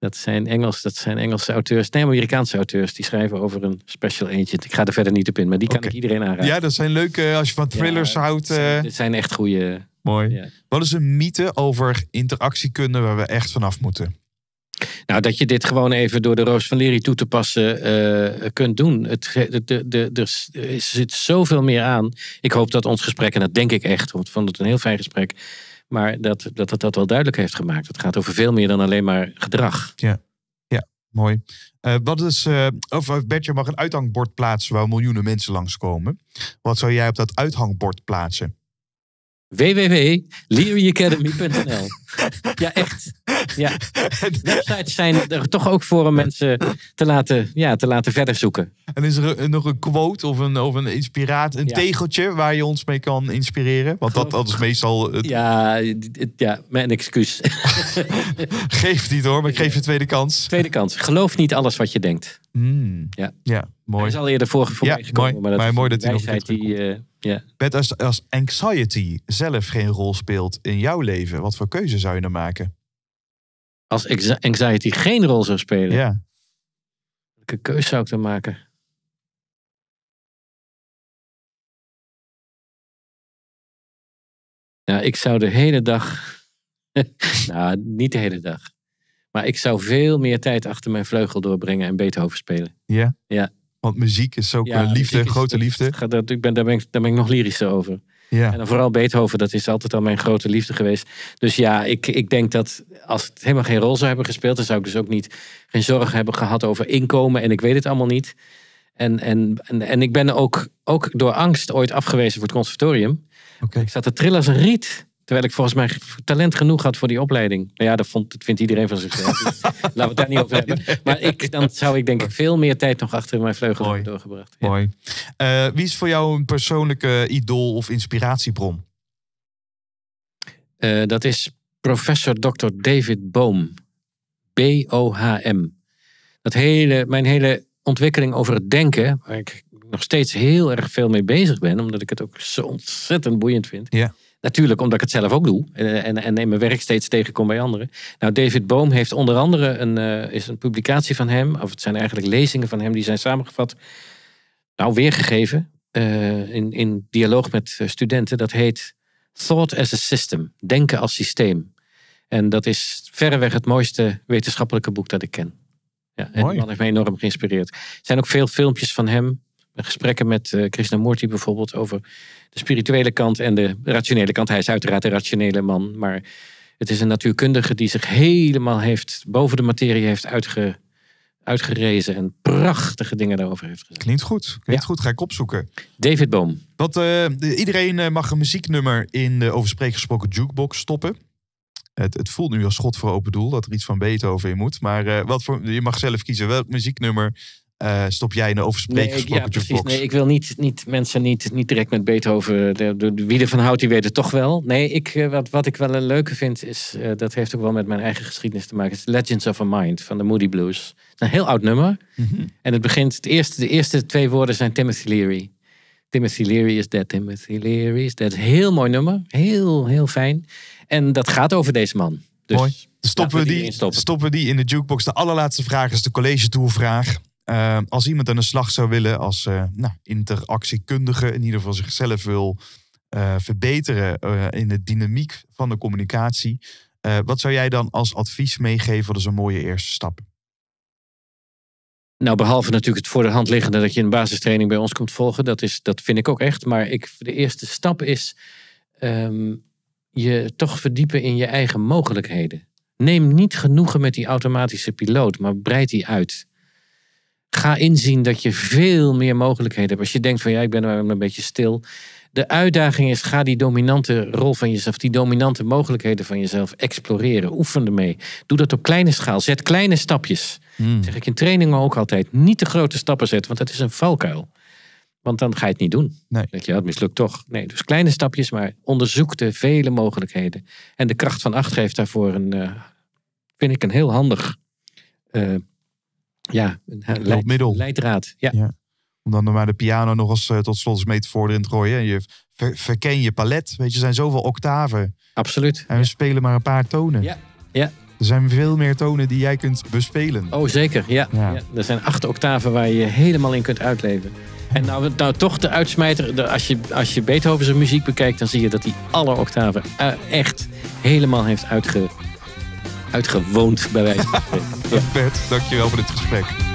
Dat zijn, Engels, dat zijn Engelse auteurs, nee, Amerikaanse auteurs. Die schrijven over een special agent. Ik ga er verder niet op in, maar die kan ik iedereen aanraden. Ja, dat zijn leuke, eh, als je van thrillers houdt. Het eh. Dit zijn echt goede... Mooi. Wat is een mythe over interactiekunde waar we echt vanaf moeten? Nou, dat je dit gewoon even door de Roos van Liri toe te passen eh, kunt doen. Het, de, de, er zit zoveel meer aan. Ik hoop dat ons gesprek, en dat denk ik echt, want ik vond het een heel fijn gesprek maar dat het dat, dat wel duidelijk heeft gemaakt. Het gaat over veel meer dan alleen maar gedrag. Ja, ja mooi. Eh, wat is, uh, of Bertje mag een uithangbord plaatsen waar miljoenen mensen langskomen. Wat zou jij op dat uithangbord plaatsen? www.learyacademy.nl. ja, echt. Ja. Websites zijn er toch ook voor om mensen te laten, ja, te laten verder zoeken. En is er nog een quote of een, of een inspiraat, een tegeltje waar je ons mee kan inspireren? Want dat, is meestal. Ja, ja, mijn excuus. [LAUGHS] geef niet hoor, maar ik geef je tweede kans. Tweede kans. Geloof niet alles wat je denkt. Mm. Ja. ja, mooi. is al eerder voor, ja, mooi. maar dat maar is mooi dat die, eh, Yeah. als, anxiety zelf geen rol speelt in jouw leven, wat voor keuze zou je dan maken? Als anxiety geen rol zou spelen? Ja. Welke keuze zou ik dan maken? Nou, ik zou de hele dag. [LAUGHS] nou, niet de hele dag. Maar ik zou veel meer tijd achter mijn vleugel doorbrengen en Beethoven spelen. Ja? Ja. Want muziek is ook ja, liefde, grote liefde. ik ben, daar, ben ik, daar ben ik nog lyrischer over. Ja. En vooral Beethoven, dat is altijd al mijn grote liefde geweest. Dus ja, ik, ik denk dat als het helemaal geen rol zou hebben gespeeld, dan zou ik dus ook niet geen zorgen hebben gehad over inkomen en ik weet het allemaal niet. En, en, en, ik ben ook, ook door angst ooit afgewezen voor het conservatorium. Oké. Ik zat te trillen als een riet. Terwijl ik volgens mij talent genoeg had voor die opleiding. Nou ja, dat, vond, vindt iedereen van zichzelf. [LAUGHS] laten we het daar niet over hebben. Maar ik, dan zou ik denk ik veel meer tijd nog achter mijn vleugel doorgebracht. Mooi. Eh, wie is voor jou een persoonlijke idool of inspiratiebron? Eh, dat is professor Dr. David Boom. B-O-H-M. Dat hele, mijn hele ontwikkeling over het denken, waar ik nog steeds heel erg veel mee bezig ben, omdat ik het ook zo ontzettend boeiend vind. Ja. Natuurlijk omdat ik het zelf ook doe en, en, en in mijn werk steeds tegenkom bij anderen. Nou, David Boom heeft onder andere een, eh, is een publicatie van hem, of het zijn eigenlijk lezingen van hem, die zijn samengevat, nou weergegeven eh, in, in dialoog met eh, studenten. Dat heet Thought as a System, Denken als Systeem. En dat is verreweg het mooiste wetenschappelijke boek dat ik ken. Ja, en man heeft mij enorm geïnspireerd. Er zijn ook veel filmpjes van hem gesprekken met Krishna eh, Krishnamurti bijvoorbeeld over de spirituele kant en de rationele kant. Hij is uiteraard een rationele man, maar het is een natuurkundige die zich helemaal heeft boven de materie heeft uitge, uitgerezen en prachtige dingen daarover heeft gezegd. Klinkt goed. Klinkt goed. Ga ik opzoeken. David Boom. Eh, iedereen eh, mag een muzieknummer in de over gesproken jukebox stoppen. Het, het, voelt nu als schot voor open doel dat er iets van Beethoven in moet. Maar wat voor, je mag zelf kiezen welk muzieknummer eh, stop jij in de overspreek nee, ja, precies, Nee, ik wil niet, niet mensen niet, niet direct met Beethoven. Eh, de, de, de wie ervan houdt, die weet het toch wel. Nee, ik, eh, wat, wat ik wel een leuke vind is, dat heeft ook wel met mijn eigen geschiedenis te maken, is Legends of a Mind van de Moody Blues. Een heel oud nummer. Mhm. En het begint, het eerste, de eerste twee woorden zijn Timothy Leary. Timothy Leary is dead, Timothy Leary is dead. Heel mooi nummer, heel, heel fijn. En dat gaat over deze man. Dus Mooi. Stoppen we, die, stoppen. we die in de jukebox. De allerlaatste vraag is de college vraag. Eh, als iemand aan de slag zou willen als eh, nou, interactiekundige, in ieder geval zichzelf wil eh, verbeteren in de dynamiek van de communicatie, wat zou jij dan als advies meegeven als een mooie eerste stap? Nou, behalve natuurlijk het voor de hand liggende dat je een basistraining bij ons komt volgen, dat, is, dat vind ik ook echt. Maar ik, de eerste stap is ehm, je toch verdiepen in je eigen mogelijkheden. Neem niet genoegen met die automatische piloot, maar breid die uit. Ga inzien dat je veel meer mogelijkheden hebt. Als je denkt van ja, ik ben maar een beetje stil. De uitdaging is, ga die dominante rol van jezelf, die dominante mogelijkheden van jezelf exploreren. Oefen ermee. Doe dat op kleine schaal. Zet kleine stapjes. Dat hmm. zeg ik in trainingen ook altijd. Niet te grote stappen zetten, want dat is een valkuil. Want dan ga je het niet doen. Dat je, had mislukt toch. Nee, dus kleine stapjes, maar onderzoek de vele mogelijkheden. En de kracht van acht geeft daarvoor een, eh, vind ik een heel handig uh, ja, een eh, Leidraad, ja. Om dan maar de piano nog eens eh, tot slot mee te vorderen in het gooien. Je verken je palet. Weet je, er zijn zoveel octaven. Absoluut. En we spelen maar een paar tonen. Ja, ja. Er zijn veel meer tonen die jij kunt bespelen. Oh, zeker. Ja. ja. Er zijn acht octaven waar je, je helemaal in kunt uitleven. En nou, nou toch de uitsmijter. als, je, als je Beethoven zijn muziek bekijkt, dan zie je dat hij alle octaven eh, echt helemaal heeft uitgevoerd uitgewoond bij wijze van [LAUGHS] spreken. Bert, dankjewel voor dit gesprek.